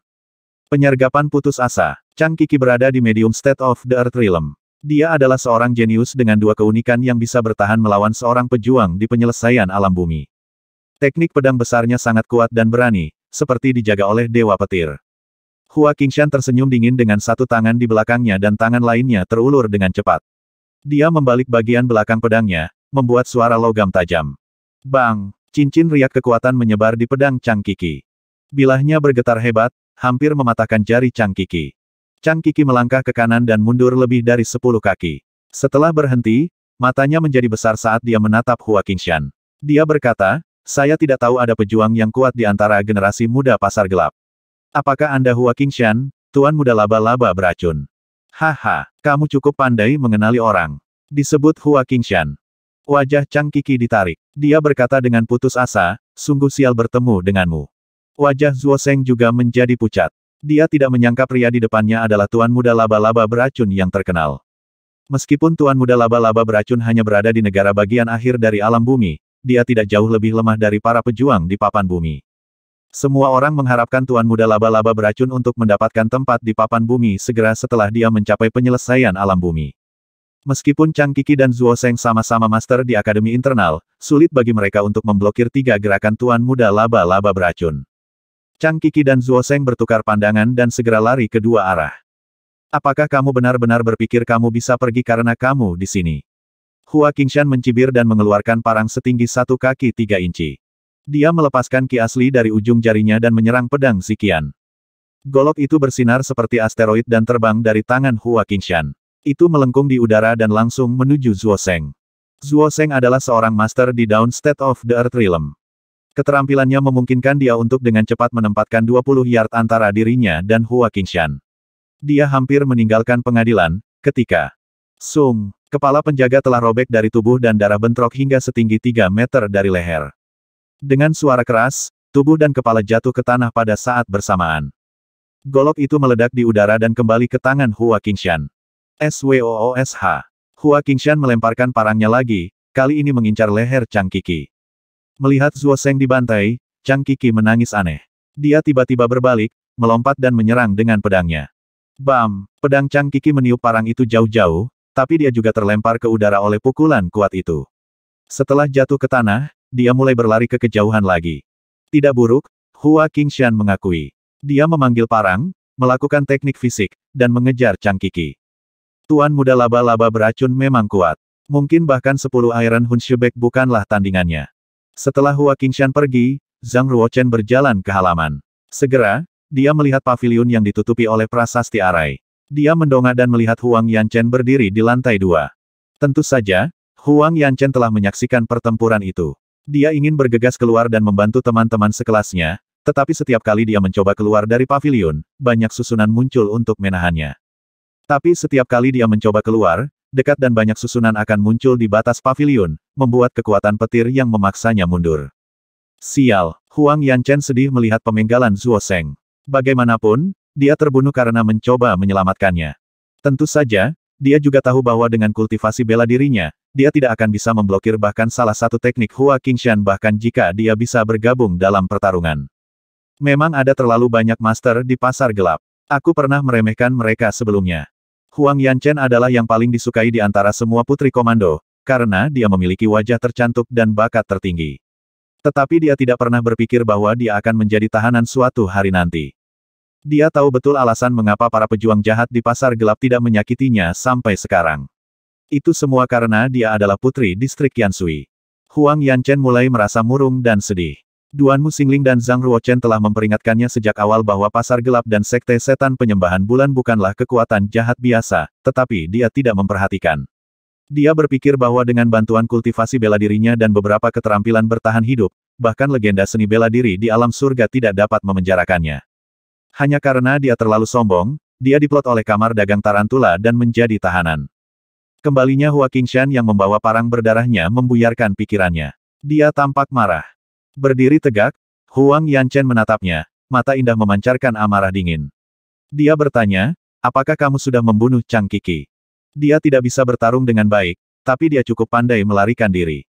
S1: Penyergapan putus asa, Chang Kiki berada di medium state of the earth realm. Dia adalah seorang jenius dengan dua keunikan yang bisa bertahan melawan seorang pejuang di penyelesaian alam bumi. Teknik pedang besarnya sangat kuat dan berani, seperti dijaga oleh Dewa Petir. Hua Qingshan tersenyum dingin dengan satu tangan di belakangnya dan tangan lainnya terulur dengan cepat. Dia membalik bagian belakang pedangnya, membuat suara logam tajam. Bang! Cincin riak kekuatan menyebar di pedang Chang Kiki. Bilahnya bergetar hebat, hampir mematahkan jari Chang Kiki. Chang Kiki melangkah ke kanan dan mundur lebih dari sepuluh kaki. Setelah berhenti, matanya menjadi besar saat dia menatap Hua Qingshan. Dia berkata, saya tidak tahu ada pejuang yang kuat di antara generasi muda pasar gelap. Apakah Anda Hua Qingshan, Tuan Muda Laba-Laba Beracun? Haha, kamu cukup pandai mengenali orang. Disebut Hua Qingshan. Wajah Chang Kiki ditarik. Dia berkata dengan putus asa, sungguh sial bertemu denganmu. Wajah Zuo Seng juga menjadi pucat. Dia tidak menyangka pria di depannya adalah Tuan Muda Laba-Laba Beracun yang terkenal. Meskipun Tuan Muda Laba-Laba Beracun hanya berada di negara bagian akhir dari alam bumi, dia tidak jauh lebih lemah dari para pejuang di papan bumi. Semua orang mengharapkan Tuan Muda Laba-Laba Beracun untuk mendapatkan tempat di papan bumi segera setelah dia mencapai penyelesaian alam bumi. Meskipun Chang Kiki dan Zuo Seng sama-sama master di Akademi Internal, sulit bagi mereka untuk memblokir tiga gerakan Tuan Muda Laba-Laba Beracun. Chang Kiki dan Zuo Seng bertukar pandangan dan segera lari ke dua arah. Apakah kamu benar-benar berpikir kamu bisa pergi karena kamu di sini? Hua Qingshan mencibir dan mengeluarkan parang setinggi satu kaki tiga inci. Dia melepaskan ki asli dari ujung jarinya dan menyerang pedang zikian. Golok itu bersinar seperti asteroid dan terbang dari tangan Hua Qingshan. Itu melengkung di udara dan langsung menuju Zuo Seng. Zuo Seng adalah seorang master di Down State of the Earth Realm. Keterampilannya memungkinkan dia untuk dengan cepat menempatkan 20 yard antara dirinya dan Hua Qingshan. Dia hampir meninggalkan pengadilan, ketika Sung, kepala penjaga telah robek dari tubuh dan darah bentrok hingga setinggi 3 meter dari leher. Dengan suara keras, tubuh dan kepala jatuh ke tanah pada saat bersamaan. Golok itu meledak di udara dan kembali ke tangan Hua Qingshan. SWOOSH. Hua Qingshan melemparkan parangnya lagi, kali ini mengincar leher Chang Kiki. Melihat Zuo Seng dibantai, Chang Kiki menangis aneh. Dia tiba-tiba berbalik, melompat dan menyerang dengan pedangnya. Bam! Pedang Chang Kiki meniup parang itu jauh-jauh, tapi dia juga terlempar ke udara oleh pukulan kuat itu. Setelah jatuh ke tanah, dia mulai berlari ke kejauhan lagi. Tidak buruk, Hua Qingxian mengakui. Dia memanggil parang, melakukan teknik fisik, dan mengejar Chang Kiki. Tuan muda laba-laba beracun memang kuat. Mungkin bahkan 10 Iron Hunshebek bukanlah tandingannya. Setelah Hua Qingshan pergi, Zhang Ruochen berjalan ke halaman. Segera, dia melihat pavilion yang ditutupi oleh prasasti arai. Dia mendongak dan melihat Huang Yanchen berdiri di lantai dua. Tentu saja, Huang Yanchen telah menyaksikan pertempuran itu. Dia ingin bergegas keluar dan membantu teman-teman sekelasnya, tetapi setiap kali dia mencoba keluar dari pavilion, banyak susunan muncul untuk menahannya. Tapi setiap kali dia mencoba keluar, dekat dan banyak susunan akan muncul di batas pavilion, membuat kekuatan petir yang memaksanya mundur. Sial, Huang Yanchen sedih melihat pemenggalan Zhuo Seng. Bagaimanapun, dia terbunuh karena mencoba menyelamatkannya. Tentu saja, dia juga tahu bahwa dengan kultivasi bela dirinya, dia tidak akan bisa memblokir bahkan salah satu teknik Hua Qingshan bahkan jika dia bisa bergabung dalam pertarungan. Memang ada terlalu banyak master di pasar gelap. Aku pernah meremehkan mereka sebelumnya. Huang Yanchen adalah yang paling disukai di antara semua putri komando, karena dia memiliki wajah tercantik dan bakat tertinggi. Tetapi dia tidak pernah berpikir bahwa dia akan menjadi tahanan suatu hari nanti. Dia tahu betul alasan mengapa para pejuang jahat di pasar gelap tidak menyakitinya sampai sekarang. Itu semua karena dia adalah putri distrik Yansui. Huang Yanchen mulai merasa murung dan sedih. Duan Singling dan Zhang Ruochen telah memperingatkannya sejak awal bahwa pasar gelap dan sekte setan penyembahan bulan bukanlah kekuatan jahat biasa, tetapi dia tidak memperhatikan. Dia berpikir bahwa dengan bantuan kultivasi bela dirinya dan beberapa keterampilan bertahan hidup, bahkan legenda seni bela diri di alam surga tidak dapat memenjarakannya. Hanya karena dia terlalu sombong, dia diplot oleh kamar dagang tarantula dan menjadi tahanan. Kembalinya Hua Qingshan yang membawa parang berdarahnya membuyarkan pikirannya. Dia tampak marah. Berdiri tegak, Huang Yanchen menatapnya, mata indah memancarkan amarah dingin. Dia bertanya, apakah kamu sudah membunuh Chang Kiki? Dia tidak bisa bertarung dengan baik, tapi dia cukup pandai melarikan diri.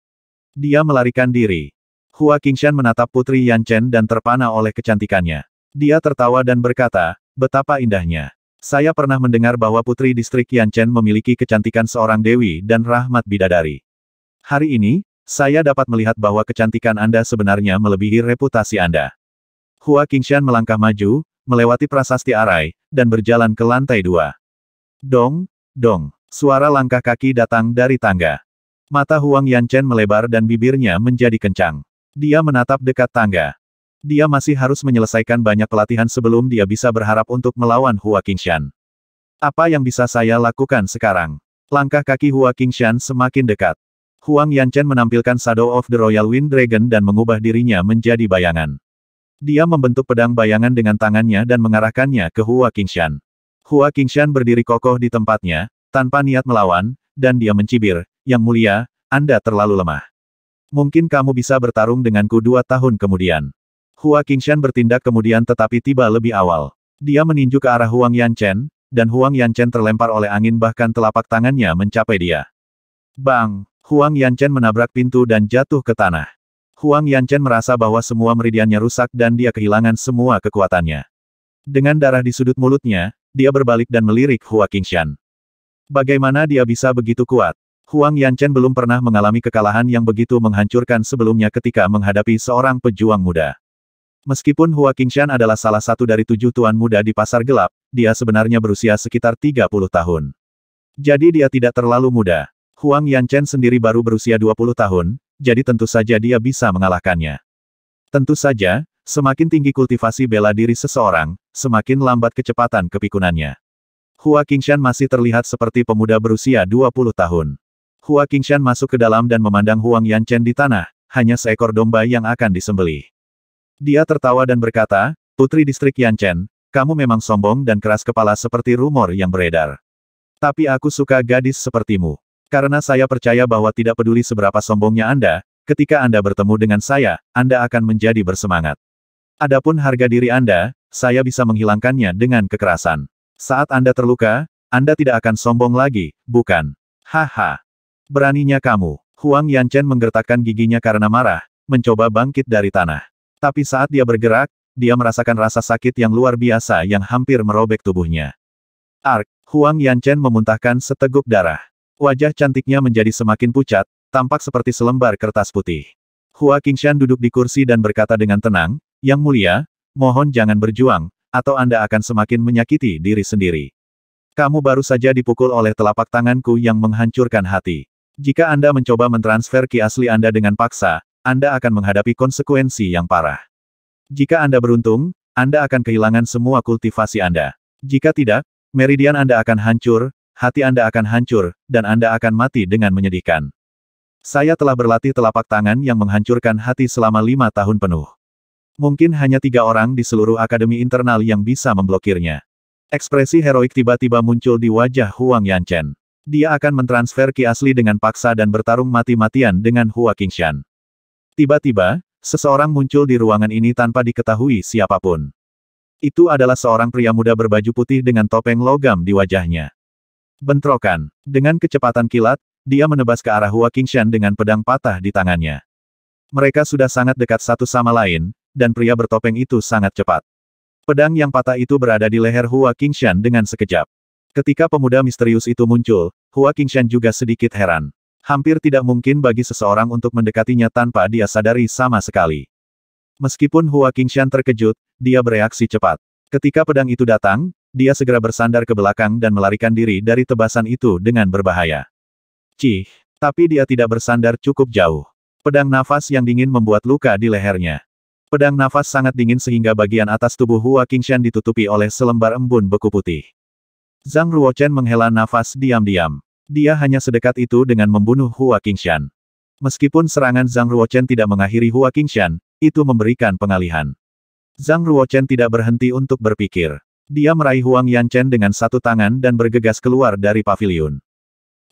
S1: Dia melarikan diri. Hua Qingshan menatap Putri Yanchen dan terpana oleh kecantikannya. Dia tertawa dan berkata, betapa indahnya. Saya pernah mendengar bahwa Putri Distrik Yanchen memiliki kecantikan seorang dewi dan rahmat bidadari. Hari ini, saya dapat melihat bahwa kecantikan Anda sebenarnya melebihi reputasi Anda. Hua Qingshan melangkah maju, melewati prasasti arai, dan berjalan ke lantai dua. Dong, dong, suara langkah kaki datang dari tangga. Mata Huang Yanchen melebar dan bibirnya menjadi kencang. Dia menatap dekat tangga. Dia masih harus menyelesaikan banyak pelatihan sebelum dia bisa berharap untuk melawan Hua Qingshan. Apa yang bisa saya lakukan sekarang? Langkah kaki Hua Qingshan semakin dekat. Huang Yanchen menampilkan Shadow of the Royal Wind Dragon dan mengubah dirinya menjadi bayangan. Dia membentuk pedang bayangan dengan tangannya dan mengarahkannya ke Hua Qingshan. Hua Qingshan berdiri kokoh di tempatnya, tanpa niat melawan, dan dia mencibir, Yang mulia, Anda terlalu lemah. Mungkin kamu bisa bertarung denganku dua tahun kemudian. Hua Qingshan bertindak kemudian tetapi tiba lebih awal. Dia meninju ke arah Huang Yanchen, dan Huang Yanchen terlempar oleh angin bahkan telapak tangannya mencapai dia. Bang! Huang Yanchen menabrak pintu dan jatuh ke tanah. Huang Yanchen merasa bahwa semua meridiannya rusak dan dia kehilangan semua kekuatannya. Dengan darah di sudut mulutnya, dia berbalik dan melirik Hua Qingshan. Bagaimana dia bisa begitu kuat? Huang Yanchen belum pernah mengalami kekalahan yang begitu menghancurkan sebelumnya ketika menghadapi seorang pejuang muda. Meskipun Hua Qingshan adalah salah satu dari tujuh tuan muda di pasar gelap, dia sebenarnya berusia sekitar 30 tahun. Jadi dia tidak terlalu muda. Huang Yanchen sendiri baru berusia 20 tahun, jadi tentu saja dia bisa mengalahkannya. Tentu saja, semakin tinggi kultivasi bela diri seseorang, semakin lambat kecepatan kepikunannya. Hua Qingshan masih terlihat seperti pemuda berusia 20 tahun. Hua Qingshan masuk ke dalam dan memandang Huang Yanchen di tanah, hanya seekor domba yang akan disembeli. Dia tertawa dan berkata, Putri Distrik Yanchen, kamu memang sombong dan keras kepala seperti rumor yang beredar. Tapi aku suka gadis sepertimu. Karena saya percaya bahwa tidak peduli seberapa sombongnya Anda, ketika Anda bertemu dengan saya, Anda akan menjadi bersemangat. Adapun harga diri Anda, saya bisa menghilangkannya dengan kekerasan. Saat Anda terluka, Anda tidak akan sombong lagi, bukan? Haha. Beraninya kamu. Huang Yanchen menggertakkan giginya karena marah, mencoba bangkit dari tanah. Tapi saat dia bergerak, dia merasakan rasa sakit yang luar biasa yang hampir merobek tubuhnya. Ark, Huang Yanchen memuntahkan seteguk darah. Wajah cantiknya menjadi semakin pucat, tampak seperti selembar kertas putih. Hua Qingshan duduk di kursi dan berkata dengan tenang, Yang mulia, mohon jangan berjuang, atau Anda akan semakin menyakiti diri sendiri. Kamu baru saja dipukul oleh telapak tanganku yang menghancurkan hati. Jika Anda mencoba mentransfer ki asli Anda dengan paksa, Anda akan menghadapi konsekuensi yang parah. Jika Anda beruntung, Anda akan kehilangan semua kultivasi Anda. Jika tidak, meridian Anda akan hancur, hati Anda akan hancur, dan Anda akan mati dengan menyedihkan. Saya telah berlatih telapak tangan yang menghancurkan hati selama lima tahun penuh. Mungkin hanya tiga orang di seluruh akademi internal yang bisa memblokirnya. Ekspresi heroik tiba-tiba muncul di wajah Huang Yanchen. Dia akan mentransfer ki asli dengan paksa dan bertarung mati-matian dengan Hua Qingshan. Tiba-tiba, seseorang muncul di ruangan ini tanpa diketahui siapapun. Itu adalah seorang pria muda berbaju putih dengan topeng logam di wajahnya. Bentrokan. Dengan kecepatan kilat, dia menebas ke arah Hua Qingshan dengan pedang patah di tangannya. Mereka sudah sangat dekat satu sama lain, dan pria bertopeng itu sangat cepat. Pedang yang patah itu berada di leher Hua Qingshan dengan sekejap. Ketika pemuda misterius itu muncul, Hua Qingshan juga sedikit heran. Hampir tidak mungkin bagi seseorang untuk mendekatinya tanpa dia sadari sama sekali. Meskipun Hua Qingshan terkejut, dia bereaksi cepat. Ketika pedang itu datang, dia segera bersandar ke belakang dan melarikan diri dari tebasan itu dengan berbahaya. Cih, tapi dia tidak bersandar cukup jauh. Pedang nafas yang dingin membuat luka di lehernya. Pedang nafas sangat dingin sehingga bagian atas tubuh Hua Qingshan ditutupi oleh selembar embun beku putih. Zhang Ruochen menghela nafas diam-diam. Dia hanya sedekat itu dengan membunuh Hua Qingshan. Meskipun serangan Zhang Ruochen tidak mengakhiri Hua Qingshan, itu memberikan pengalihan. Zhang Ruochen tidak berhenti untuk berpikir. Dia meraih Huang Yanchen dengan satu tangan dan bergegas keluar dari pavilion.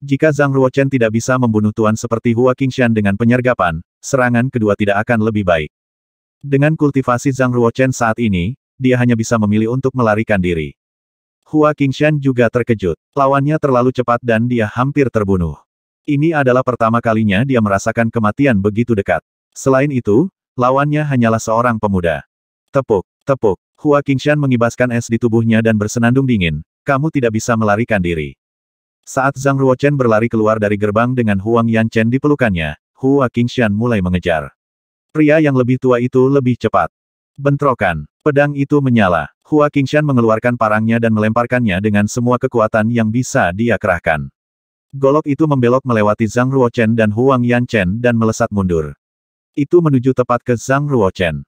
S1: Jika Zhang Ruochen tidak bisa membunuh Tuan seperti Hua Qingshan dengan penyergapan, serangan kedua tidak akan lebih baik. Dengan kultivasi Zhang Ruochen saat ini, dia hanya bisa memilih untuk melarikan diri. Hua Qingshan juga terkejut. Lawannya terlalu cepat dan dia hampir terbunuh. Ini adalah pertama kalinya dia merasakan kematian begitu dekat. Selain itu, lawannya hanyalah seorang pemuda. Tepuk, tepuk, Hua Qingshan mengibaskan es di tubuhnya dan bersenandung dingin, kamu tidak bisa melarikan diri. Saat Zhang Ruochen berlari keluar dari gerbang dengan Huang Yanchen di pelukannya, Hua Qingshan mulai mengejar. Pria yang lebih tua itu lebih cepat. Bentrokan. Pedang itu menyala. Hua Qingshan mengeluarkan parangnya dan melemparkannya dengan semua kekuatan yang bisa dia kerahkan. Golok itu membelok melewati Zhang Ruochen dan Huang Yanchen dan melesat mundur. Itu menuju tepat ke Zhang Ruochen.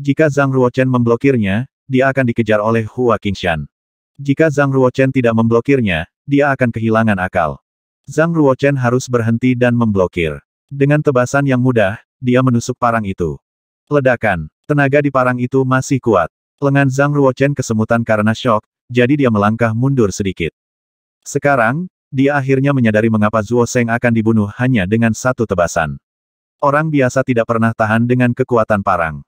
S1: Jika Zhang Ruochen memblokirnya, dia akan dikejar oleh Hua Qingshan. Jika Zhang Ruochen tidak memblokirnya, dia akan kehilangan akal. Zhang Ruochen harus berhenti dan memblokir. Dengan tebasan yang mudah, dia menusuk parang itu. Ledakan. Tenaga di parang itu masih kuat. Lengan Zhang Ruochen kesemutan karena shock, jadi dia melangkah mundur sedikit. Sekarang, dia akhirnya menyadari mengapa Zuo Seng akan dibunuh hanya dengan satu tebasan. Orang biasa tidak pernah tahan dengan kekuatan parang.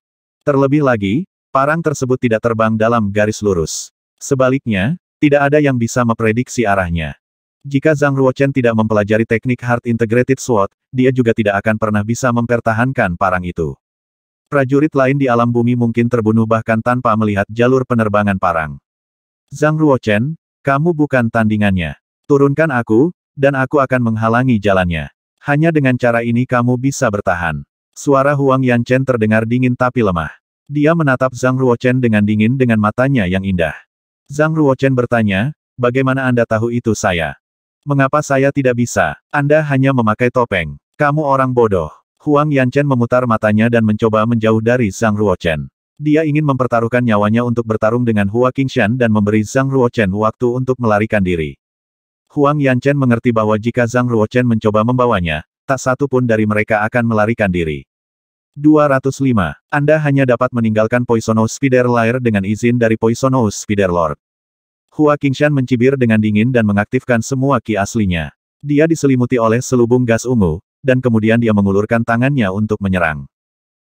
S1: Terlebih lagi, parang tersebut tidak terbang dalam garis lurus. Sebaliknya, tidak ada yang bisa memprediksi arahnya. Jika Zhang Ruochen tidak mempelajari teknik Heart Integrated Sword, dia juga tidak akan pernah bisa mempertahankan parang itu. Prajurit lain di alam bumi mungkin terbunuh bahkan tanpa melihat jalur penerbangan parang. Zhang Ruochen, kamu bukan tandingannya. Turunkan aku, dan aku akan menghalangi jalannya. Hanya dengan cara ini kamu bisa bertahan. Suara Huang Yanchen terdengar dingin tapi lemah. Dia menatap Zhang Ruochen dengan dingin dengan matanya yang indah. Zhang Ruochen bertanya, bagaimana Anda tahu itu saya? Mengapa saya tidak bisa? Anda hanya memakai topeng. Kamu orang bodoh. Huang Yanchen memutar matanya dan mencoba menjauh dari Zhang Ruochen. Dia ingin mempertaruhkan nyawanya untuk bertarung dengan Hua Qingshan dan memberi Zhang Ruochen waktu untuk melarikan diri. Huang Yanchen mengerti bahwa jika Zhang Ruochen mencoba membawanya, tak satu pun dari mereka akan melarikan diri. 205. Anda hanya dapat meninggalkan Poisonous Spider Lair dengan izin dari Poisonous Spider Lord. Hua Qingshan mencibir dengan dingin dan mengaktifkan semua ki aslinya. Dia diselimuti oleh selubung gas ungu, dan kemudian dia mengulurkan tangannya untuk menyerang.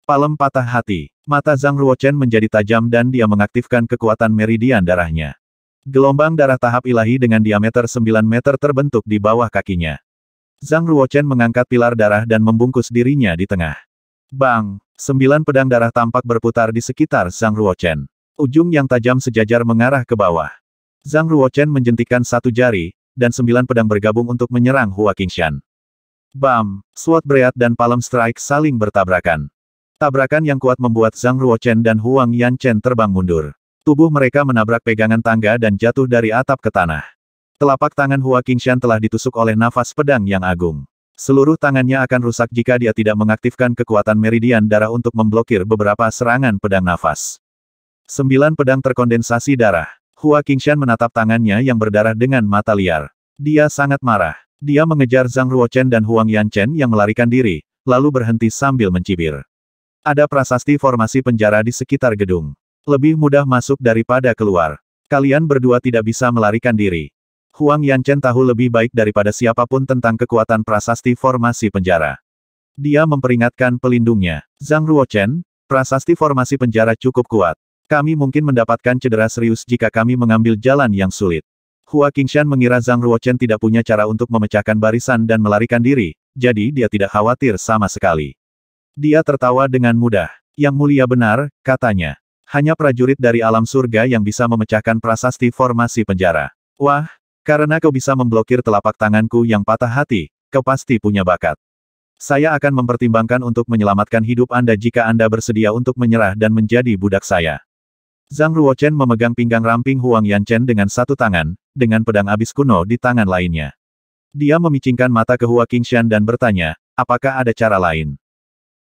S1: Palem patah hati. Mata Zhang Ruochen menjadi tajam dan dia mengaktifkan kekuatan meridian darahnya. Gelombang darah tahap ilahi dengan diameter 9 meter terbentuk di bawah kakinya. Zhang Ruochen mengangkat pilar darah dan membungkus dirinya di tengah. Bang! Sembilan pedang darah tampak berputar di sekitar Zhang Ruochen. Ujung yang tajam sejajar mengarah ke bawah. Zhang Ruochen menjentikan satu jari, dan sembilan pedang bergabung untuk menyerang Hua Qingshan. Bam! Swat Breat dan Palm Strike saling bertabrakan. Tabrakan yang kuat membuat Zhang Ruochen dan Huang Yanchen terbang mundur. Tubuh mereka menabrak pegangan tangga dan jatuh dari atap ke tanah. Telapak tangan Hua Qingshan telah ditusuk oleh nafas pedang yang agung. Seluruh tangannya akan rusak jika dia tidak mengaktifkan kekuatan meridian darah untuk memblokir beberapa serangan pedang nafas. Sembilan pedang terkondensasi darah. Hua Qingshan menatap tangannya yang berdarah dengan mata liar. Dia sangat marah. Dia mengejar Zhang Ruochen dan Huang Yanchen yang melarikan diri, lalu berhenti sambil mencibir. Ada prasasti formasi penjara di sekitar gedung. Lebih mudah masuk daripada keluar. Kalian berdua tidak bisa melarikan diri. Huang Yanchen tahu lebih baik daripada siapapun tentang kekuatan prasasti formasi penjara. Dia memperingatkan pelindungnya. Zhang Ruochen, prasasti formasi penjara cukup kuat. Kami mungkin mendapatkan cedera serius jika kami mengambil jalan yang sulit. Hua Qingshan mengira Zhang Ruochen tidak punya cara untuk memecahkan barisan dan melarikan diri, jadi dia tidak khawatir sama sekali. Dia tertawa dengan mudah. Yang mulia benar, katanya. Hanya prajurit dari alam surga yang bisa memecahkan prasasti formasi penjara. Wah, karena kau bisa memblokir telapak tanganku yang patah hati, kau pasti punya bakat. Saya akan mempertimbangkan untuk menyelamatkan hidup Anda jika Anda bersedia untuk menyerah dan menjadi budak saya. Zhang Ruochen memegang pinggang ramping Huang Yanchen dengan satu tangan, dengan pedang abis kuno di tangan lainnya. Dia memicingkan mata ke Hua Qingshan dan bertanya, apakah ada cara lain?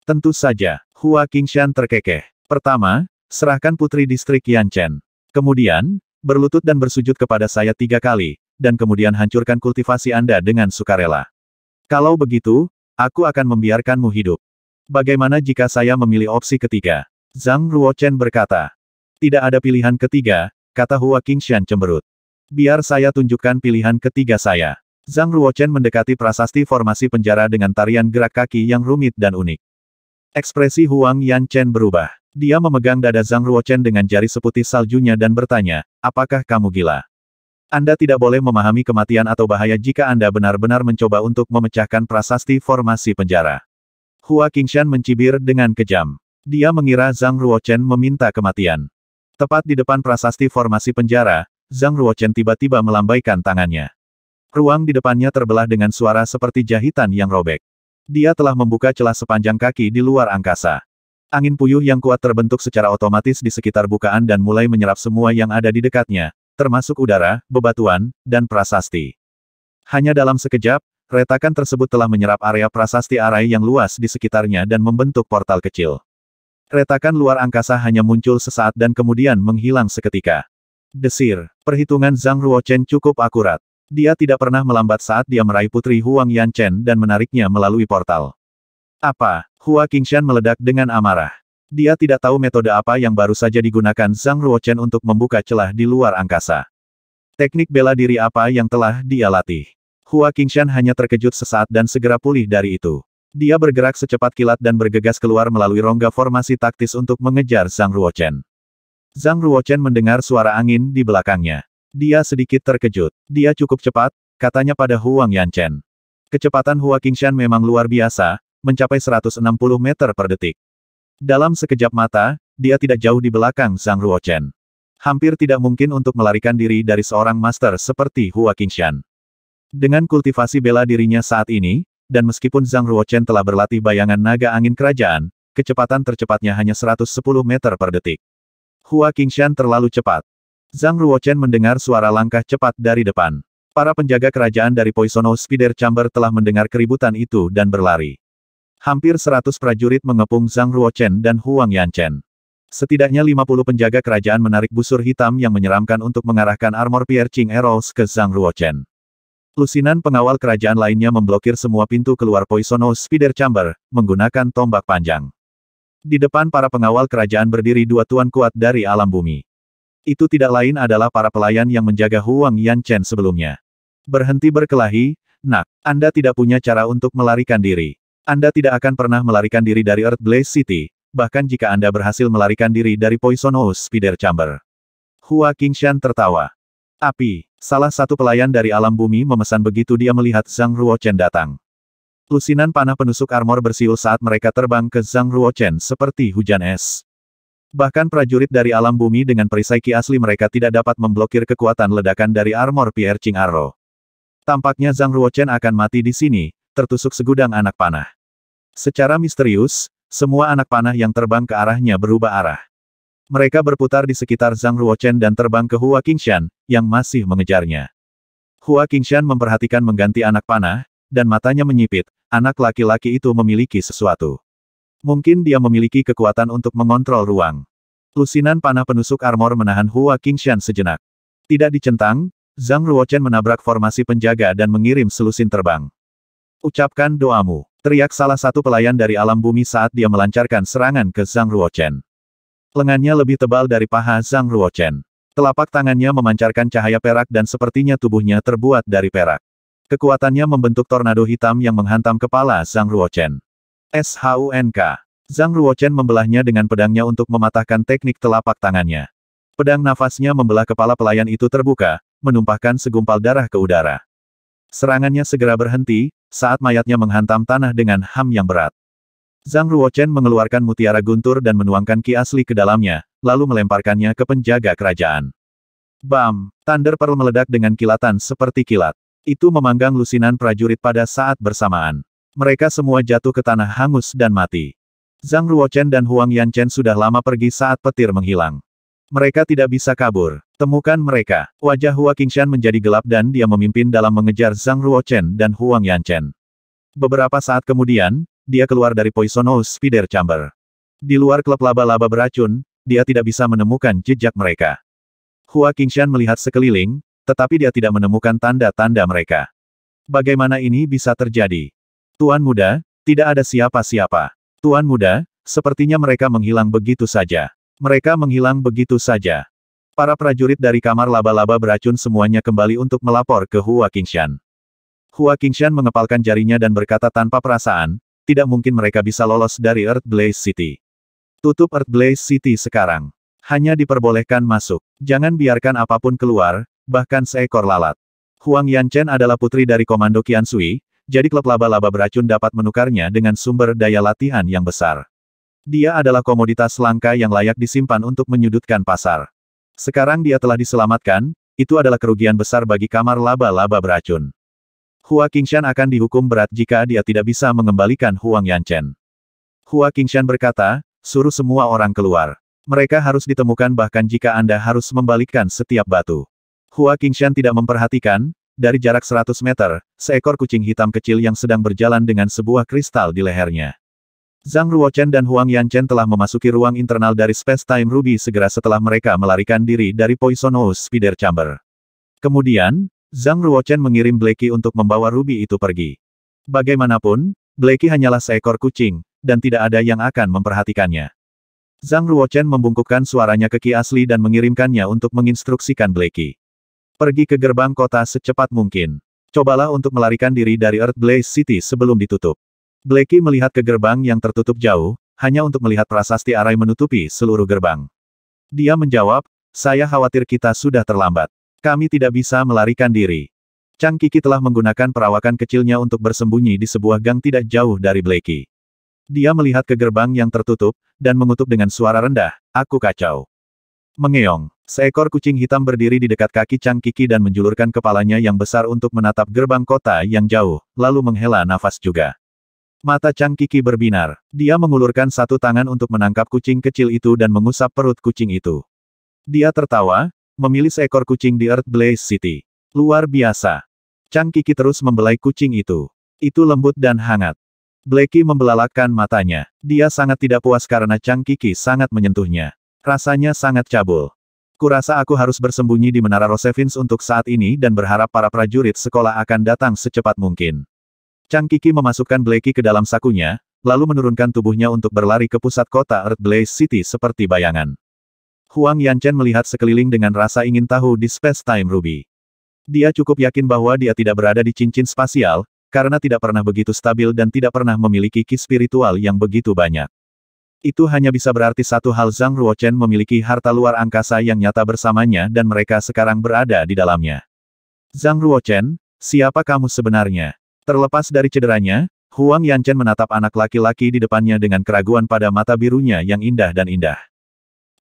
S1: Tentu saja, Hua Qingshan terkekeh. Pertama, serahkan putri distrik Yanchen. Kemudian, berlutut dan bersujud kepada saya tiga kali, dan kemudian hancurkan kultivasi Anda dengan sukarela. Kalau begitu, aku akan membiarkanmu hidup. Bagaimana jika saya memilih opsi ketiga? Zhang Ruochen berkata. Tidak ada pilihan ketiga, kata Hua Qingxian cemberut. Biar saya tunjukkan pilihan ketiga saya. Zhang Ruochen mendekati prasasti formasi penjara dengan tarian gerak kaki yang rumit dan unik. Ekspresi Huang Yanchen berubah. Dia memegang dada Zhang Ruochen dengan jari seputih saljunya dan bertanya, apakah kamu gila? Anda tidak boleh memahami kematian atau bahaya jika Anda benar-benar mencoba untuk memecahkan prasasti formasi penjara. Hua Qingshan mencibir dengan kejam. Dia mengira Zhang Ruochen meminta kematian. Tepat di depan prasasti formasi penjara, Zhang Ruochen tiba-tiba melambaikan tangannya. Ruang di depannya terbelah dengan suara seperti jahitan yang robek. Dia telah membuka celah sepanjang kaki di luar angkasa. Angin puyuh yang kuat terbentuk secara otomatis di sekitar bukaan dan mulai menyerap semua yang ada di dekatnya, termasuk udara, bebatuan, dan prasasti. Hanya dalam sekejap, retakan tersebut telah menyerap area prasasti arai yang luas di sekitarnya dan membentuk portal kecil. Retakan luar angkasa hanya muncul sesaat dan kemudian menghilang seketika. Desir, perhitungan Zhang Ruochen cukup akurat. Dia tidak pernah melambat saat dia meraih Putri Huang Yanchen dan menariknya melalui portal. Apa? Hua Qingshan meledak dengan amarah. Dia tidak tahu metode apa yang baru saja digunakan Zhang Ruochen untuk membuka celah di luar angkasa. Teknik bela diri apa yang telah dia latih. Hua Qingshan hanya terkejut sesaat dan segera pulih dari itu. Dia bergerak secepat kilat dan bergegas keluar melalui rongga formasi taktis untuk mengejar Zhang Ruochen. Zhang Ruochen mendengar suara angin di belakangnya. Dia sedikit terkejut. Dia cukup cepat, katanya pada Huang Yanchen. Kecepatan Hua Qingshan memang luar biasa, mencapai 160 meter per detik. Dalam sekejap mata, dia tidak jauh di belakang Zhang Ruochen. Hampir tidak mungkin untuk melarikan diri dari seorang master seperti Hua Qingshan. Dengan kultivasi bela dirinya saat ini, dan meskipun Zhang Ruochen telah berlatih bayangan naga angin kerajaan, kecepatan tercepatnya hanya 110 meter per detik. Hua Qingshan terlalu cepat. Zhang Ruochen mendengar suara langkah cepat dari depan. Para penjaga kerajaan dari Poisono Spider Chamber telah mendengar keributan itu dan berlari. Hampir 100 prajurit mengepung Zhang Ruochen dan Huang Yanchen. Setidaknya 50 penjaga kerajaan menarik busur hitam yang menyeramkan untuk mengarahkan armor piercing arrows ke Zhang Ruochen. Lusinan pengawal kerajaan lainnya memblokir semua pintu keluar Poisonous Spider Chamber, menggunakan tombak panjang. Di depan para pengawal kerajaan berdiri dua tuan kuat dari alam bumi. Itu tidak lain adalah para pelayan yang menjaga Huang Yanchen sebelumnya. Berhenti berkelahi, nak, Anda tidak punya cara untuk melarikan diri. Anda tidak akan pernah melarikan diri dari Earth Blaze City, bahkan jika Anda berhasil melarikan diri dari Poisonous Spider Chamber. Hua Qingshan tertawa. Api, salah satu pelayan dari alam bumi memesan begitu dia melihat Zhang Ruochen datang. Lusinan panah penusuk armor bersiul saat mereka terbang ke Zhang Ruochen seperti hujan es. Bahkan prajurit dari alam bumi dengan perisai ki asli mereka tidak dapat memblokir kekuatan ledakan dari armor Pierre Ching Arrow. Tampaknya Zhang Ruochen akan mati di sini, tertusuk segudang anak panah. Secara misterius, semua anak panah yang terbang ke arahnya berubah arah. Mereka berputar di sekitar Zhang Ruochen dan terbang ke Hua Qingshan, yang masih mengejarnya. Hua Qingshan memperhatikan mengganti anak panah, dan matanya menyipit, anak laki-laki itu memiliki sesuatu. Mungkin dia memiliki kekuatan untuk mengontrol ruang. Lusinan panah penusuk armor menahan Hua Qingshan sejenak. Tidak dicentang, Zhang Ruochen menabrak formasi penjaga dan mengirim selusin terbang. Ucapkan doamu. Teriak salah satu pelayan dari alam bumi saat dia melancarkan serangan ke Zhang Ruochen. Lengannya lebih tebal dari paha Zhang Ruochen. Telapak tangannya memancarkan cahaya perak dan sepertinya tubuhnya terbuat dari perak. Kekuatannya membentuk tornado hitam yang menghantam kepala Zhang Ruochen. SHUNK. Zhang Ruochen membelahnya dengan pedangnya untuk mematahkan teknik telapak tangannya. Pedang nafasnya membelah kepala pelayan itu terbuka, menumpahkan segumpal darah ke udara. Serangannya segera berhenti, saat mayatnya menghantam tanah dengan ham yang berat. Zhang Ruochen mengeluarkan mutiara guntur dan menuangkan ki asli ke dalamnya, lalu melemparkannya ke penjaga kerajaan. Bam! Thunder Pearl meledak dengan kilatan seperti kilat. Itu memanggang lusinan prajurit pada saat bersamaan. Mereka semua jatuh ke tanah hangus dan mati. Zhang Ruochen dan Huang Yanchen sudah lama pergi saat petir menghilang. Mereka tidak bisa kabur. Temukan mereka. Wajah Hua Qingshan menjadi gelap dan dia memimpin dalam mengejar Zhang Ruochen dan Huang Yanchen. Beberapa saat kemudian, dia keluar dari Poisonous Spider Chamber. Di luar klub laba-laba beracun, dia tidak bisa menemukan jejak mereka. Hua Qingshan melihat sekeliling, tetapi dia tidak menemukan tanda-tanda mereka. Bagaimana ini bisa terjadi? Tuan muda, tidak ada siapa-siapa. Tuan muda, sepertinya mereka menghilang begitu saja. Mereka menghilang begitu saja. Para prajurit dari kamar laba-laba beracun semuanya kembali untuk melapor ke Hua Qingshan. Hua Qingshan mengepalkan jarinya dan berkata tanpa perasaan, tidak mungkin mereka bisa lolos dari Earth Blaze City. Tutup Earth Blaze City sekarang. Hanya diperbolehkan masuk. Jangan biarkan apapun keluar, bahkan seekor lalat. Huang Yanchen adalah putri dari Komando Sui, jadi klub laba-laba beracun dapat menukarnya dengan sumber daya latihan yang besar. Dia adalah komoditas langka yang layak disimpan untuk menyudutkan pasar. Sekarang dia telah diselamatkan, itu adalah kerugian besar bagi kamar laba-laba beracun. Hua Qingshan akan dihukum berat jika dia tidak bisa mengembalikan Huang Yanchen. Hua Qingshan berkata, suruh semua orang keluar. Mereka harus ditemukan bahkan jika Anda harus membalikkan setiap batu. Hua Qingshan tidak memperhatikan, dari jarak 100 meter, seekor kucing hitam kecil yang sedang berjalan dengan sebuah kristal di lehernya. Zhang Ruochen dan Huang Yanchen telah memasuki ruang internal dari Space Time Ruby segera setelah mereka melarikan diri dari Poisonous Spider Chamber. Kemudian, Zhang Ruochen mengirim Blakey untuk membawa Ruby itu pergi. Bagaimanapun, Blakey hanyalah seekor kucing, dan tidak ada yang akan memperhatikannya. Zhang Ruochen membungkukkan suaranya ke Ki Asli dan mengirimkannya untuk menginstruksikan Blakey. Pergi ke gerbang kota secepat mungkin. Cobalah untuk melarikan diri dari Earth Blaze City sebelum ditutup. Blakey melihat ke gerbang yang tertutup jauh, hanya untuk melihat prasasti arai menutupi seluruh gerbang. Dia menjawab, saya khawatir kita sudah terlambat. Kami tidak bisa melarikan diri. Chang Kiki telah menggunakan perawakan kecilnya untuk bersembunyi di sebuah gang tidak jauh dari Blakey. Dia melihat ke gerbang yang tertutup, dan mengutuk dengan suara rendah, aku kacau. Mengeong, seekor kucing hitam berdiri di dekat kaki Chang Kiki dan menjulurkan kepalanya yang besar untuk menatap gerbang kota yang jauh, lalu menghela nafas juga. Mata Chang Kiki berbinar. Dia mengulurkan satu tangan untuk menangkap kucing kecil itu dan mengusap perut kucing itu. Dia tertawa, memilih seekor kucing di Earth Blaze City. Luar biasa. Chang Kiki terus membelai kucing itu. Itu lembut dan hangat. Blakey membelalakan matanya. Dia sangat tidak puas karena Chang Kiki sangat menyentuhnya. Rasanya sangat cabul. Kurasa aku harus bersembunyi di Menara Rosevins untuk saat ini dan berharap para prajurit sekolah akan datang secepat mungkin. Chang Kiki memasukkan Blakey ke dalam sakunya, lalu menurunkan tubuhnya untuk berlari ke pusat kota Earth Blaze City seperti bayangan. Huang Yanchen melihat sekeliling dengan rasa ingin tahu di Space Time Ruby. Dia cukup yakin bahwa dia tidak berada di cincin spasial, karena tidak pernah begitu stabil dan tidak pernah memiliki ki spiritual yang begitu banyak. Itu hanya bisa berarti satu hal Zhang Ruochen memiliki harta luar angkasa yang nyata bersamanya dan mereka sekarang berada di dalamnya. Zhang Ruochen, siapa kamu sebenarnya? Terlepas dari cederanya, Huang Yanchen menatap anak laki-laki di depannya dengan keraguan pada mata birunya yang indah dan indah.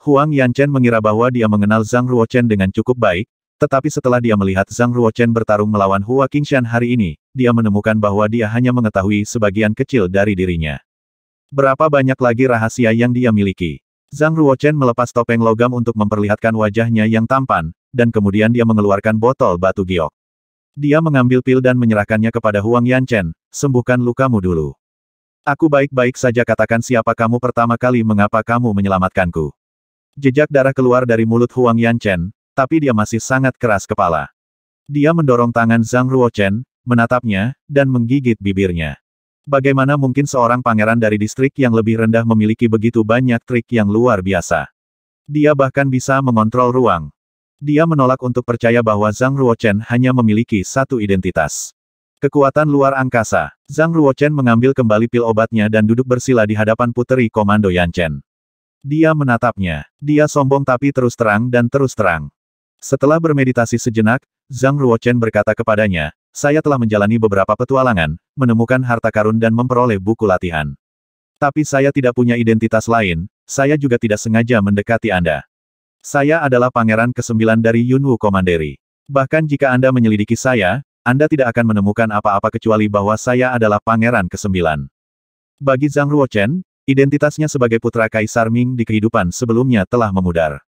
S1: Huang Yanchen mengira bahwa dia mengenal Zhang Ruochen dengan cukup baik, tetapi setelah dia melihat Zhang Ruochen bertarung melawan Hua Qingshan hari ini, dia menemukan bahwa dia hanya mengetahui sebagian kecil dari dirinya. Berapa banyak lagi rahasia yang dia miliki? Zhang Ruochen melepas topeng logam untuk memperlihatkan wajahnya yang tampan, dan kemudian dia mengeluarkan botol batu giok. Dia mengambil pil dan menyerahkannya kepada Huang Yanchen, sembuhkan lukamu dulu. Aku baik-baik saja katakan siapa kamu pertama kali mengapa kamu menyelamatkanku. Jejak darah keluar dari mulut Huang Yanchen, tapi dia masih sangat keras kepala. Dia mendorong tangan Zhang Ruochen, menatapnya, dan menggigit bibirnya. Bagaimana mungkin seorang pangeran dari distrik yang lebih rendah memiliki begitu banyak trik yang luar biasa? Dia bahkan bisa mengontrol ruang. Dia menolak untuk percaya bahwa Zhang Ruochen hanya memiliki satu identitas. Kekuatan luar angkasa. Zhang Ruochen mengambil kembali pil obatnya dan duduk bersila di hadapan puteri komando Yanchen. Dia menatapnya. Dia sombong tapi terus terang dan terus terang. Setelah bermeditasi sejenak, Zhang Ruochen berkata kepadanya, saya telah menjalani beberapa petualangan, menemukan harta karun dan memperoleh buku latihan. Tapi saya tidak punya identitas lain, saya juga tidak sengaja mendekati Anda. Saya adalah pangeran ke-9 dari Yunwu Komanderi. Bahkan jika Anda menyelidiki saya, Anda tidak akan menemukan apa-apa kecuali bahwa saya adalah pangeran ke-9. Bagi Zhang Ruochen, identitasnya sebagai putra Kaisar Ming di kehidupan sebelumnya telah memudar.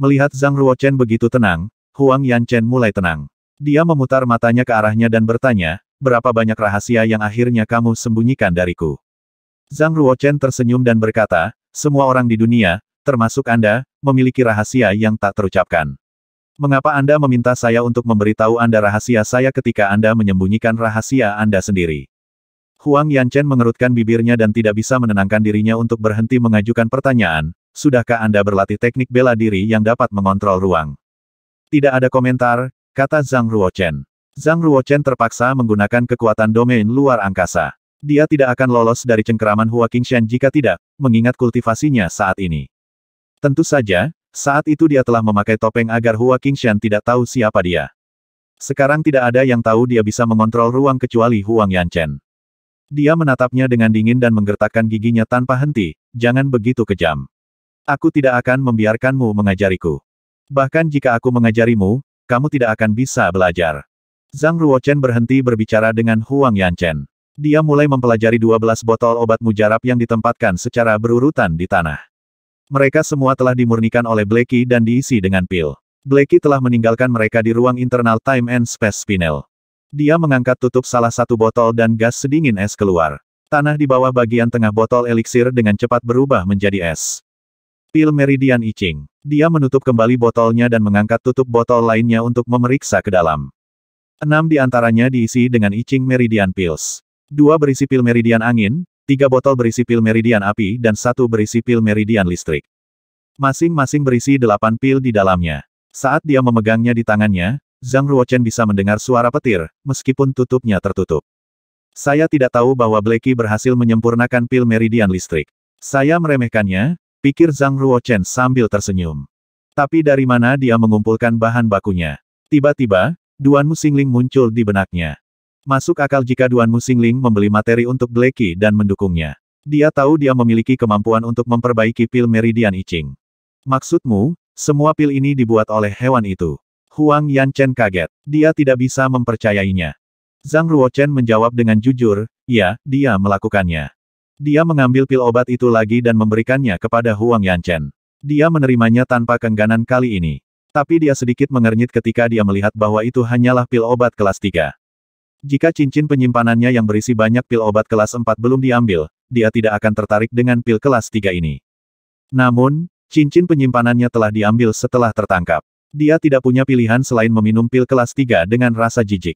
S1: Melihat Zhang Ruochen begitu tenang, Huang Yanchen mulai tenang. Dia memutar matanya ke arahnya dan bertanya, berapa banyak rahasia yang akhirnya kamu sembunyikan dariku? Zhang Ruochen tersenyum dan berkata, semua orang di dunia, termasuk Anda, memiliki rahasia yang tak terucapkan. Mengapa Anda meminta saya untuk memberitahu Anda rahasia saya ketika Anda menyembunyikan rahasia Anda sendiri? Huang Yanchen mengerutkan bibirnya dan tidak bisa menenangkan dirinya untuk berhenti mengajukan pertanyaan, sudahkah Anda berlatih teknik bela diri yang dapat mengontrol ruang? Tidak ada komentar, kata Zhang Ruochen. Zhang Ruochen terpaksa menggunakan kekuatan domain luar angkasa. Dia tidak akan lolos dari cengkeraman Hua Qingxian jika tidak, mengingat kultivasinya saat ini. Tentu saja, saat itu dia telah memakai topeng agar Hua Qingshan tidak tahu siapa dia. Sekarang tidak ada yang tahu dia bisa mengontrol ruang kecuali Huang Yanchen. Dia menatapnya dengan dingin dan menggertakkan giginya tanpa henti, jangan begitu kejam. Aku tidak akan membiarkanmu mengajariku. Bahkan jika aku mengajarimu, kamu tidak akan bisa belajar. Zhang Ruochen berhenti berbicara dengan Huang Yanchen. Dia mulai mempelajari 12 botol obat mujarab yang ditempatkan secara berurutan di tanah. Mereka semua telah dimurnikan oleh Blacky dan diisi dengan pil. Blacky telah meninggalkan mereka di ruang internal Time and Space Spinel. Dia mengangkat tutup salah satu botol dan gas sedingin es keluar. Tanah di bawah bagian tengah botol eliksir dengan cepat berubah menjadi es. Pil Meridian icing. Dia menutup kembali botolnya dan mengangkat tutup botol lainnya untuk memeriksa ke dalam. Enam di antaranya diisi dengan icing Meridian Pills. Dua berisi pil Meridian Angin, tiga botol berisi pil meridian api dan satu berisi pil meridian listrik. Masing-masing berisi delapan pil di dalamnya. Saat dia memegangnya di tangannya, Zhang Ruochen bisa mendengar suara petir, meskipun tutupnya tertutup. Saya tidak tahu bahwa Blakey berhasil menyempurnakan pil meridian listrik. Saya meremehkannya, pikir Zhang Ruochen sambil tersenyum. Tapi dari mana dia mengumpulkan bahan bakunya? Tiba-tiba, Duan Musingling muncul di benaknya. Masuk akal jika Duan Musingling membeli materi untuk Bleki dan mendukungnya. Dia tahu dia memiliki kemampuan untuk memperbaiki pil Meridian Iching. Maksudmu, semua pil ini dibuat oleh hewan itu? Huang Yanchen kaget. Dia tidak bisa mempercayainya. Zhang Ruochen menjawab dengan jujur, ya, dia melakukannya. Dia mengambil pil obat itu lagi dan memberikannya kepada Huang Yanchen. Dia menerimanya tanpa kengganan kali ini. Tapi dia sedikit mengernyit ketika dia melihat bahwa itu hanyalah pil obat kelas 3. Jika cincin penyimpanannya yang berisi banyak pil obat kelas 4 belum diambil, dia tidak akan tertarik dengan pil kelas 3 ini. Namun, cincin penyimpanannya telah diambil setelah tertangkap. Dia tidak punya pilihan selain meminum pil kelas 3 dengan rasa jijik.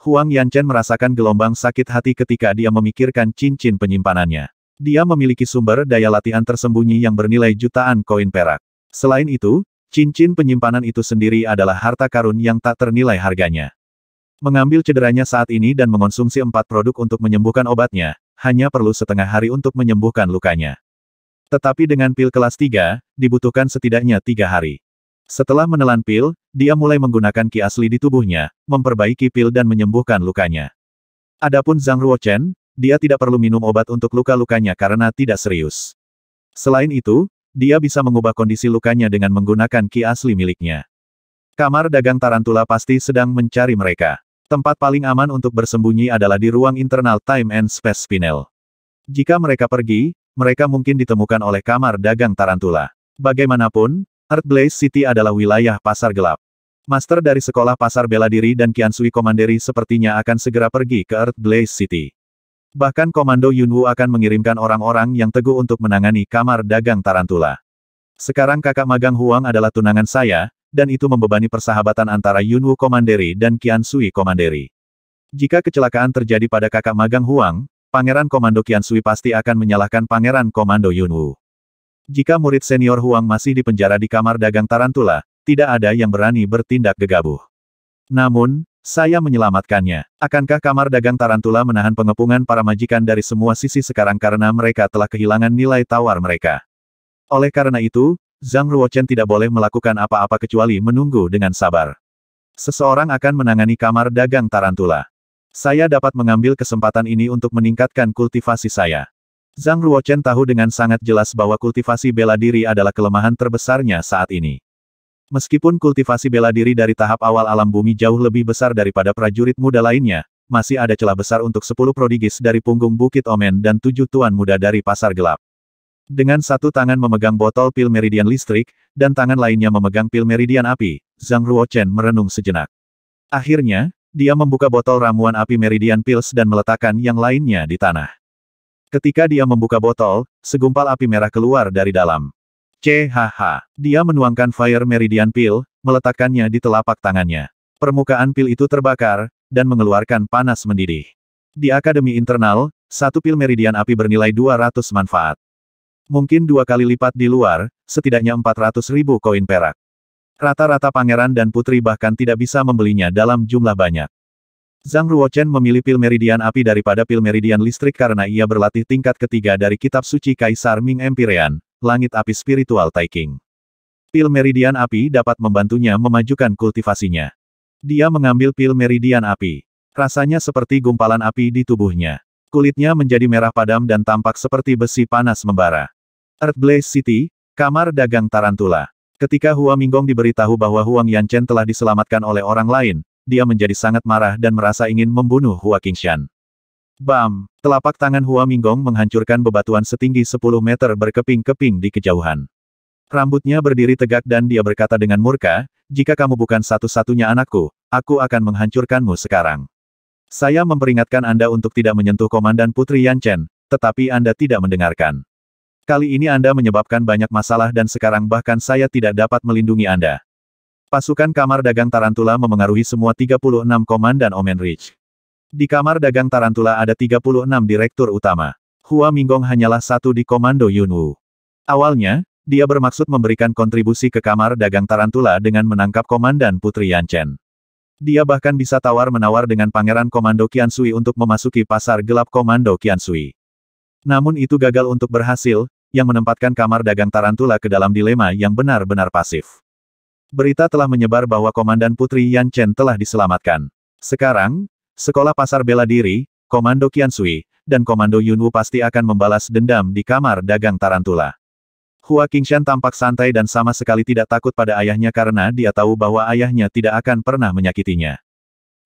S1: Huang Yanchen merasakan gelombang sakit hati ketika dia memikirkan cincin penyimpanannya. Dia memiliki sumber daya latihan tersembunyi yang bernilai jutaan koin perak. Selain itu, cincin penyimpanan itu sendiri adalah harta karun yang tak ternilai harganya. Mengambil cederanya saat ini dan mengonsumsi empat produk untuk menyembuhkan obatnya, hanya perlu setengah hari untuk menyembuhkan lukanya. Tetapi dengan pil kelas 3, dibutuhkan setidaknya tiga hari. Setelah menelan pil, dia mulai menggunakan ki asli di tubuhnya, memperbaiki pil dan menyembuhkan lukanya. Adapun Zhang Ruochen, dia tidak perlu minum obat untuk luka-lukanya karena tidak serius. Selain itu, dia bisa mengubah kondisi lukanya dengan menggunakan ki asli miliknya. Kamar dagang Tarantula pasti sedang mencari mereka. Tempat paling aman untuk bersembunyi adalah di ruang internal Time and Space Spinel. Jika mereka pergi, mereka mungkin ditemukan oleh kamar dagang Tarantula. Bagaimanapun, Earth Blaze City adalah wilayah pasar gelap. Master dari Sekolah Pasar Bela Diri dan Sui Komanderi sepertinya akan segera pergi ke Earth Blaze City. Bahkan Komando Yunwu akan mengirimkan orang-orang yang teguh untuk menangani kamar dagang Tarantula. Sekarang kakak magang Huang adalah tunangan saya, dan itu membebani persahabatan antara Yunwu Komanderi dan Qian Sui Komanderi. Jika kecelakaan terjadi pada kakak magang Huang, Pangeran Komando Qian Sui pasti akan menyalahkan Pangeran Komando Yunwu. Jika murid senior Huang masih dipenjara di kamar dagang Tarantula, tidak ada yang berani bertindak gegabah. Namun, saya menyelamatkannya. Akankah kamar dagang Tarantula menahan pengepungan para majikan dari semua sisi sekarang karena mereka telah kehilangan nilai tawar mereka? Oleh karena itu, Zhang Ruochen tidak boleh melakukan apa-apa kecuali menunggu dengan sabar. Seseorang akan menangani kamar dagang tarantula. Saya dapat mengambil kesempatan ini untuk meningkatkan kultivasi saya. Zhang Ruochen tahu dengan sangat jelas bahwa kultivasi bela diri adalah kelemahan terbesarnya saat ini. Meskipun kultivasi bela diri dari tahap awal alam bumi jauh lebih besar daripada prajurit muda lainnya, masih ada celah besar untuk 10 prodigis dari punggung Bukit Omen dan tujuh tuan muda dari Pasar Gelap. Dengan satu tangan memegang botol pil meridian listrik, dan tangan lainnya memegang pil meridian api, Zhang Ruochen merenung sejenak. Akhirnya, dia membuka botol ramuan api meridian pils dan meletakkan yang lainnya di tanah. Ketika dia membuka botol, segumpal api merah keluar dari dalam. CHH. Dia menuangkan fire meridian pil, meletakkannya di telapak tangannya. Permukaan pil itu terbakar, dan mengeluarkan panas mendidih. Di akademi internal, satu pil meridian api bernilai 200 manfaat. Mungkin dua kali lipat di luar, setidaknya 400 ribu koin perak. Rata-rata pangeran dan putri bahkan tidak bisa membelinya dalam jumlah banyak. Zhang Ruochen memilih pil meridian api daripada pil meridian listrik karena ia berlatih tingkat ketiga dari kitab suci Kaisar Ming Empyrean, Langit Api Spiritual Taiking. Pil meridian api dapat membantunya memajukan kultivasinya. Dia mengambil pil meridian api. Rasanya seperti gumpalan api di tubuhnya. Kulitnya menjadi merah padam dan tampak seperti besi panas membara. Earthblaze City, kamar dagang Tarantula. Ketika Hua Minggong diberitahu bahwa Huang Yanchen telah diselamatkan oleh orang lain, dia menjadi sangat marah dan merasa ingin membunuh Hua Qingshan. Bam! Telapak tangan Hua Minggong menghancurkan bebatuan setinggi 10 meter berkeping-keping di kejauhan. Rambutnya berdiri tegak dan dia berkata dengan murka, jika kamu bukan satu-satunya anakku, aku akan menghancurkanmu sekarang. Saya memperingatkan Anda untuk tidak menyentuh Komandan Putri Yanchen, tetapi Anda tidak mendengarkan. Kali ini Anda menyebabkan banyak masalah dan sekarang bahkan saya tidak dapat melindungi Anda. Pasukan kamar dagang Tarantula memengaruhi semua 36 komandan Omen Ridge. Di kamar dagang Tarantula ada 36 direktur utama. Hua Minggong hanyalah satu di komando Yunwu. Awalnya, dia bermaksud memberikan kontribusi ke kamar dagang Tarantula dengan menangkap komandan Putri Yanchen. Dia bahkan bisa tawar-menawar dengan pangeran komando Qiansui untuk memasuki pasar gelap komando Qiansui. Namun itu gagal untuk berhasil, yang menempatkan kamar dagang Tarantula ke dalam dilema yang benar-benar pasif. Berita telah menyebar bahwa Komandan Putri Yan Chen telah diselamatkan. Sekarang, Sekolah Pasar Bela Diri, Komando Qian Sui, dan Komando Yun Wu pasti akan membalas dendam di kamar dagang Tarantula. Hua Qingshan tampak santai dan sama sekali tidak takut pada ayahnya karena dia tahu bahwa ayahnya tidak akan pernah menyakitinya.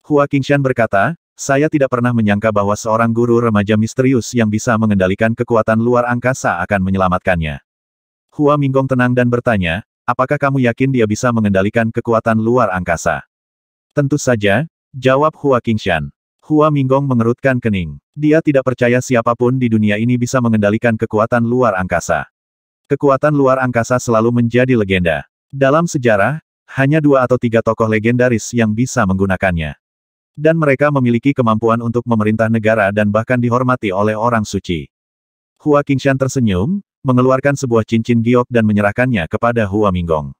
S1: Hua Qingshan berkata, saya tidak pernah menyangka bahwa seorang guru remaja misterius yang bisa mengendalikan kekuatan luar angkasa akan menyelamatkannya. Hua Minggong tenang dan bertanya, apakah kamu yakin dia bisa mengendalikan kekuatan luar angkasa? Tentu saja, jawab Hua Qingshan. Hua Minggong mengerutkan kening. Dia tidak percaya siapapun di dunia ini bisa mengendalikan kekuatan luar angkasa. Kekuatan luar angkasa selalu menjadi legenda. Dalam sejarah, hanya dua atau tiga tokoh legendaris yang bisa menggunakannya. Dan mereka memiliki kemampuan untuk memerintah negara dan bahkan dihormati oleh orang suci. Hua Qingshan tersenyum, mengeluarkan sebuah cincin giok dan menyerahkannya kepada Hua Minggong.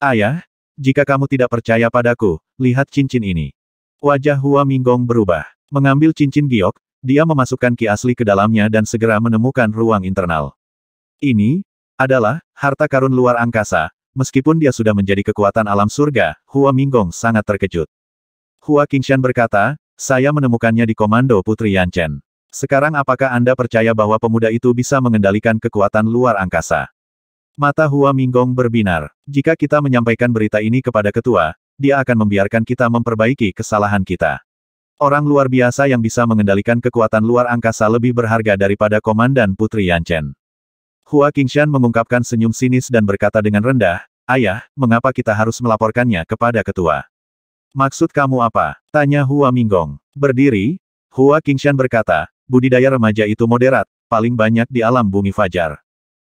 S1: Ayah, jika kamu tidak percaya padaku, lihat cincin ini. Wajah Hua Minggong berubah. Mengambil cincin giok, dia memasukkan ki asli ke dalamnya dan segera menemukan ruang internal. Ini adalah harta karun luar angkasa. Meskipun dia sudah menjadi kekuatan alam surga, Hua Minggong sangat terkejut. Hua Qingshan berkata, saya menemukannya di komando Putri Yanchen. Sekarang apakah Anda percaya bahwa pemuda itu bisa mengendalikan kekuatan luar angkasa? Mata Hua Minggong berbinar. Jika kita menyampaikan berita ini kepada ketua, dia akan membiarkan kita memperbaiki kesalahan kita. Orang luar biasa yang bisa mengendalikan kekuatan luar angkasa lebih berharga daripada komandan Putri Yanchen. Hua Qingshan mengungkapkan senyum sinis dan berkata dengan rendah, Ayah, mengapa kita harus melaporkannya kepada ketua? Maksud kamu apa? Tanya Hua Minggong. Berdiri, Hua Qingshan berkata, budidaya remaja itu moderat, paling banyak di alam bumi fajar.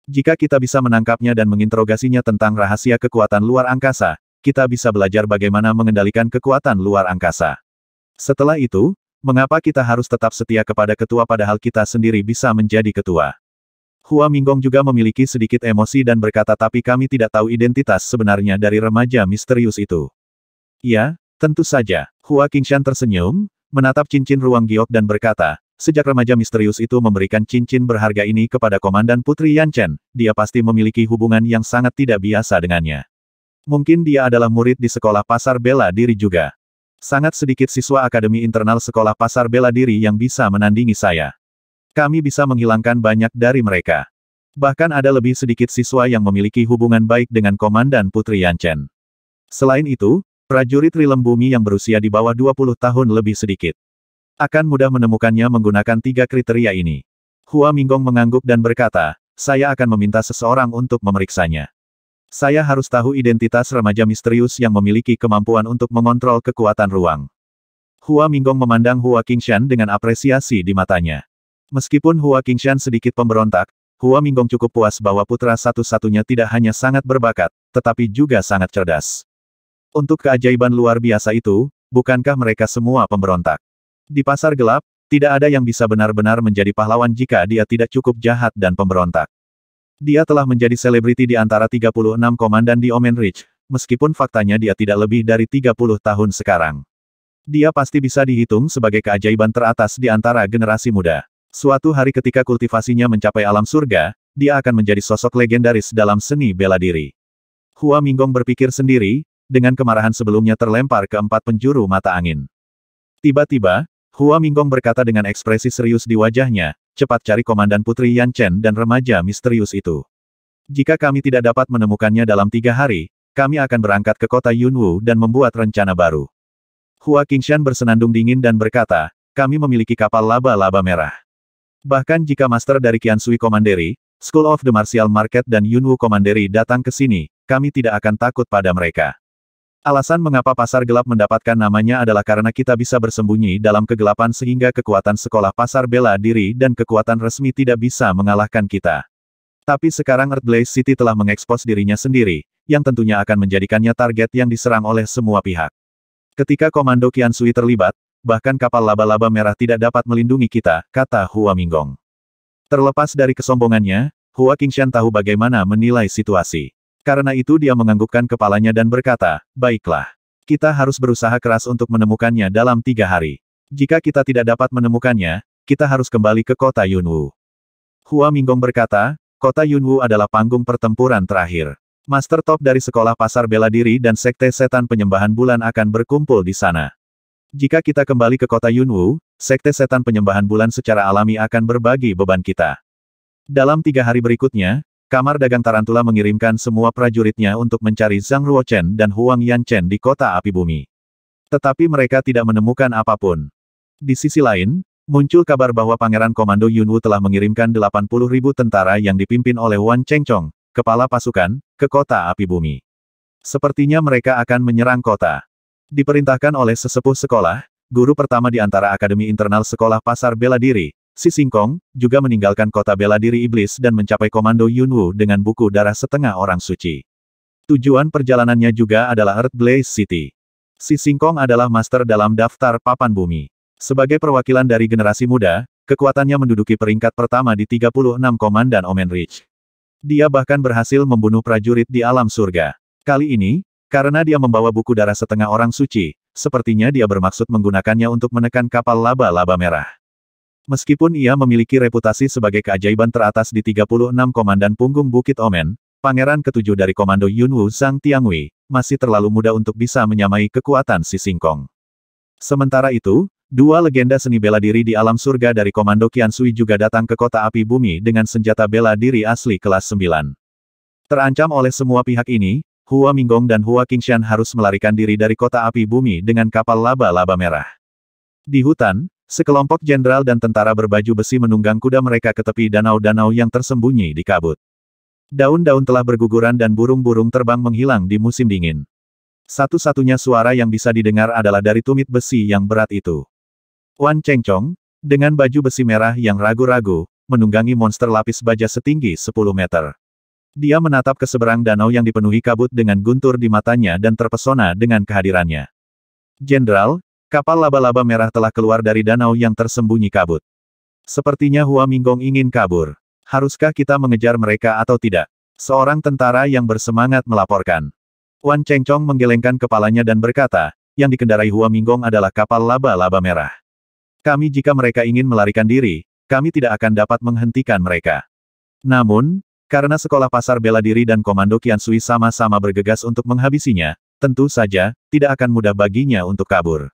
S1: Jika kita bisa menangkapnya dan menginterogasinya tentang rahasia kekuatan luar angkasa, kita bisa belajar bagaimana mengendalikan kekuatan luar angkasa. Setelah itu, mengapa kita harus tetap setia kepada ketua padahal kita sendiri bisa menjadi ketua? Hua Minggong juga memiliki sedikit emosi dan berkata tapi kami tidak tahu identitas sebenarnya dari remaja misterius itu. Ya, Tentu saja, Hua Qingshan tersenyum, menatap cincin ruang giok dan berkata, sejak remaja misterius itu memberikan cincin berharga ini kepada Komandan Putri Yan Chen, dia pasti memiliki hubungan yang sangat tidak biasa dengannya. Mungkin dia adalah murid di sekolah pasar bela diri juga. Sangat sedikit siswa akademi internal sekolah pasar bela diri yang bisa menandingi saya. Kami bisa menghilangkan banyak dari mereka. Bahkan ada lebih sedikit siswa yang memiliki hubungan baik dengan Komandan Putri Yan Chen. Selain itu, Prajurit Rilem Bumi yang berusia di bawah 20 tahun lebih sedikit. Akan mudah menemukannya menggunakan tiga kriteria ini. Hua Minggong mengangguk dan berkata, saya akan meminta seseorang untuk memeriksanya. Saya harus tahu identitas remaja misterius yang memiliki kemampuan untuk mengontrol kekuatan ruang. Hua Minggong memandang Hua Qingshan dengan apresiasi di matanya. Meskipun Hua Qingshan sedikit pemberontak, Hua Minggong cukup puas bahwa putra satu-satunya tidak hanya sangat berbakat, tetapi juga sangat cerdas. Untuk keajaiban luar biasa itu, bukankah mereka semua pemberontak? Di pasar gelap, tidak ada yang bisa benar-benar menjadi pahlawan jika dia tidak cukup jahat dan pemberontak. Dia telah menjadi selebriti di antara 36 komandan di Omen Ridge, meskipun faktanya dia tidak lebih dari 30 tahun sekarang. Dia pasti bisa dihitung sebagai keajaiban teratas di antara generasi muda. Suatu hari ketika kultivasinya mencapai alam surga, dia akan menjadi sosok legendaris dalam seni bela diri. Hua Minggong berpikir sendiri, dengan kemarahan sebelumnya terlempar ke empat penjuru mata angin. Tiba-tiba, Hua Minggong berkata dengan ekspresi serius di wajahnya, cepat cari Komandan Putri Yan Chen dan remaja misterius itu. Jika kami tidak dapat menemukannya dalam tiga hari, kami akan berangkat ke kota Yunwu dan membuat rencana baru. Hua Qingshan bersenandung dingin dan berkata, kami memiliki kapal laba-laba merah. Bahkan jika master dari Qiansui Komanderi, School of the Martial Market dan Yunwu Komanderi datang ke sini, kami tidak akan takut pada mereka. Alasan mengapa pasar gelap mendapatkan namanya adalah karena kita bisa bersembunyi dalam kegelapan sehingga kekuatan sekolah pasar bela diri dan kekuatan resmi tidak bisa mengalahkan kita. Tapi sekarang Earthblaze City telah mengekspos dirinya sendiri, yang tentunya akan menjadikannya target yang diserang oleh semua pihak. Ketika Komando Kiansui terlibat, bahkan kapal laba-laba merah tidak dapat melindungi kita, kata Hua Minggong. Terlepas dari kesombongannya, Hua Qingshan tahu bagaimana menilai situasi. Karena itu dia menganggukkan kepalanya dan berkata, baiklah. Kita harus berusaha keras untuk menemukannya dalam tiga hari. Jika kita tidak dapat menemukannya, kita harus kembali ke kota Yunwu. Hua Minggong berkata, kota Yunwu adalah panggung pertempuran terakhir. Master top dari sekolah pasar bela diri dan sekte setan penyembahan bulan akan berkumpul di sana. Jika kita kembali ke kota Yunwu, sekte setan penyembahan bulan secara alami akan berbagi beban kita. Dalam tiga hari berikutnya, Kamar Dagang Tarantula mengirimkan semua prajuritnya untuk mencari Zhang Ruochen dan Huang Yanchen di kota api bumi. Tetapi mereka tidak menemukan apapun. Di sisi lain, muncul kabar bahwa Pangeran Komando Yunwu telah mengirimkan 80 tentara yang dipimpin oleh Wan Chengchong, kepala pasukan, ke kota api bumi. Sepertinya mereka akan menyerang kota. Diperintahkan oleh sesepuh sekolah, guru pertama di antara Akademi Internal Sekolah Pasar Bela Diri, Si Singkong, juga meninggalkan kota bela diri iblis dan mencapai komando Yunwu dengan buku darah setengah orang suci. Tujuan perjalanannya juga adalah Earthblaze City. Si Singkong adalah master dalam daftar papan bumi. Sebagai perwakilan dari generasi muda, kekuatannya menduduki peringkat pertama di 36 Komandan Omen Ridge. Dia bahkan berhasil membunuh prajurit di alam surga. Kali ini, karena dia membawa buku darah setengah orang suci, sepertinya dia bermaksud menggunakannya untuk menekan kapal laba-laba merah. Meskipun ia memiliki reputasi sebagai keajaiban teratas di 36 Komandan Punggung Bukit Omen, Pangeran ketujuh dari Komando Yunwu Zhang Tiangwei, masih terlalu muda untuk bisa menyamai kekuatan si Singkong. Sementara itu, dua legenda seni bela diri di alam surga dari Komando Sui juga datang ke kota api bumi dengan senjata bela diri asli kelas 9. Terancam oleh semua pihak ini, Hua Minggong dan Hua Qingshan harus melarikan diri dari kota api bumi dengan kapal laba-laba merah. Di hutan, Sekelompok jenderal dan tentara berbaju besi menunggang kuda mereka ke tepi danau-danau yang tersembunyi di kabut. Daun-daun telah berguguran dan burung-burung terbang menghilang di musim dingin. Satu-satunya suara yang bisa didengar adalah dari tumit besi yang berat itu. Wan Chengchong, dengan baju besi merah yang ragu-ragu, menunggangi monster lapis baja setinggi 10 meter. Dia menatap ke seberang danau yang dipenuhi kabut dengan guntur di matanya dan terpesona dengan kehadirannya. Jenderal, Kapal laba-laba merah telah keluar dari danau yang tersembunyi kabut. Sepertinya Hua Minggong ingin kabur. Haruskah kita mengejar mereka atau tidak? Seorang tentara yang bersemangat melaporkan. Wan Chengchong menggelengkan kepalanya dan berkata, yang dikendarai Hua Minggong adalah kapal laba-laba merah. Kami jika mereka ingin melarikan diri, kami tidak akan dapat menghentikan mereka. Namun, karena sekolah pasar bela diri dan komando Kian Sui sama-sama bergegas untuk menghabisinya, tentu saja, tidak akan mudah baginya untuk kabur.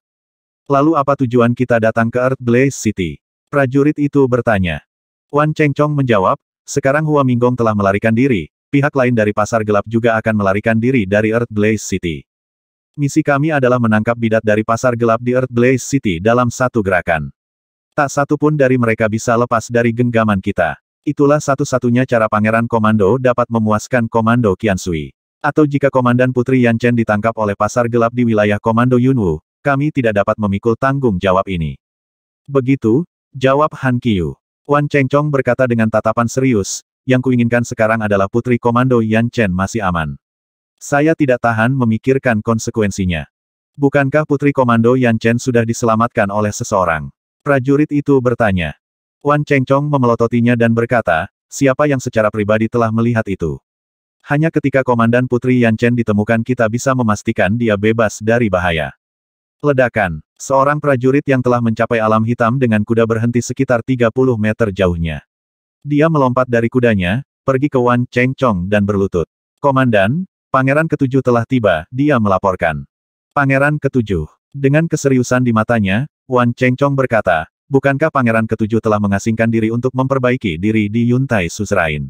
S1: Lalu apa tujuan kita datang ke Earth Blaze City? Prajurit itu bertanya. Wan Chong menjawab, sekarang Hua Minggong telah melarikan diri, pihak lain dari pasar gelap juga akan melarikan diri dari Earth Blaze City. Misi kami adalah menangkap bidat dari pasar gelap di Earth Blaze City dalam satu gerakan. Tak satu pun dari mereka bisa lepas dari genggaman kita. Itulah satu-satunya cara Pangeran Komando dapat memuaskan Komando Sui. Atau jika Komandan Putri Yan Chen ditangkap oleh pasar gelap di wilayah Komando Yunwu, kami tidak dapat memikul tanggung jawab ini. Begitu, jawab Han Kiyu. Wan Chengcong berkata dengan tatapan serius, yang kuinginkan sekarang adalah putri komando Yan Chen masih aman. Saya tidak tahan memikirkan konsekuensinya. Bukankah putri komando Yan Chen sudah diselamatkan oleh seseorang? Prajurit itu bertanya. Wan Chengcong memelototinya dan berkata, siapa yang secara pribadi telah melihat itu? Hanya ketika Komandan Putri Yan Chen ditemukan kita bisa memastikan dia bebas dari bahaya. Ledakan. Seorang prajurit yang telah mencapai alam hitam dengan kuda berhenti sekitar 30 meter jauhnya. Dia melompat dari kudanya, pergi ke Wan Cheng Chong dan berlutut. Komandan, pangeran ketujuh telah tiba, dia melaporkan. Pangeran ketujuh. Dengan keseriusan di matanya, Wan Cheng Chong berkata, bukankah pangeran ketujuh telah mengasingkan diri untuk memperbaiki diri di Yuntai Suzerain?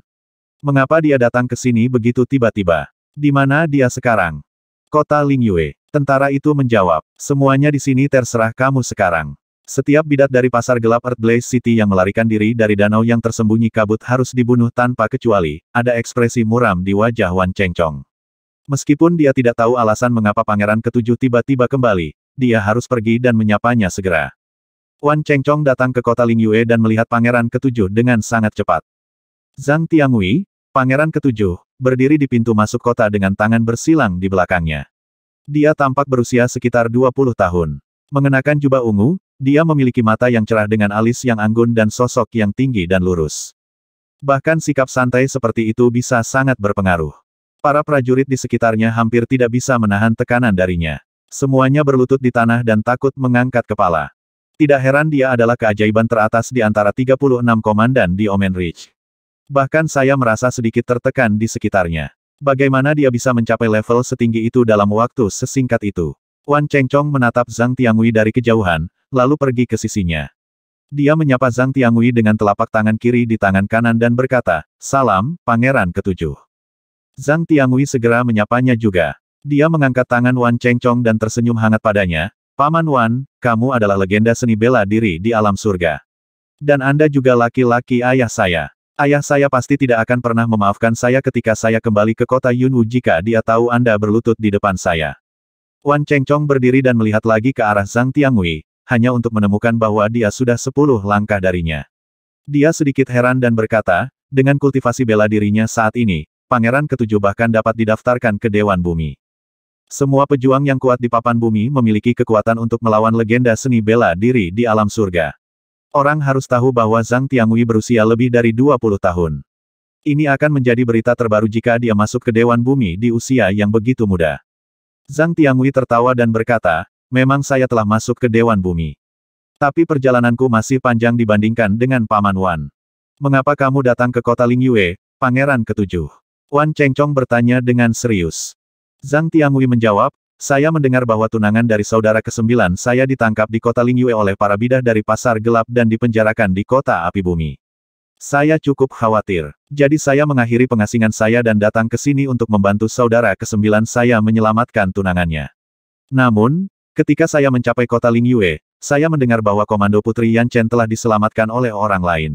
S1: Mengapa dia datang ke sini begitu tiba-tiba? Di mana dia sekarang? Kota Lingyue. Tentara itu menjawab, semuanya di sini terserah kamu sekarang. Setiap bidat dari pasar gelap Earthblaze City yang melarikan diri dari danau yang tersembunyi kabut harus dibunuh tanpa kecuali, ada ekspresi muram di wajah Wan Chengchong. Meskipun dia tidak tahu alasan mengapa pangeran ketujuh tiba-tiba kembali, dia harus pergi dan menyapanya segera. Wan Chengchong datang ke kota Lingyue dan melihat pangeran ketujuh dengan sangat cepat. Zhang Tiangui, pangeran ketujuh, berdiri di pintu masuk kota dengan tangan bersilang di belakangnya. Dia tampak berusia sekitar 20 tahun. Mengenakan jubah ungu, dia memiliki mata yang cerah dengan alis yang anggun dan sosok yang tinggi dan lurus. Bahkan sikap santai seperti itu bisa sangat berpengaruh. Para prajurit di sekitarnya hampir tidak bisa menahan tekanan darinya. Semuanya berlutut di tanah dan takut mengangkat kepala. Tidak heran dia adalah keajaiban teratas di antara 36 komandan di Omen Ridge. Bahkan saya merasa sedikit tertekan di sekitarnya. Bagaimana dia bisa mencapai level setinggi itu dalam waktu sesingkat itu? Wan Chengchong menatap Zhang Tiangui dari kejauhan, lalu pergi ke sisinya. Dia menyapa Zhang Tiangui dengan telapak tangan kiri di tangan kanan dan berkata, Salam, Pangeran Ketujuh. Zhang Tiangui segera menyapanya juga. Dia mengangkat tangan Wan Chengchong dan tersenyum hangat padanya, Paman Wan, kamu adalah legenda seni bela diri di alam surga. Dan Anda juga laki-laki ayah saya. Ayah saya pasti tidak akan pernah memaafkan saya ketika saya kembali ke kota Yunwu jika dia tahu Anda berlutut di depan saya. Wan Chengcong berdiri dan melihat lagi ke arah Zhang Tiangwei, hanya untuk menemukan bahwa dia sudah sepuluh langkah darinya. Dia sedikit heran dan berkata, dengan kultivasi bela dirinya saat ini, pangeran ketujuh bahkan dapat didaftarkan ke Dewan Bumi. Semua pejuang yang kuat di papan bumi memiliki kekuatan untuk melawan legenda seni bela diri di alam surga. Orang harus tahu bahwa Zhang Tiangui berusia lebih dari 20 tahun. Ini akan menjadi berita terbaru jika dia masuk ke Dewan Bumi di usia yang begitu muda. Zhang Tiangui tertawa dan berkata, memang saya telah masuk ke Dewan Bumi. Tapi perjalananku masih panjang dibandingkan dengan Paman Wan. Mengapa kamu datang ke kota Lingyue, pangeran ketujuh? Wan Chengcong bertanya dengan serius. Zhang Tiangui menjawab, saya mendengar bahwa tunangan dari saudara kesembilan saya ditangkap di kota Lingyue oleh para bidah dari pasar gelap dan dipenjarakan di kota api bumi. Saya cukup khawatir. Jadi saya mengakhiri pengasingan saya dan datang ke sini untuk membantu saudara kesembilan saya menyelamatkan tunangannya. Namun, ketika saya mencapai kota Lingyue, saya mendengar bahwa komando Putri Yan Chen telah diselamatkan oleh orang lain.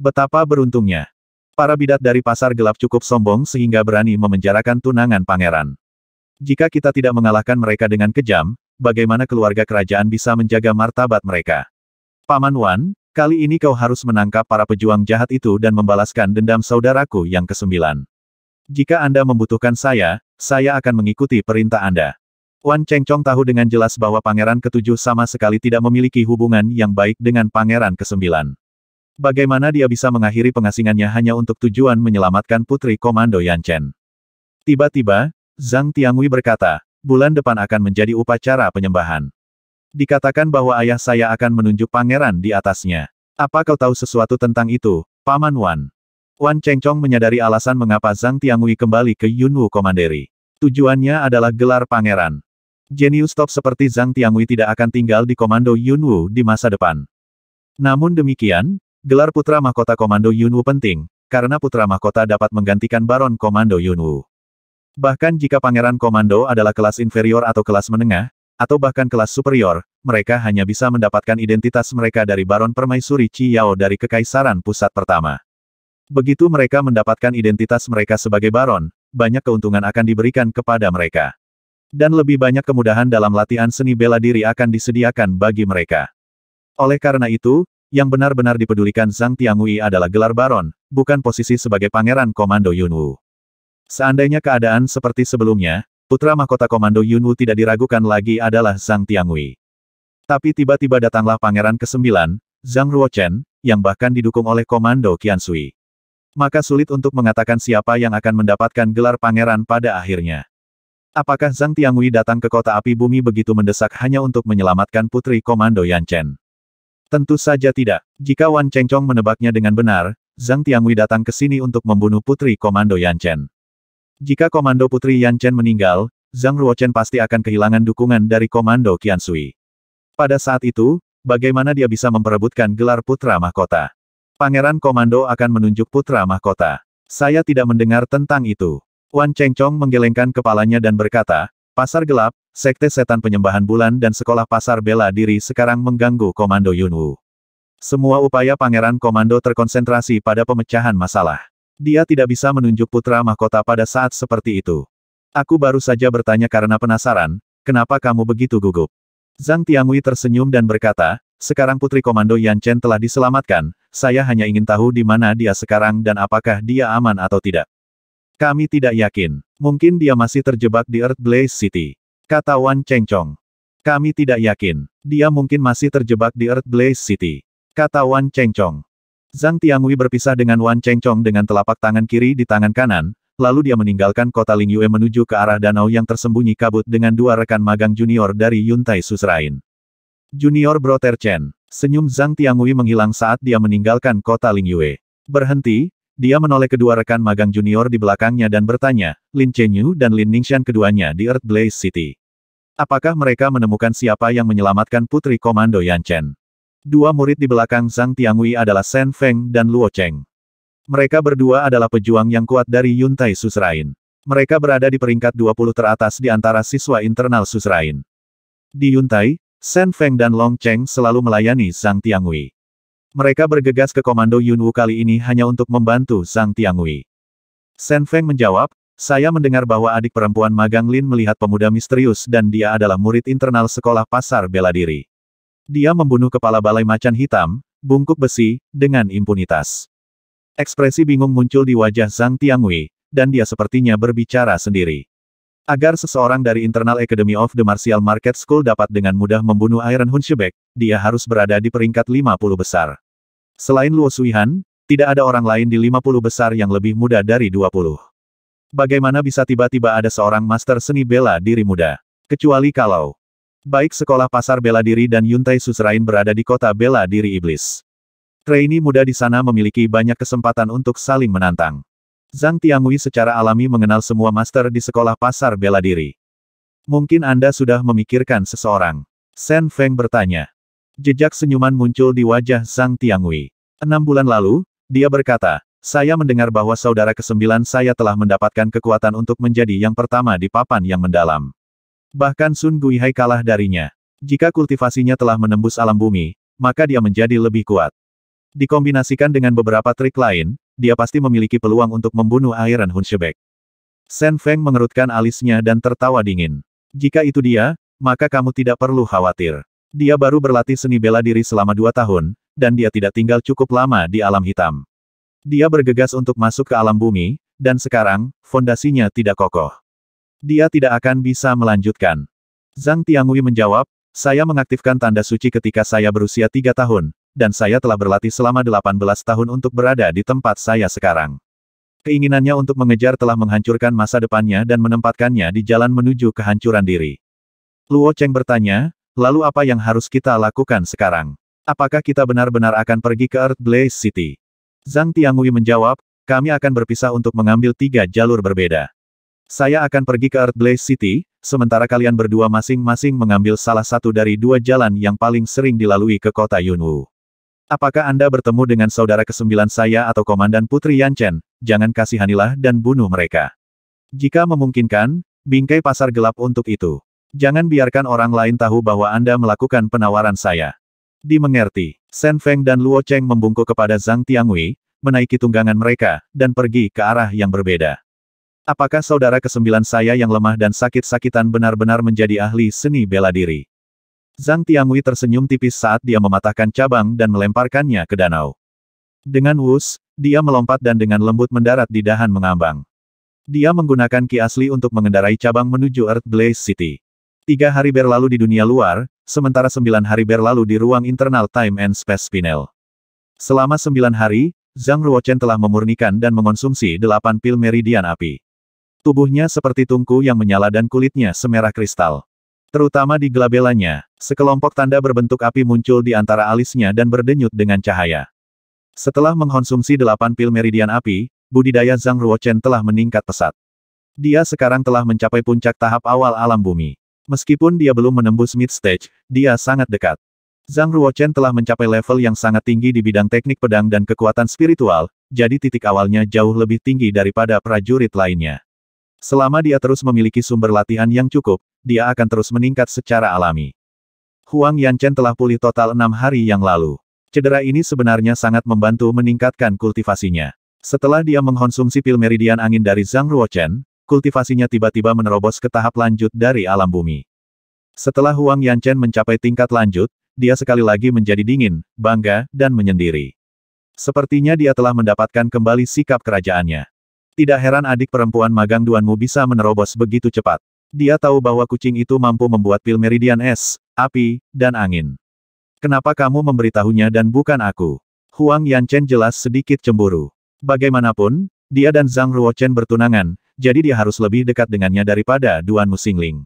S1: Betapa beruntungnya. Para bidat dari pasar gelap cukup sombong sehingga berani memenjarakan tunangan pangeran. Jika kita tidak mengalahkan mereka dengan kejam, bagaimana keluarga kerajaan bisa menjaga martabat mereka? Paman Wan, kali ini kau harus menangkap para pejuang jahat itu dan membalaskan dendam saudaraku yang kesembilan. Jika Anda membutuhkan saya, saya akan mengikuti perintah Anda. Wan Chengchong tahu dengan jelas bahwa pangeran ketujuh sama sekali tidak memiliki hubungan yang baik dengan pangeran kesembilan. Bagaimana dia bisa mengakhiri pengasingannya hanya untuk tujuan menyelamatkan putri komando Yan Chen? Tiba-tiba, Zhang Tiangui berkata, bulan depan akan menjadi upacara penyembahan. Dikatakan bahwa ayah saya akan menunjuk pangeran di atasnya. Apa kau tahu sesuatu tentang itu, Paman Wan? Wan Chengchong menyadari alasan mengapa Zhang Tiangui kembali ke Yunwu Komanderi. Tujuannya adalah gelar pangeran. Jenius top seperti Zhang Tiangui tidak akan tinggal di Komando Yunwu di masa depan. Namun demikian, gelar putra mahkota Komando Yunwu penting, karena putra mahkota dapat menggantikan Baron Komando Yunwu. Bahkan jika Pangeran Komando adalah kelas inferior atau kelas menengah, atau bahkan kelas superior, mereka hanya bisa mendapatkan identitas mereka dari Baron Permaisuri Chiyao dari Kekaisaran Pusat Pertama. Begitu mereka mendapatkan identitas mereka sebagai Baron, banyak keuntungan akan diberikan kepada mereka. Dan lebih banyak kemudahan dalam latihan seni bela diri akan disediakan bagi mereka. Oleh karena itu, yang benar-benar dipedulikan Zhang Tiangui adalah gelar Baron, bukan posisi sebagai Pangeran Komando Yunwu. Seandainya keadaan seperti sebelumnya, putra mahkota Komando Yunwu tidak diragukan lagi adalah Zhang Tiangui. Tapi tiba-tiba datanglah Pangeran ke-9, Zhang Ruochen, yang bahkan didukung oleh Komando Qian Sui. Maka sulit untuk mengatakan siapa yang akan mendapatkan gelar pangeran pada akhirnya. Apakah Zhang Tiangui datang ke kota api bumi begitu mendesak hanya untuk menyelamatkan putri komando Yan Chen? Tentu saja tidak. Jika Wan Chengchong menebaknya dengan benar, Zhang Tiangui datang ke sini untuk membunuh putri komando Yan Chen. Jika komando Putri Yan Chen meninggal, Zhang Ruochen pasti akan kehilangan dukungan dari komando Qian Sui. Pada saat itu, bagaimana dia bisa memperebutkan gelar putra mahkota? Pangeran komando akan menunjuk putra mahkota. Saya tidak mendengar tentang itu. Wan Chengcong menggelengkan kepalanya dan berkata, Pasar gelap, sekte setan penyembahan bulan dan sekolah pasar bela diri sekarang mengganggu komando Yunwu. Semua upaya pangeran komando terkonsentrasi pada pemecahan masalah. Dia tidak bisa menunjuk putra mahkota pada saat seperti itu. Aku baru saja bertanya karena penasaran, kenapa kamu begitu gugup? Zhang Tiangui tersenyum dan berkata, sekarang putri komando Yan Chen telah diselamatkan, saya hanya ingin tahu di mana dia sekarang dan apakah dia aman atau tidak. Kami tidak yakin. Mungkin dia masih terjebak di Earth Blaze City. Kata Wan Chengchong. Kami tidak yakin. Dia mungkin masih terjebak di Earth Blaze City. Kata Wan Chengchong. Zhang Tiangui berpisah dengan Wan Chengchong dengan telapak tangan kiri di tangan kanan, lalu dia meninggalkan kota Yue menuju ke arah danau yang tersembunyi kabut dengan dua rekan magang junior dari Yuntai Susrain. Junior Brother Chen, senyum Zhang Tiangui menghilang saat dia meninggalkan kota Yue. Berhenti, dia menoleh kedua rekan magang junior di belakangnya dan bertanya, Lin Chenyu dan Lin Ningxian keduanya di Earth Blaze City. Apakah mereka menemukan siapa yang menyelamatkan putri komando Yan Chen? Dua murid di belakang Zhang Tiangui adalah Shen Feng dan Luo Cheng. Mereka berdua adalah pejuang yang kuat dari Yuntai Susrain. Mereka berada di peringkat 20 teratas di antara siswa internal Susrain. Di Yuntai, Shen Feng dan Long Cheng selalu melayani Zhang Tiangui. Mereka bergegas ke komando Yunwu kali ini hanya untuk membantu Zhang Tiangui. Shen Feng menjawab, saya mendengar bahwa adik perempuan Magang Lin melihat pemuda misterius dan dia adalah murid internal sekolah pasar bela diri. Dia membunuh kepala balai macan hitam, bungkuk besi, dengan impunitas. Ekspresi bingung muncul di wajah Zhang Tiangui, dan dia sepertinya berbicara sendiri. Agar seseorang dari internal Academy of the Martial Market School dapat dengan mudah membunuh Iron Hunchback, dia harus berada di peringkat 50 besar. Selain Luo Suihan, tidak ada orang lain di 50 besar yang lebih muda dari 20. Bagaimana bisa tiba-tiba ada seorang master seni bela diri muda? Kecuali kalau Baik sekolah pasar bela diri dan Yuntai Susrain berada di kota bela diri iblis. Trainee muda di sana memiliki banyak kesempatan untuk saling menantang. Zhang Tiangui secara alami mengenal semua master di sekolah pasar bela diri. Mungkin Anda sudah memikirkan seseorang. Shen Feng bertanya. Jejak senyuman muncul di wajah Zhang Tiangui. Enam bulan lalu, dia berkata, saya mendengar bahwa saudara kesembilan saya telah mendapatkan kekuatan untuk menjadi yang pertama di papan yang mendalam. Bahkan Sun Guihai kalah darinya. Jika kultivasinya telah menembus alam bumi, maka dia menjadi lebih kuat. Dikombinasikan dengan beberapa trik lain, dia pasti memiliki peluang untuk membunuh Iron Hunchback. Shen Feng mengerutkan alisnya dan tertawa dingin. Jika itu dia, maka kamu tidak perlu khawatir. Dia baru berlatih seni bela diri selama dua tahun, dan dia tidak tinggal cukup lama di alam hitam. Dia bergegas untuk masuk ke alam bumi, dan sekarang, fondasinya tidak kokoh. Dia tidak akan bisa melanjutkan. Zhang Tiangui menjawab, saya mengaktifkan tanda suci ketika saya berusia tiga tahun, dan saya telah berlatih selama 18 tahun untuk berada di tempat saya sekarang. Keinginannya untuk mengejar telah menghancurkan masa depannya dan menempatkannya di jalan menuju kehancuran diri. Luo Cheng bertanya, lalu apa yang harus kita lakukan sekarang? Apakah kita benar-benar akan pergi ke Earth Blaze City? Zhang Tiangui menjawab, kami akan berpisah untuk mengambil tiga jalur berbeda. Saya akan pergi ke Earthblaze City, sementara kalian berdua masing-masing mengambil salah satu dari dua jalan yang paling sering dilalui ke kota Yunwu. Apakah Anda bertemu dengan saudara kesembilan saya atau Komandan Putri Yanchen? Jangan kasihanilah dan bunuh mereka. Jika memungkinkan, bingkai pasar gelap untuk itu. Jangan biarkan orang lain tahu bahwa Anda melakukan penawaran saya. Dimengerti, Shen Feng dan Luo Cheng membungkuk kepada Zhang Tiangui, menaiki tunggangan mereka, dan pergi ke arah yang berbeda. Apakah saudara kesembilan saya yang lemah dan sakit-sakitan benar-benar menjadi ahli seni bela diri? Zhang Tiangui tersenyum tipis saat dia mematahkan cabang dan melemparkannya ke danau. Dengan wus, dia melompat dan dengan lembut mendarat di dahan mengambang. Dia menggunakan ki asli untuk mengendarai cabang menuju Earth Blaze City. Tiga hari berlalu di dunia luar, sementara sembilan hari berlalu di ruang internal Time and Space Spinel. Selama sembilan hari, Zhang Ruochen telah memurnikan dan mengonsumsi delapan pil meridian api. Tubuhnya seperti tungku yang menyala dan kulitnya semerah kristal. Terutama di gelabelanya, sekelompok tanda berbentuk api muncul di antara alisnya dan berdenyut dengan cahaya. Setelah mengkonsumsi delapan pil meridian api, budidaya Zhang Ruochen telah meningkat pesat. Dia sekarang telah mencapai puncak tahap awal alam bumi. Meskipun dia belum menembus mid-stage, dia sangat dekat. Zhang Ruochen telah mencapai level yang sangat tinggi di bidang teknik pedang dan kekuatan spiritual, jadi titik awalnya jauh lebih tinggi daripada prajurit lainnya. Selama dia terus memiliki sumber latihan yang cukup, dia akan terus meningkat secara alami. Huang Yanchen telah pulih total enam hari yang lalu. Cedera ini sebenarnya sangat membantu meningkatkan kultivasinya. Setelah dia mengkonsumsi pil meridian angin dari Zhang Ruochen, kultivasinya tiba-tiba menerobos ke tahap lanjut dari alam bumi. Setelah Huang Yanchen mencapai tingkat lanjut, dia sekali lagi menjadi dingin, bangga, dan menyendiri. Sepertinya dia telah mendapatkan kembali sikap kerajaannya. Tidak heran adik perempuan magang Duanmu bisa menerobos begitu cepat. Dia tahu bahwa kucing itu mampu membuat pil meridian es, api, dan angin. Kenapa kamu memberitahunya dan bukan aku? Huang Yanchen jelas sedikit cemburu. Bagaimanapun, dia dan Zhang Ruochen bertunangan, jadi dia harus lebih dekat dengannya daripada Duan Singling.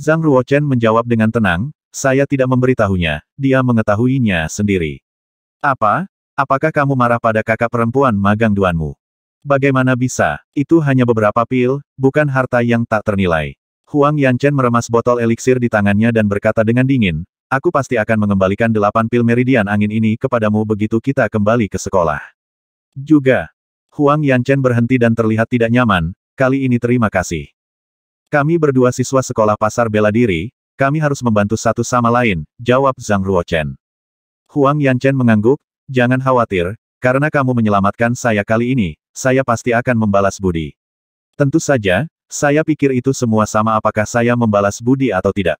S1: Zhang Ruochen menjawab dengan tenang, saya tidak memberitahunya, dia mengetahuinya sendiri. Apa? Apakah kamu marah pada kakak perempuan magang Duanmu? Bagaimana bisa? Itu hanya beberapa pil, bukan harta yang tak ternilai. Huang Yanchen meremas botol eliksir di tangannya dan berkata dengan dingin, Aku pasti akan mengembalikan delapan pil meridian angin ini kepadamu begitu kita kembali ke sekolah. Juga, Huang Yanchen berhenti dan terlihat tidak nyaman, kali ini terima kasih. Kami berdua siswa sekolah pasar bela diri, kami harus membantu satu sama lain, jawab Zhang Ruochen. Huang Yanchen mengangguk, jangan khawatir, karena kamu menyelamatkan saya kali ini, saya pasti akan membalas budi. Tentu saja, saya pikir itu semua sama apakah saya membalas budi atau tidak.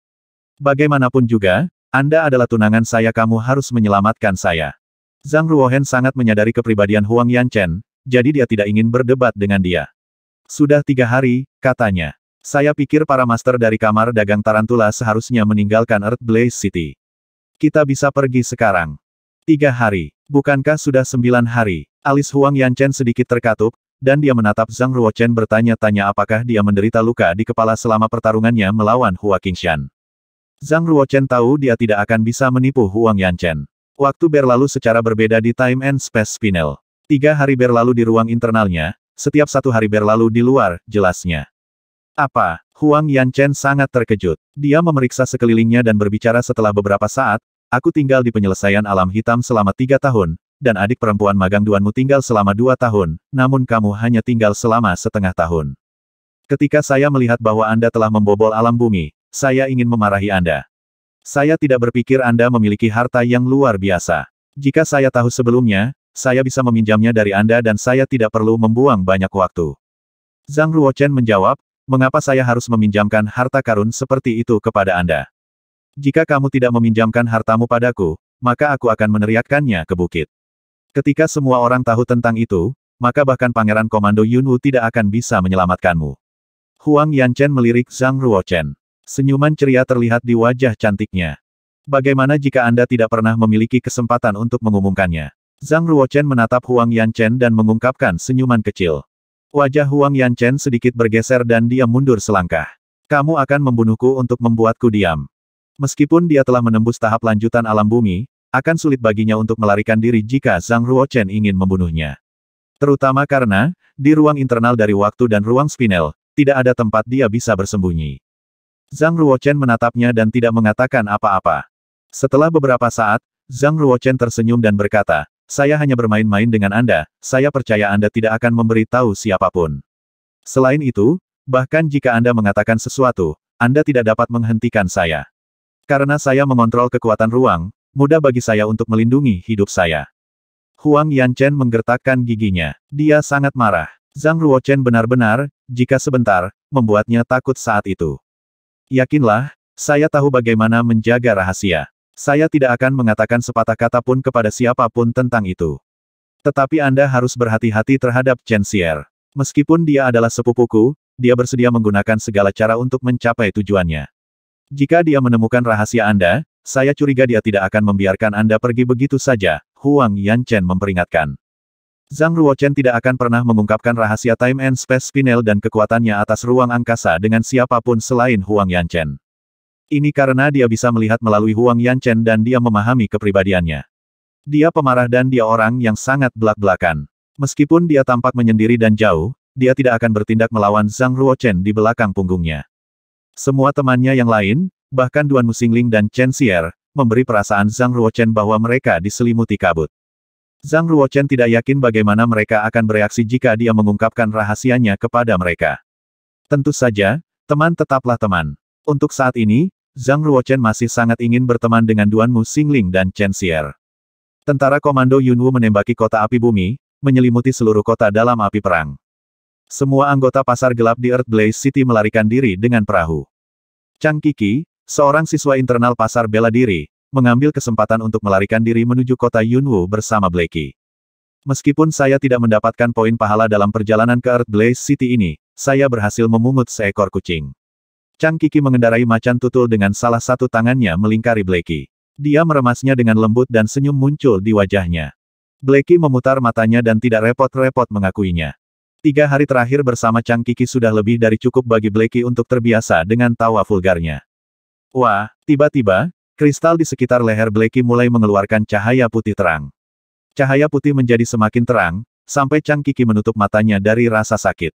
S1: Bagaimanapun juga, Anda adalah tunangan saya kamu harus menyelamatkan saya. Zhang Ruohen sangat menyadari kepribadian Huang Yanchen, jadi dia tidak ingin berdebat dengan dia. Sudah tiga hari, katanya. Saya pikir para master dari kamar dagang Tarantula seharusnya meninggalkan Earth Blaze City. Kita bisa pergi sekarang. Tiga hari. Bukankah sudah sembilan hari? Alis Huang Yanchen sedikit terkatup, dan dia menatap Zhang Ruochen bertanya-tanya apakah dia menderita luka di kepala selama pertarungannya melawan Hua Qingshan. Zhang Ruochen tahu dia tidak akan bisa menipu Huang Yanchen. Waktu berlalu secara berbeda di time and space spinel. Tiga hari berlalu di ruang internalnya, setiap satu hari berlalu di luar, jelasnya. Apa? Huang Yanchen sangat terkejut. Dia memeriksa sekelilingnya dan berbicara setelah beberapa saat, Aku tinggal di penyelesaian alam hitam selama tiga tahun, dan adik perempuan magang Duanmu tinggal selama dua tahun, namun kamu hanya tinggal selama setengah tahun. Ketika saya melihat bahwa Anda telah membobol alam bumi, saya ingin memarahi Anda. Saya tidak berpikir Anda memiliki harta yang luar biasa. Jika saya tahu sebelumnya, saya bisa meminjamnya dari Anda dan saya tidak perlu membuang banyak waktu. Zhang Ruochen menjawab, mengapa saya harus meminjamkan harta karun seperti itu kepada Anda? Jika kamu tidak meminjamkan hartamu padaku, maka aku akan meneriakkannya ke bukit. Ketika semua orang tahu tentang itu, maka bahkan Pangeran Komando Yunwu tidak akan bisa menyelamatkanmu. Huang Yanchen melirik Zhang Ruochen. Senyuman ceria terlihat di wajah cantiknya. Bagaimana jika Anda tidak pernah memiliki kesempatan untuk mengumumkannya? Zhang Ruochen menatap Huang Yanchen dan mengungkapkan senyuman kecil. Wajah Huang Yanchen sedikit bergeser dan dia mundur selangkah. Kamu akan membunuhku untuk membuatku diam. Meskipun dia telah menembus tahap lanjutan alam bumi, akan sulit baginya untuk melarikan diri jika Zhang Ruochen ingin membunuhnya. Terutama karena, di ruang internal dari waktu dan ruang spinel, tidak ada tempat dia bisa bersembunyi. Zhang Ruochen menatapnya dan tidak mengatakan apa-apa. Setelah beberapa saat, Zhang Ruochen tersenyum dan berkata, saya hanya bermain-main dengan Anda, saya percaya Anda tidak akan memberi tahu siapapun. Selain itu, bahkan jika Anda mengatakan sesuatu, Anda tidak dapat menghentikan saya. Karena saya mengontrol kekuatan ruang, mudah bagi saya untuk melindungi hidup saya. Huang Yanchen menggertakkan giginya. Dia sangat marah. Zhang Ruochen benar-benar, jika sebentar, membuatnya takut saat itu. Yakinlah, saya tahu bagaimana menjaga rahasia. Saya tidak akan mengatakan sepatah kata pun kepada siapapun tentang itu. Tetapi Anda harus berhati-hati terhadap Chen Xier. Meskipun dia adalah sepupuku, dia bersedia menggunakan segala cara untuk mencapai tujuannya. Jika dia menemukan rahasia Anda, saya curiga dia tidak akan membiarkan Anda pergi begitu saja, Huang Yanchen memperingatkan. Zhang Ruochen tidak akan pernah mengungkapkan rahasia time and space spinel dan kekuatannya atas ruang angkasa dengan siapapun selain Huang Yanchen. Ini karena dia bisa melihat melalui Huang Yanchen dan dia memahami kepribadiannya. Dia pemarah dan dia orang yang sangat belak-belakan. Meskipun dia tampak menyendiri dan jauh, dia tidak akan bertindak melawan Zhang Ruochen di belakang punggungnya. Semua temannya yang lain, bahkan Duan Musingling dan Chen Xier, memberi perasaan Zhang Ruochen bahwa mereka diselimuti kabut. Zhang Ruochen tidak yakin bagaimana mereka akan bereaksi jika dia mengungkapkan rahasianya kepada mereka. Tentu saja, teman tetaplah teman. Untuk saat ini, Zhang Ruochen masih sangat ingin berteman dengan Duan Mu Xingling dan Chen Xier. Tentara Komando Yunwu menembaki kota api bumi, menyelimuti seluruh kota dalam api perang. Semua anggota pasar gelap di Earth Blaze City melarikan diri dengan perahu. Chang Kiki, seorang siswa internal pasar bela diri, mengambil kesempatan untuk melarikan diri menuju kota Yunwu bersama Blakey. Meskipun saya tidak mendapatkan poin pahala dalam perjalanan ke Earth Blaze City ini, saya berhasil memungut seekor kucing. Chang Kiki mengendarai macan tutul dengan salah satu tangannya melingkari Blakey. Dia meremasnya dengan lembut dan senyum muncul di wajahnya. Blakey memutar matanya dan tidak repot-repot mengakuinya. Tiga hari terakhir bersama Chang Kiki sudah lebih dari cukup bagi Blakey untuk terbiasa dengan tawa vulgarnya. Wah, tiba-tiba, kristal di sekitar leher Blakey mulai mengeluarkan cahaya putih terang. Cahaya putih menjadi semakin terang, sampai Chang Kiki menutup matanya dari rasa sakit.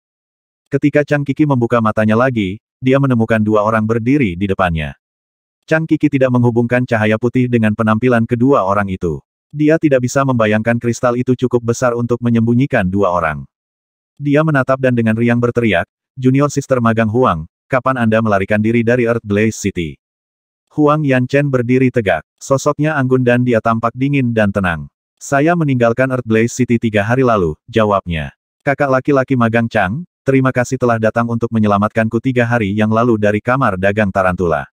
S1: Ketika Chang Kiki membuka matanya lagi, dia menemukan dua orang berdiri di depannya. Chang Kiki tidak menghubungkan cahaya putih dengan penampilan kedua orang itu. Dia tidak bisa membayangkan kristal itu cukup besar untuk menyembunyikan dua orang. Dia menatap dan dengan riang berteriak, Junior Sister Magang Huang, kapan Anda melarikan diri dari Earth Blaze City? Huang Yanchen berdiri tegak, sosoknya anggun dan dia tampak dingin dan tenang. Saya meninggalkan Earth Blaze City tiga hari lalu, jawabnya. Kakak laki-laki Magang Chang, terima kasih telah datang untuk menyelamatkanku tiga hari yang lalu dari kamar dagang Tarantula.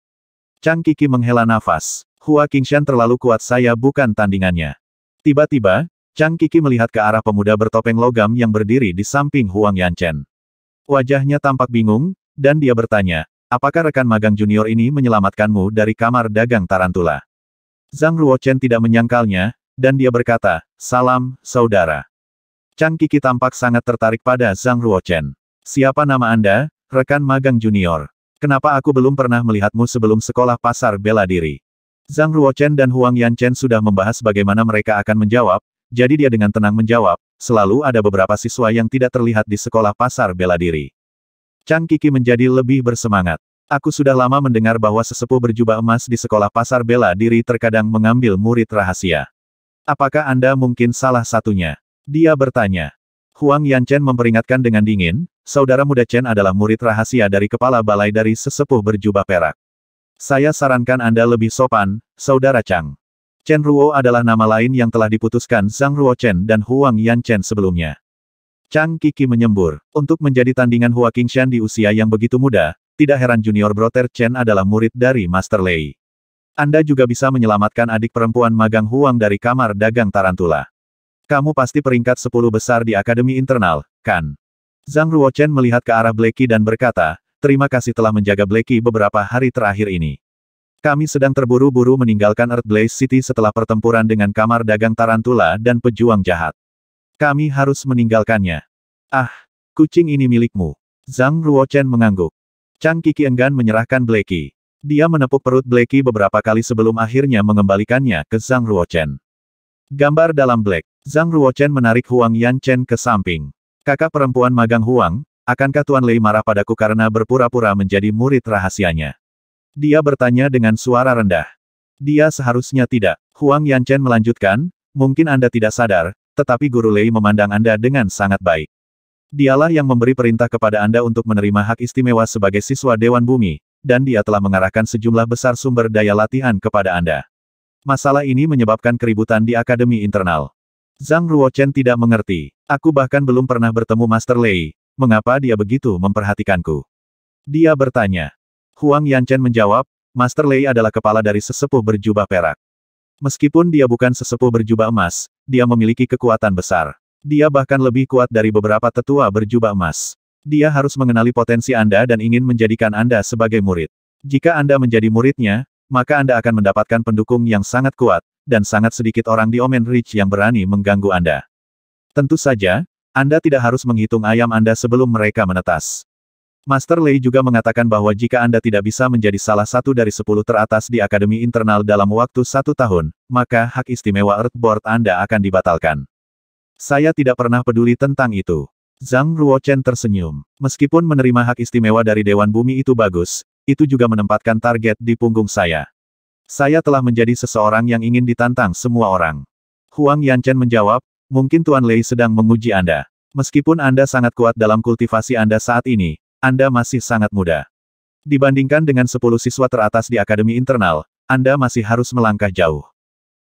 S1: Chang Kiki menghela nafas. Hua Qingshan terlalu kuat saya bukan tandingannya. Tiba-tiba, Chang Kiki melihat ke arah pemuda bertopeng logam yang berdiri di samping Huang Yanchen. Wajahnya tampak bingung, dan dia bertanya, apakah rekan magang junior ini menyelamatkanmu dari kamar dagang Tarantula? Zhang Ruochen tidak menyangkalnya, dan dia berkata, salam, saudara. Chang Kiki tampak sangat tertarik pada Zhang Ruochen. Siapa nama Anda, rekan magang junior? Kenapa aku belum pernah melihatmu sebelum sekolah pasar bela diri? Zhang Ruochen dan Huang Yanchen sudah membahas bagaimana mereka akan menjawab, jadi dia dengan tenang menjawab, selalu ada beberapa siswa yang tidak terlihat di sekolah pasar bela diri. Chang Kiki menjadi lebih bersemangat. Aku sudah lama mendengar bahwa sesepuh berjubah emas di sekolah pasar bela diri terkadang mengambil murid rahasia. Apakah Anda mungkin salah satunya? Dia bertanya. Huang Yanchen memperingatkan dengan dingin, saudara muda Chen adalah murid rahasia dari kepala balai dari sesepuh berjubah perak. Saya sarankan Anda lebih sopan, saudara Chang. Chen Ruo adalah nama lain yang telah diputuskan Zhang Ruo Chen dan Huang Yan Chen sebelumnya. Chang Kiki menyembur. Untuk menjadi tandingan Hua Qingshan di usia yang begitu muda, tidak heran junior brother Chen adalah murid dari Master Lei. Anda juga bisa menyelamatkan adik perempuan magang Huang dari kamar dagang Tarantula. Kamu pasti peringkat 10 besar di akademi internal, kan? Zhang Ruo Chen melihat ke arah Blakey dan berkata, Terima kasih telah menjaga Blakey beberapa hari terakhir ini. Kami sedang terburu-buru meninggalkan Earthblaze City setelah pertempuran dengan kamar dagang Tarantula dan pejuang jahat. Kami harus meninggalkannya. Ah, kucing ini milikmu. Zhang Ruochen mengangguk. Chang Kiki enggan menyerahkan Blakey. Dia menepuk perut Blakey beberapa kali sebelum akhirnya mengembalikannya ke Zhang Ruochen. Gambar dalam Black. Zhang Ruochen menarik Huang Yan Chen ke samping. Kakak perempuan magang Huang, akankah Tuan Lei marah padaku karena berpura-pura menjadi murid rahasianya? Dia bertanya dengan suara rendah. Dia seharusnya tidak. Huang Yanchen melanjutkan, mungkin Anda tidak sadar, tetapi Guru Lei memandang Anda dengan sangat baik. Dialah yang memberi perintah kepada Anda untuk menerima hak istimewa sebagai siswa Dewan Bumi, dan dia telah mengarahkan sejumlah besar sumber daya latihan kepada Anda. Masalah ini menyebabkan keributan di akademi internal. Zhang Ruochen tidak mengerti. Aku bahkan belum pernah bertemu Master Lei. Mengapa dia begitu memperhatikanku? Dia bertanya. Huang Yanchen menjawab, Master Lei adalah kepala dari sesepuh berjubah perak. Meskipun dia bukan sesepuh berjubah emas, dia memiliki kekuatan besar. Dia bahkan lebih kuat dari beberapa tetua berjubah emas. Dia harus mengenali potensi Anda dan ingin menjadikan Anda sebagai murid. Jika Anda menjadi muridnya, maka Anda akan mendapatkan pendukung yang sangat kuat, dan sangat sedikit orang di Omen Rich yang berani mengganggu Anda. Tentu saja, Anda tidak harus menghitung ayam Anda sebelum mereka menetas. Master Lei juga mengatakan bahwa jika Anda tidak bisa menjadi salah satu dari sepuluh teratas di Akademi Internal dalam waktu satu tahun, maka hak istimewa Earthboard Anda akan dibatalkan. Saya tidak pernah peduli tentang itu. Zhang Ruochen tersenyum. Meskipun menerima hak istimewa dari Dewan Bumi itu bagus, itu juga menempatkan target di punggung saya. Saya telah menjadi seseorang yang ingin ditantang semua orang. Huang Yanchen menjawab, mungkin Tuan Lei sedang menguji Anda. Meskipun Anda sangat kuat dalam kultivasi Anda saat ini, anda masih sangat muda. Dibandingkan dengan 10 siswa teratas di akademi internal, Anda masih harus melangkah jauh.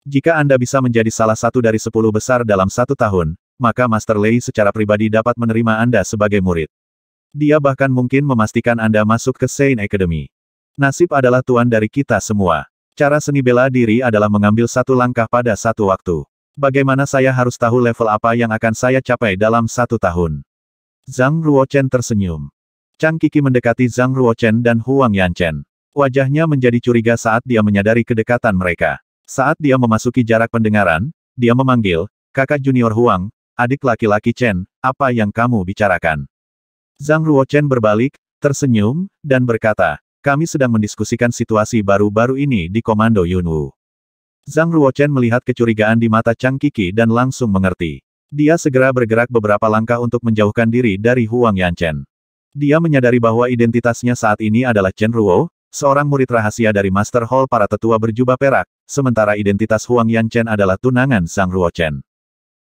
S1: Jika Anda bisa menjadi salah satu dari 10 besar dalam satu tahun, maka Master Lei secara pribadi dapat menerima Anda sebagai murid. Dia bahkan mungkin memastikan Anda masuk ke Saint Academy. Nasib adalah tuan dari kita semua. Cara seni bela diri adalah mengambil satu langkah pada satu waktu. Bagaimana saya harus tahu level apa yang akan saya capai dalam satu tahun? Zhang Ruochen tersenyum. Chang Kiki mendekati Zhang Ruochen dan Huang Yanchen. Wajahnya menjadi curiga saat dia menyadari kedekatan mereka. Saat dia memasuki jarak pendengaran, dia memanggil, kakak junior Huang, adik laki-laki Chen, apa yang kamu bicarakan? Zhang Ruochen berbalik, tersenyum, dan berkata, kami sedang mendiskusikan situasi baru-baru ini di Komando Yunwu. Zhang Ruochen melihat kecurigaan di mata Chang Kiki dan langsung mengerti. Dia segera bergerak beberapa langkah untuk menjauhkan diri dari Huang Yanchen. Dia menyadari bahwa identitasnya saat ini adalah Chen Ruo, seorang murid rahasia dari Master Hall para tetua berjubah perak, sementara identitas Huang Yanchen adalah tunangan Sang Ruo Chen.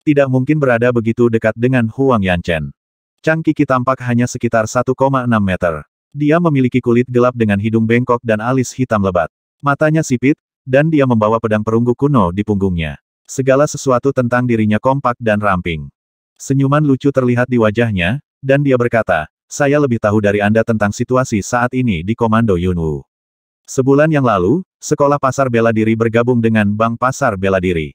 S1: Tidak mungkin berada begitu dekat dengan Huang Yanchen. Chang Kiki tampak hanya sekitar 1,6 meter. Dia memiliki kulit gelap dengan hidung bengkok dan alis hitam lebat. Matanya sipit, dan dia membawa pedang perunggu kuno di punggungnya. Segala sesuatu tentang dirinya kompak dan ramping. Senyuman lucu terlihat di wajahnya, dan dia berkata, saya lebih tahu dari Anda tentang situasi saat ini di Komando Yunwu. Sebulan yang lalu, Sekolah Pasar Bela Diri bergabung dengan Bank Pasar Bela Diri.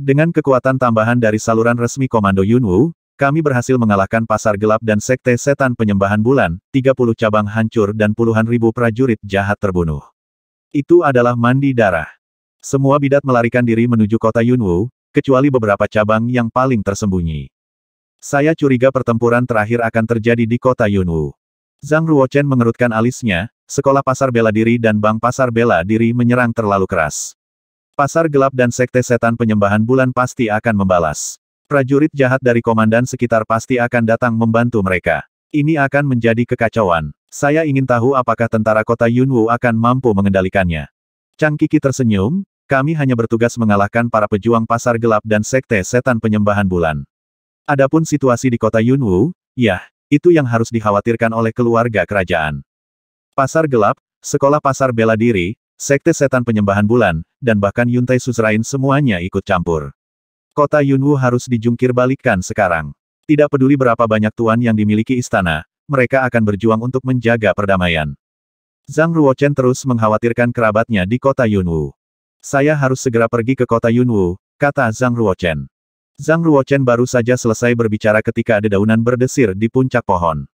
S1: Dengan kekuatan tambahan dari saluran resmi Komando Yunwu, kami berhasil mengalahkan Pasar Gelap dan Sekte Setan Penyembahan Bulan, 30 cabang hancur dan puluhan ribu prajurit jahat terbunuh. Itu adalah mandi darah. Semua bidat melarikan diri menuju kota Yunwu, kecuali beberapa cabang yang paling tersembunyi. Saya curiga pertempuran terakhir akan terjadi di kota Yunwu. Zhang Ruochen mengerutkan alisnya, sekolah pasar bela diri dan bank pasar bela diri menyerang terlalu keras. Pasar gelap dan sekte setan penyembahan bulan pasti akan membalas. Prajurit jahat dari komandan sekitar pasti akan datang membantu mereka. Ini akan menjadi kekacauan. Saya ingin tahu apakah tentara kota Yunwu akan mampu mengendalikannya. Chang Kiki tersenyum, kami hanya bertugas mengalahkan para pejuang pasar gelap dan sekte setan penyembahan bulan. Adapun situasi di kota Yunwu, ya, itu yang harus dikhawatirkan oleh keluarga kerajaan. Pasar gelap, sekolah pasar bela diri, sekte setan penyembahan bulan, dan bahkan Yuntai Suzrain semuanya ikut campur. Kota Yunwu harus dijungkir balikkan sekarang. Tidak peduli berapa banyak tuan yang dimiliki istana, mereka akan berjuang untuk menjaga perdamaian. Zhang Ruochen terus mengkhawatirkan kerabatnya di kota Yunwu. Saya harus segera pergi ke kota Yunwu, kata Zhang Ruochen. Zhang Ruochen baru saja selesai berbicara ketika ada daunan berdesir di puncak pohon.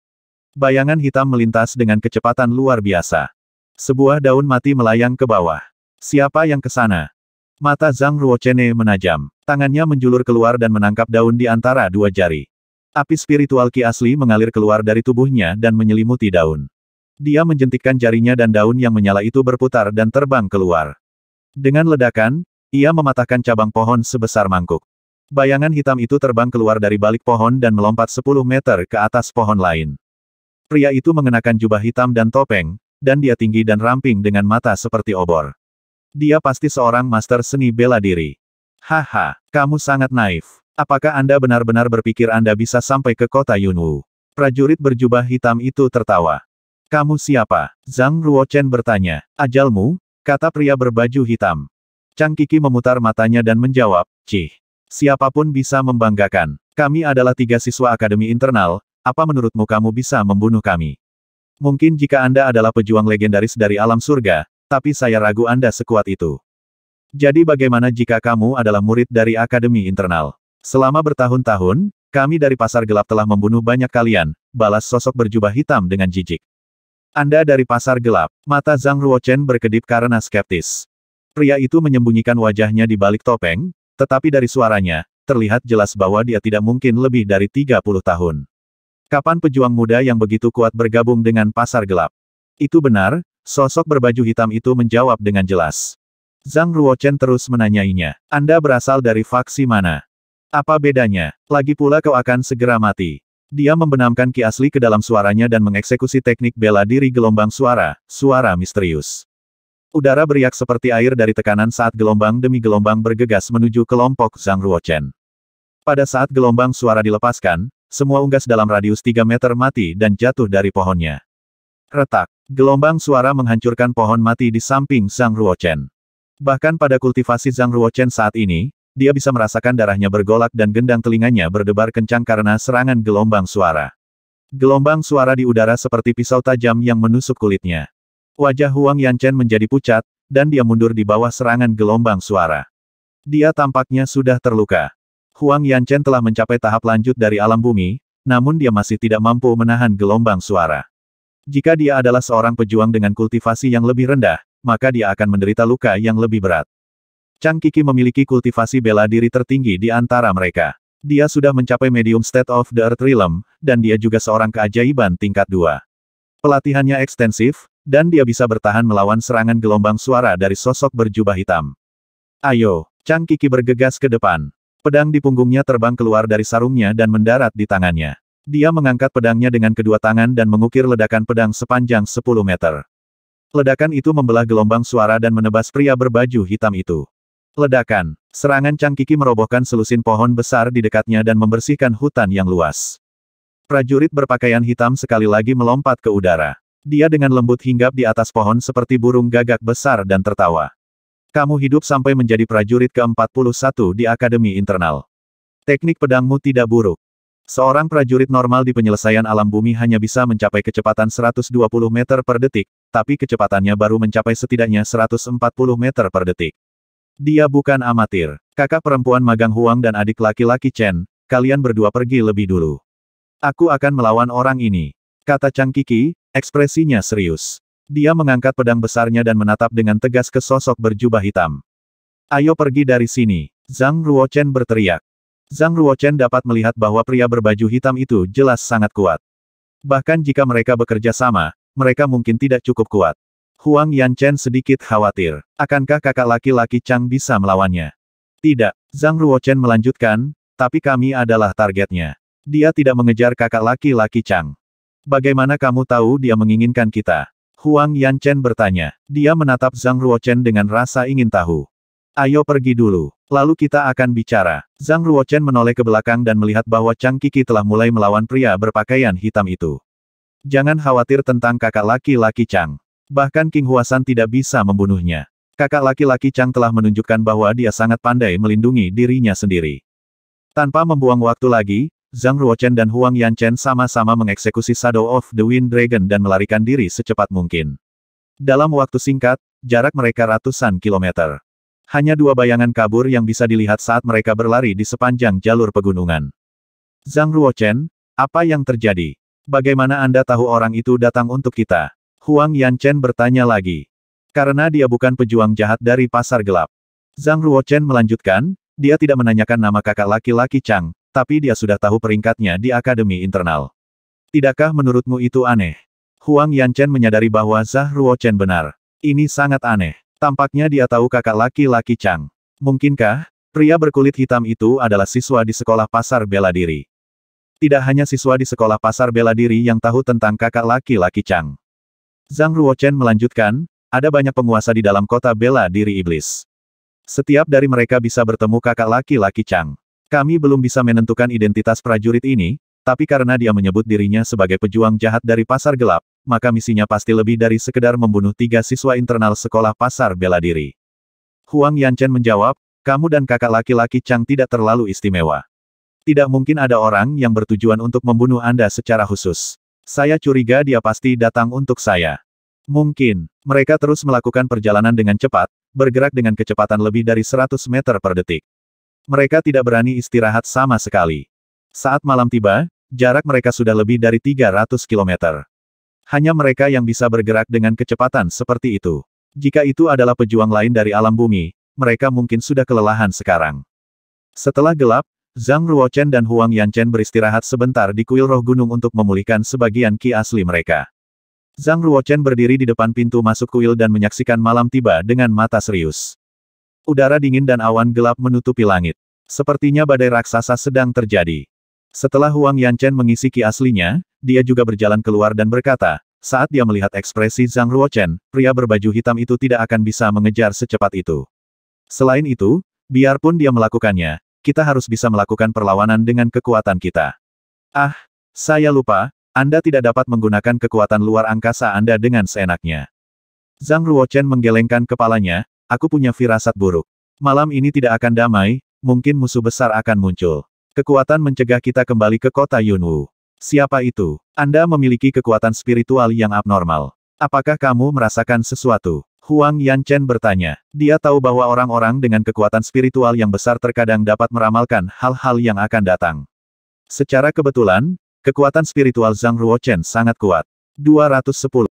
S1: Bayangan hitam melintas dengan kecepatan luar biasa. Sebuah daun mati melayang ke bawah. Siapa yang ke sana? Mata Zhang Ruochen menajam. Tangannya menjulur keluar dan menangkap daun di antara dua jari. Api spiritual Ki asli mengalir keluar dari tubuhnya dan menyelimuti daun. Dia menjentikkan jarinya dan daun yang menyala itu berputar dan terbang keluar. Dengan ledakan, ia mematahkan cabang pohon sebesar mangkuk. Bayangan hitam itu terbang keluar dari balik pohon dan melompat 10 meter ke atas pohon lain. Pria itu mengenakan jubah hitam dan topeng, dan dia tinggi dan ramping dengan mata seperti obor. Dia pasti seorang master seni bela diri. Haha, kamu sangat naif. Apakah Anda benar-benar berpikir Anda bisa sampai ke kota Yunwu? Prajurit berjubah hitam itu tertawa. Kamu siapa? Zhang Ruochen bertanya. Ajalmu? Kata pria berbaju hitam. Chang Kiki memutar matanya dan menjawab, Cih. Siapapun bisa membanggakan. Kami adalah tiga siswa akademi internal, apa menurutmu kamu bisa membunuh kami? Mungkin jika Anda adalah pejuang legendaris dari alam surga, tapi saya ragu Anda sekuat itu. Jadi bagaimana jika kamu adalah murid dari akademi internal? Selama bertahun-tahun, kami dari pasar gelap telah membunuh banyak kalian, balas sosok berjubah hitam dengan jijik. Anda dari pasar gelap, mata Zhang Ruochen berkedip karena skeptis. Pria itu menyembunyikan wajahnya di balik topeng, tetapi dari suaranya, terlihat jelas bahwa dia tidak mungkin lebih dari 30 tahun. Kapan pejuang muda yang begitu kuat bergabung dengan pasar gelap? Itu benar, sosok berbaju hitam itu menjawab dengan jelas. Zhang Ruochen terus menanyainya, Anda berasal dari faksi mana? Apa bedanya? Lagi pula kau akan segera mati. Dia membenamkan ki asli ke dalam suaranya dan mengeksekusi teknik bela diri gelombang suara, suara misterius. Udara beriak seperti air dari tekanan saat gelombang demi gelombang bergegas menuju kelompok Zhang Ruochen. Pada saat gelombang suara dilepaskan, semua unggas dalam radius 3 meter mati dan jatuh dari pohonnya. Retak, gelombang suara menghancurkan pohon mati di samping Zhang Ruochen. Bahkan pada kultivasi Zhang Ruochen saat ini, dia bisa merasakan darahnya bergolak dan gendang telinganya berdebar kencang karena serangan gelombang suara. Gelombang suara di udara seperti pisau tajam yang menusuk kulitnya. Wajah Huang Yanchen menjadi pucat, dan dia mundur di bawah serangan gelombang suara. Dia tampaknya sudah terluka. Huang Yanchen telah mencapai tahap lanjut dari alam bumi, namun dia masih tidak mampu menahan gelombang suara. Jika dia adalah seorang pejuang dengan kultivasi yang lebih rendah, maka dia akan menderita luka yang lebih berat. Chang Kiki memiliki kultivasi bela diri tertinggi di antara mereka. Dia sudah mencapai medium state of the earth realm, dan dia juga seorang keajaiban tingkat 2. Pelatihannya ekstensif, dan dia bisa bertahan melawan serangan gelombang suara dari sosok berjubah hitam. Ayo, Chang Kiki bergegas ke depan. Pedang di punggungnya terbang keluar dari sarungnya dan mendarat di tangannya. Dia mengangkat pedangnya dengan kedua tangan dan mengukir ledakan pedang sepanjang 10 meter. Ledakan itu membelah gelombang suara dan menebas pria berbaju hitam itu. Ledakan, serangan Chang Kiki merobohkan selusin pohon besar di dekatnya dan membersihkan hutan yang luas. Prajurit berpakaian hitam sekali lagi melompat ke udara. Dia dengan lembut hinggap di atas pohon seperti burung gagak besar dan tertawa. Kamu hidup sampai menjadi prajurit ke-41 di Akademi Internal. Teknik pedangmu tidak buruk. Seorang prajurit normal di penyelesaian alam bumi hanya bisa mencapai kecepatan 120 meter per detik, tapi kecepatannya baru mencapai setidaknya 140 meter per detik. Dia bukan amatir. Kakak perempuan magang Huang dan adik laki-laki Chen, kalian berdua pergi lebih dulu. Aku akan melawan orang ini. Kata Chang Kiki, Ekspresinya serius. Dia mengangkat pedang besarnya dan menatap dengan tegas ke sosok berjubah hitam. Ayo pergi dari sini, Zhang Ruochen berteriak. Zhang Ruochen dapat melihat bahwa pria berbaju hitam itu jelas sangat kuat. Bahkan jika mereka bekerja sama, mereka mungkin tidak cukup kuat. Huang Yanchen sedikit khawatir. Akankah kakak laki-laki Chang bisa melawannya? Tidak, Zhang Ruochen melanjutkan, tapi kami adalah targetnya. Dia tidak mengejar kakak laki-laki Chang. Bagaimana kamu tahu dia menginginkan kita? Huang Yanchen bertanya. Dia menatap Zhang Ruochen dengan rasa ingin tahu. Ayo pergi dulu. Lalu kita akan bicara. Zhang Ruochen menoleh ke belakang dan melihat bahwa Chang Kiki telah mulai melawan pria berpakaian hitam itu. Jangan khawatir tentang kakak laki-laki Chang. Bahkan King Huasan tidak bisa membunuhnya. Kakak laki-laki Chang telah menunjukkan bahwa dia sangat pandai melindungi dirinya sendiri. Tanpa membuang waktu lagi, Zhang Ruochen dan Huang Yanchen sama-sama mengeksekusi Shadow of the Wind Dragon dan melarikan diri secepat mungkin. Dalam waktu singkat, jarak mereka ratusan kilometer. Hanya dua bayangan kabur yang bisa dilihat saat mereka berlari di sepanjang jalur pegunungan. Zhang Ruochen, apa yang terjadi? Bagaimana Anda tahu orang itu datang untuk kita? Huang Yanchen bertanya lagi. Karena dia bukan pejuang jahat dari pasar gelap. Zhang Ruochen melanjutkan, dia tidak menanyakan nama kakak laki-laki Chang, tapi dia sudah tahu peringkatnya di akademi internal. Tidakkah menurutmu itu aneh? Huang Yanchen menyadari bahwa Zhang Ruochen benar. Ini sangat aneh. Tampaknya dia tahu kakak laki-laki Chang. Mungkinkah, pria berkulit hitam itu adalah siswa di sekolah pasar bela diri? Tidak hanya siswa di sekolah pasar bela diri yang tahu tentang kakak laki-laki Chang. Zhang Ruochen melanjutkan, ada banyak penguasa di dalam kota bela diri iblis. Setiap dari mereka bisa bertemu kakak laki-laki Chang. Kami belum bisa menentukan identitas prajurit ini, tapi karena dia menyebut dirinya sebagai pejuang jahat dari pasar gelap, maka misinya pasti lebih dari sekedar membunuh tiga siswa internal sekolah pasar bela diri. Huang Yanchen menjawab, kamu dan kakak laki-laki Chang tidak terlalu istimewa. Tidak mungkin ada orang yang bertujuan untuk membunuh Anda secara khusus. Saya curiga dia pasti datang untuk saya. Mungkin, mereka terus melakukan perjalanan dengan cepat, bergerak dengan kecepatan lebih dari 100 meter per detik. Mereka tidak berani istirahat sama sekali. Saat malam tiba, jarak mereka sudah lebih dari 300 km. Hanya mereka yang bisa bergerak dengan kecepatan seperti itu. Jika itu adalah pejuang lain dari alam bumi, mereka mungkin sudah kelelahan sekarang. Setelah gelap, Zhang Ruochen dan Huang Yanchen beristirahat sebentar di kuil roh gunung untuk memulihkan sebagian ki asli mereka. Zhang Ruochen berdiri di depan pintu masuk kuil dan menyaksikan malam tiba dengan mata serius. Udara dingin dan awan gelap menutupi langit. Sepertinya badai raksasa sedang terjadi. Setelah Huang Yanchen mengisi ki aslinya, dia juga berjalan keluar dan berkata, saat dia melihat ekspresi Zhang Ruochen, pria berbaju hitam itu tidak akan bisa mengejar secepat itu. Selain itu, biarpun dia melakukannya, kita harus bisa melakukan perlawanan dengan kekuatan kita. Ah, saya lupa, Anda tidak dapat menggunakan kekuatan luar angkasa Anda dengan seenaknya. Zhang Ruochen menggelengkan kepalanya, Aku punya firasat buruk. Malam ini tidak akan damai, mungkin musuh besar akan muncul. Kekuatan mencegah kita kembali ke kota Yunwu. Siapa itu? Anda memiliki kekuatan spiritual yang abnormal. Apakah kamu merasakan sesuatu? Huang Yanchen bertanya. Dia tahu bahwa orang-orang dengan kekuatan spiritual yang besar terkadang dapat meramalkan hal-hal yang akan datang. Secara kebetulan, kekuatan spiritual Zhang Ruochen sangat kuat. 210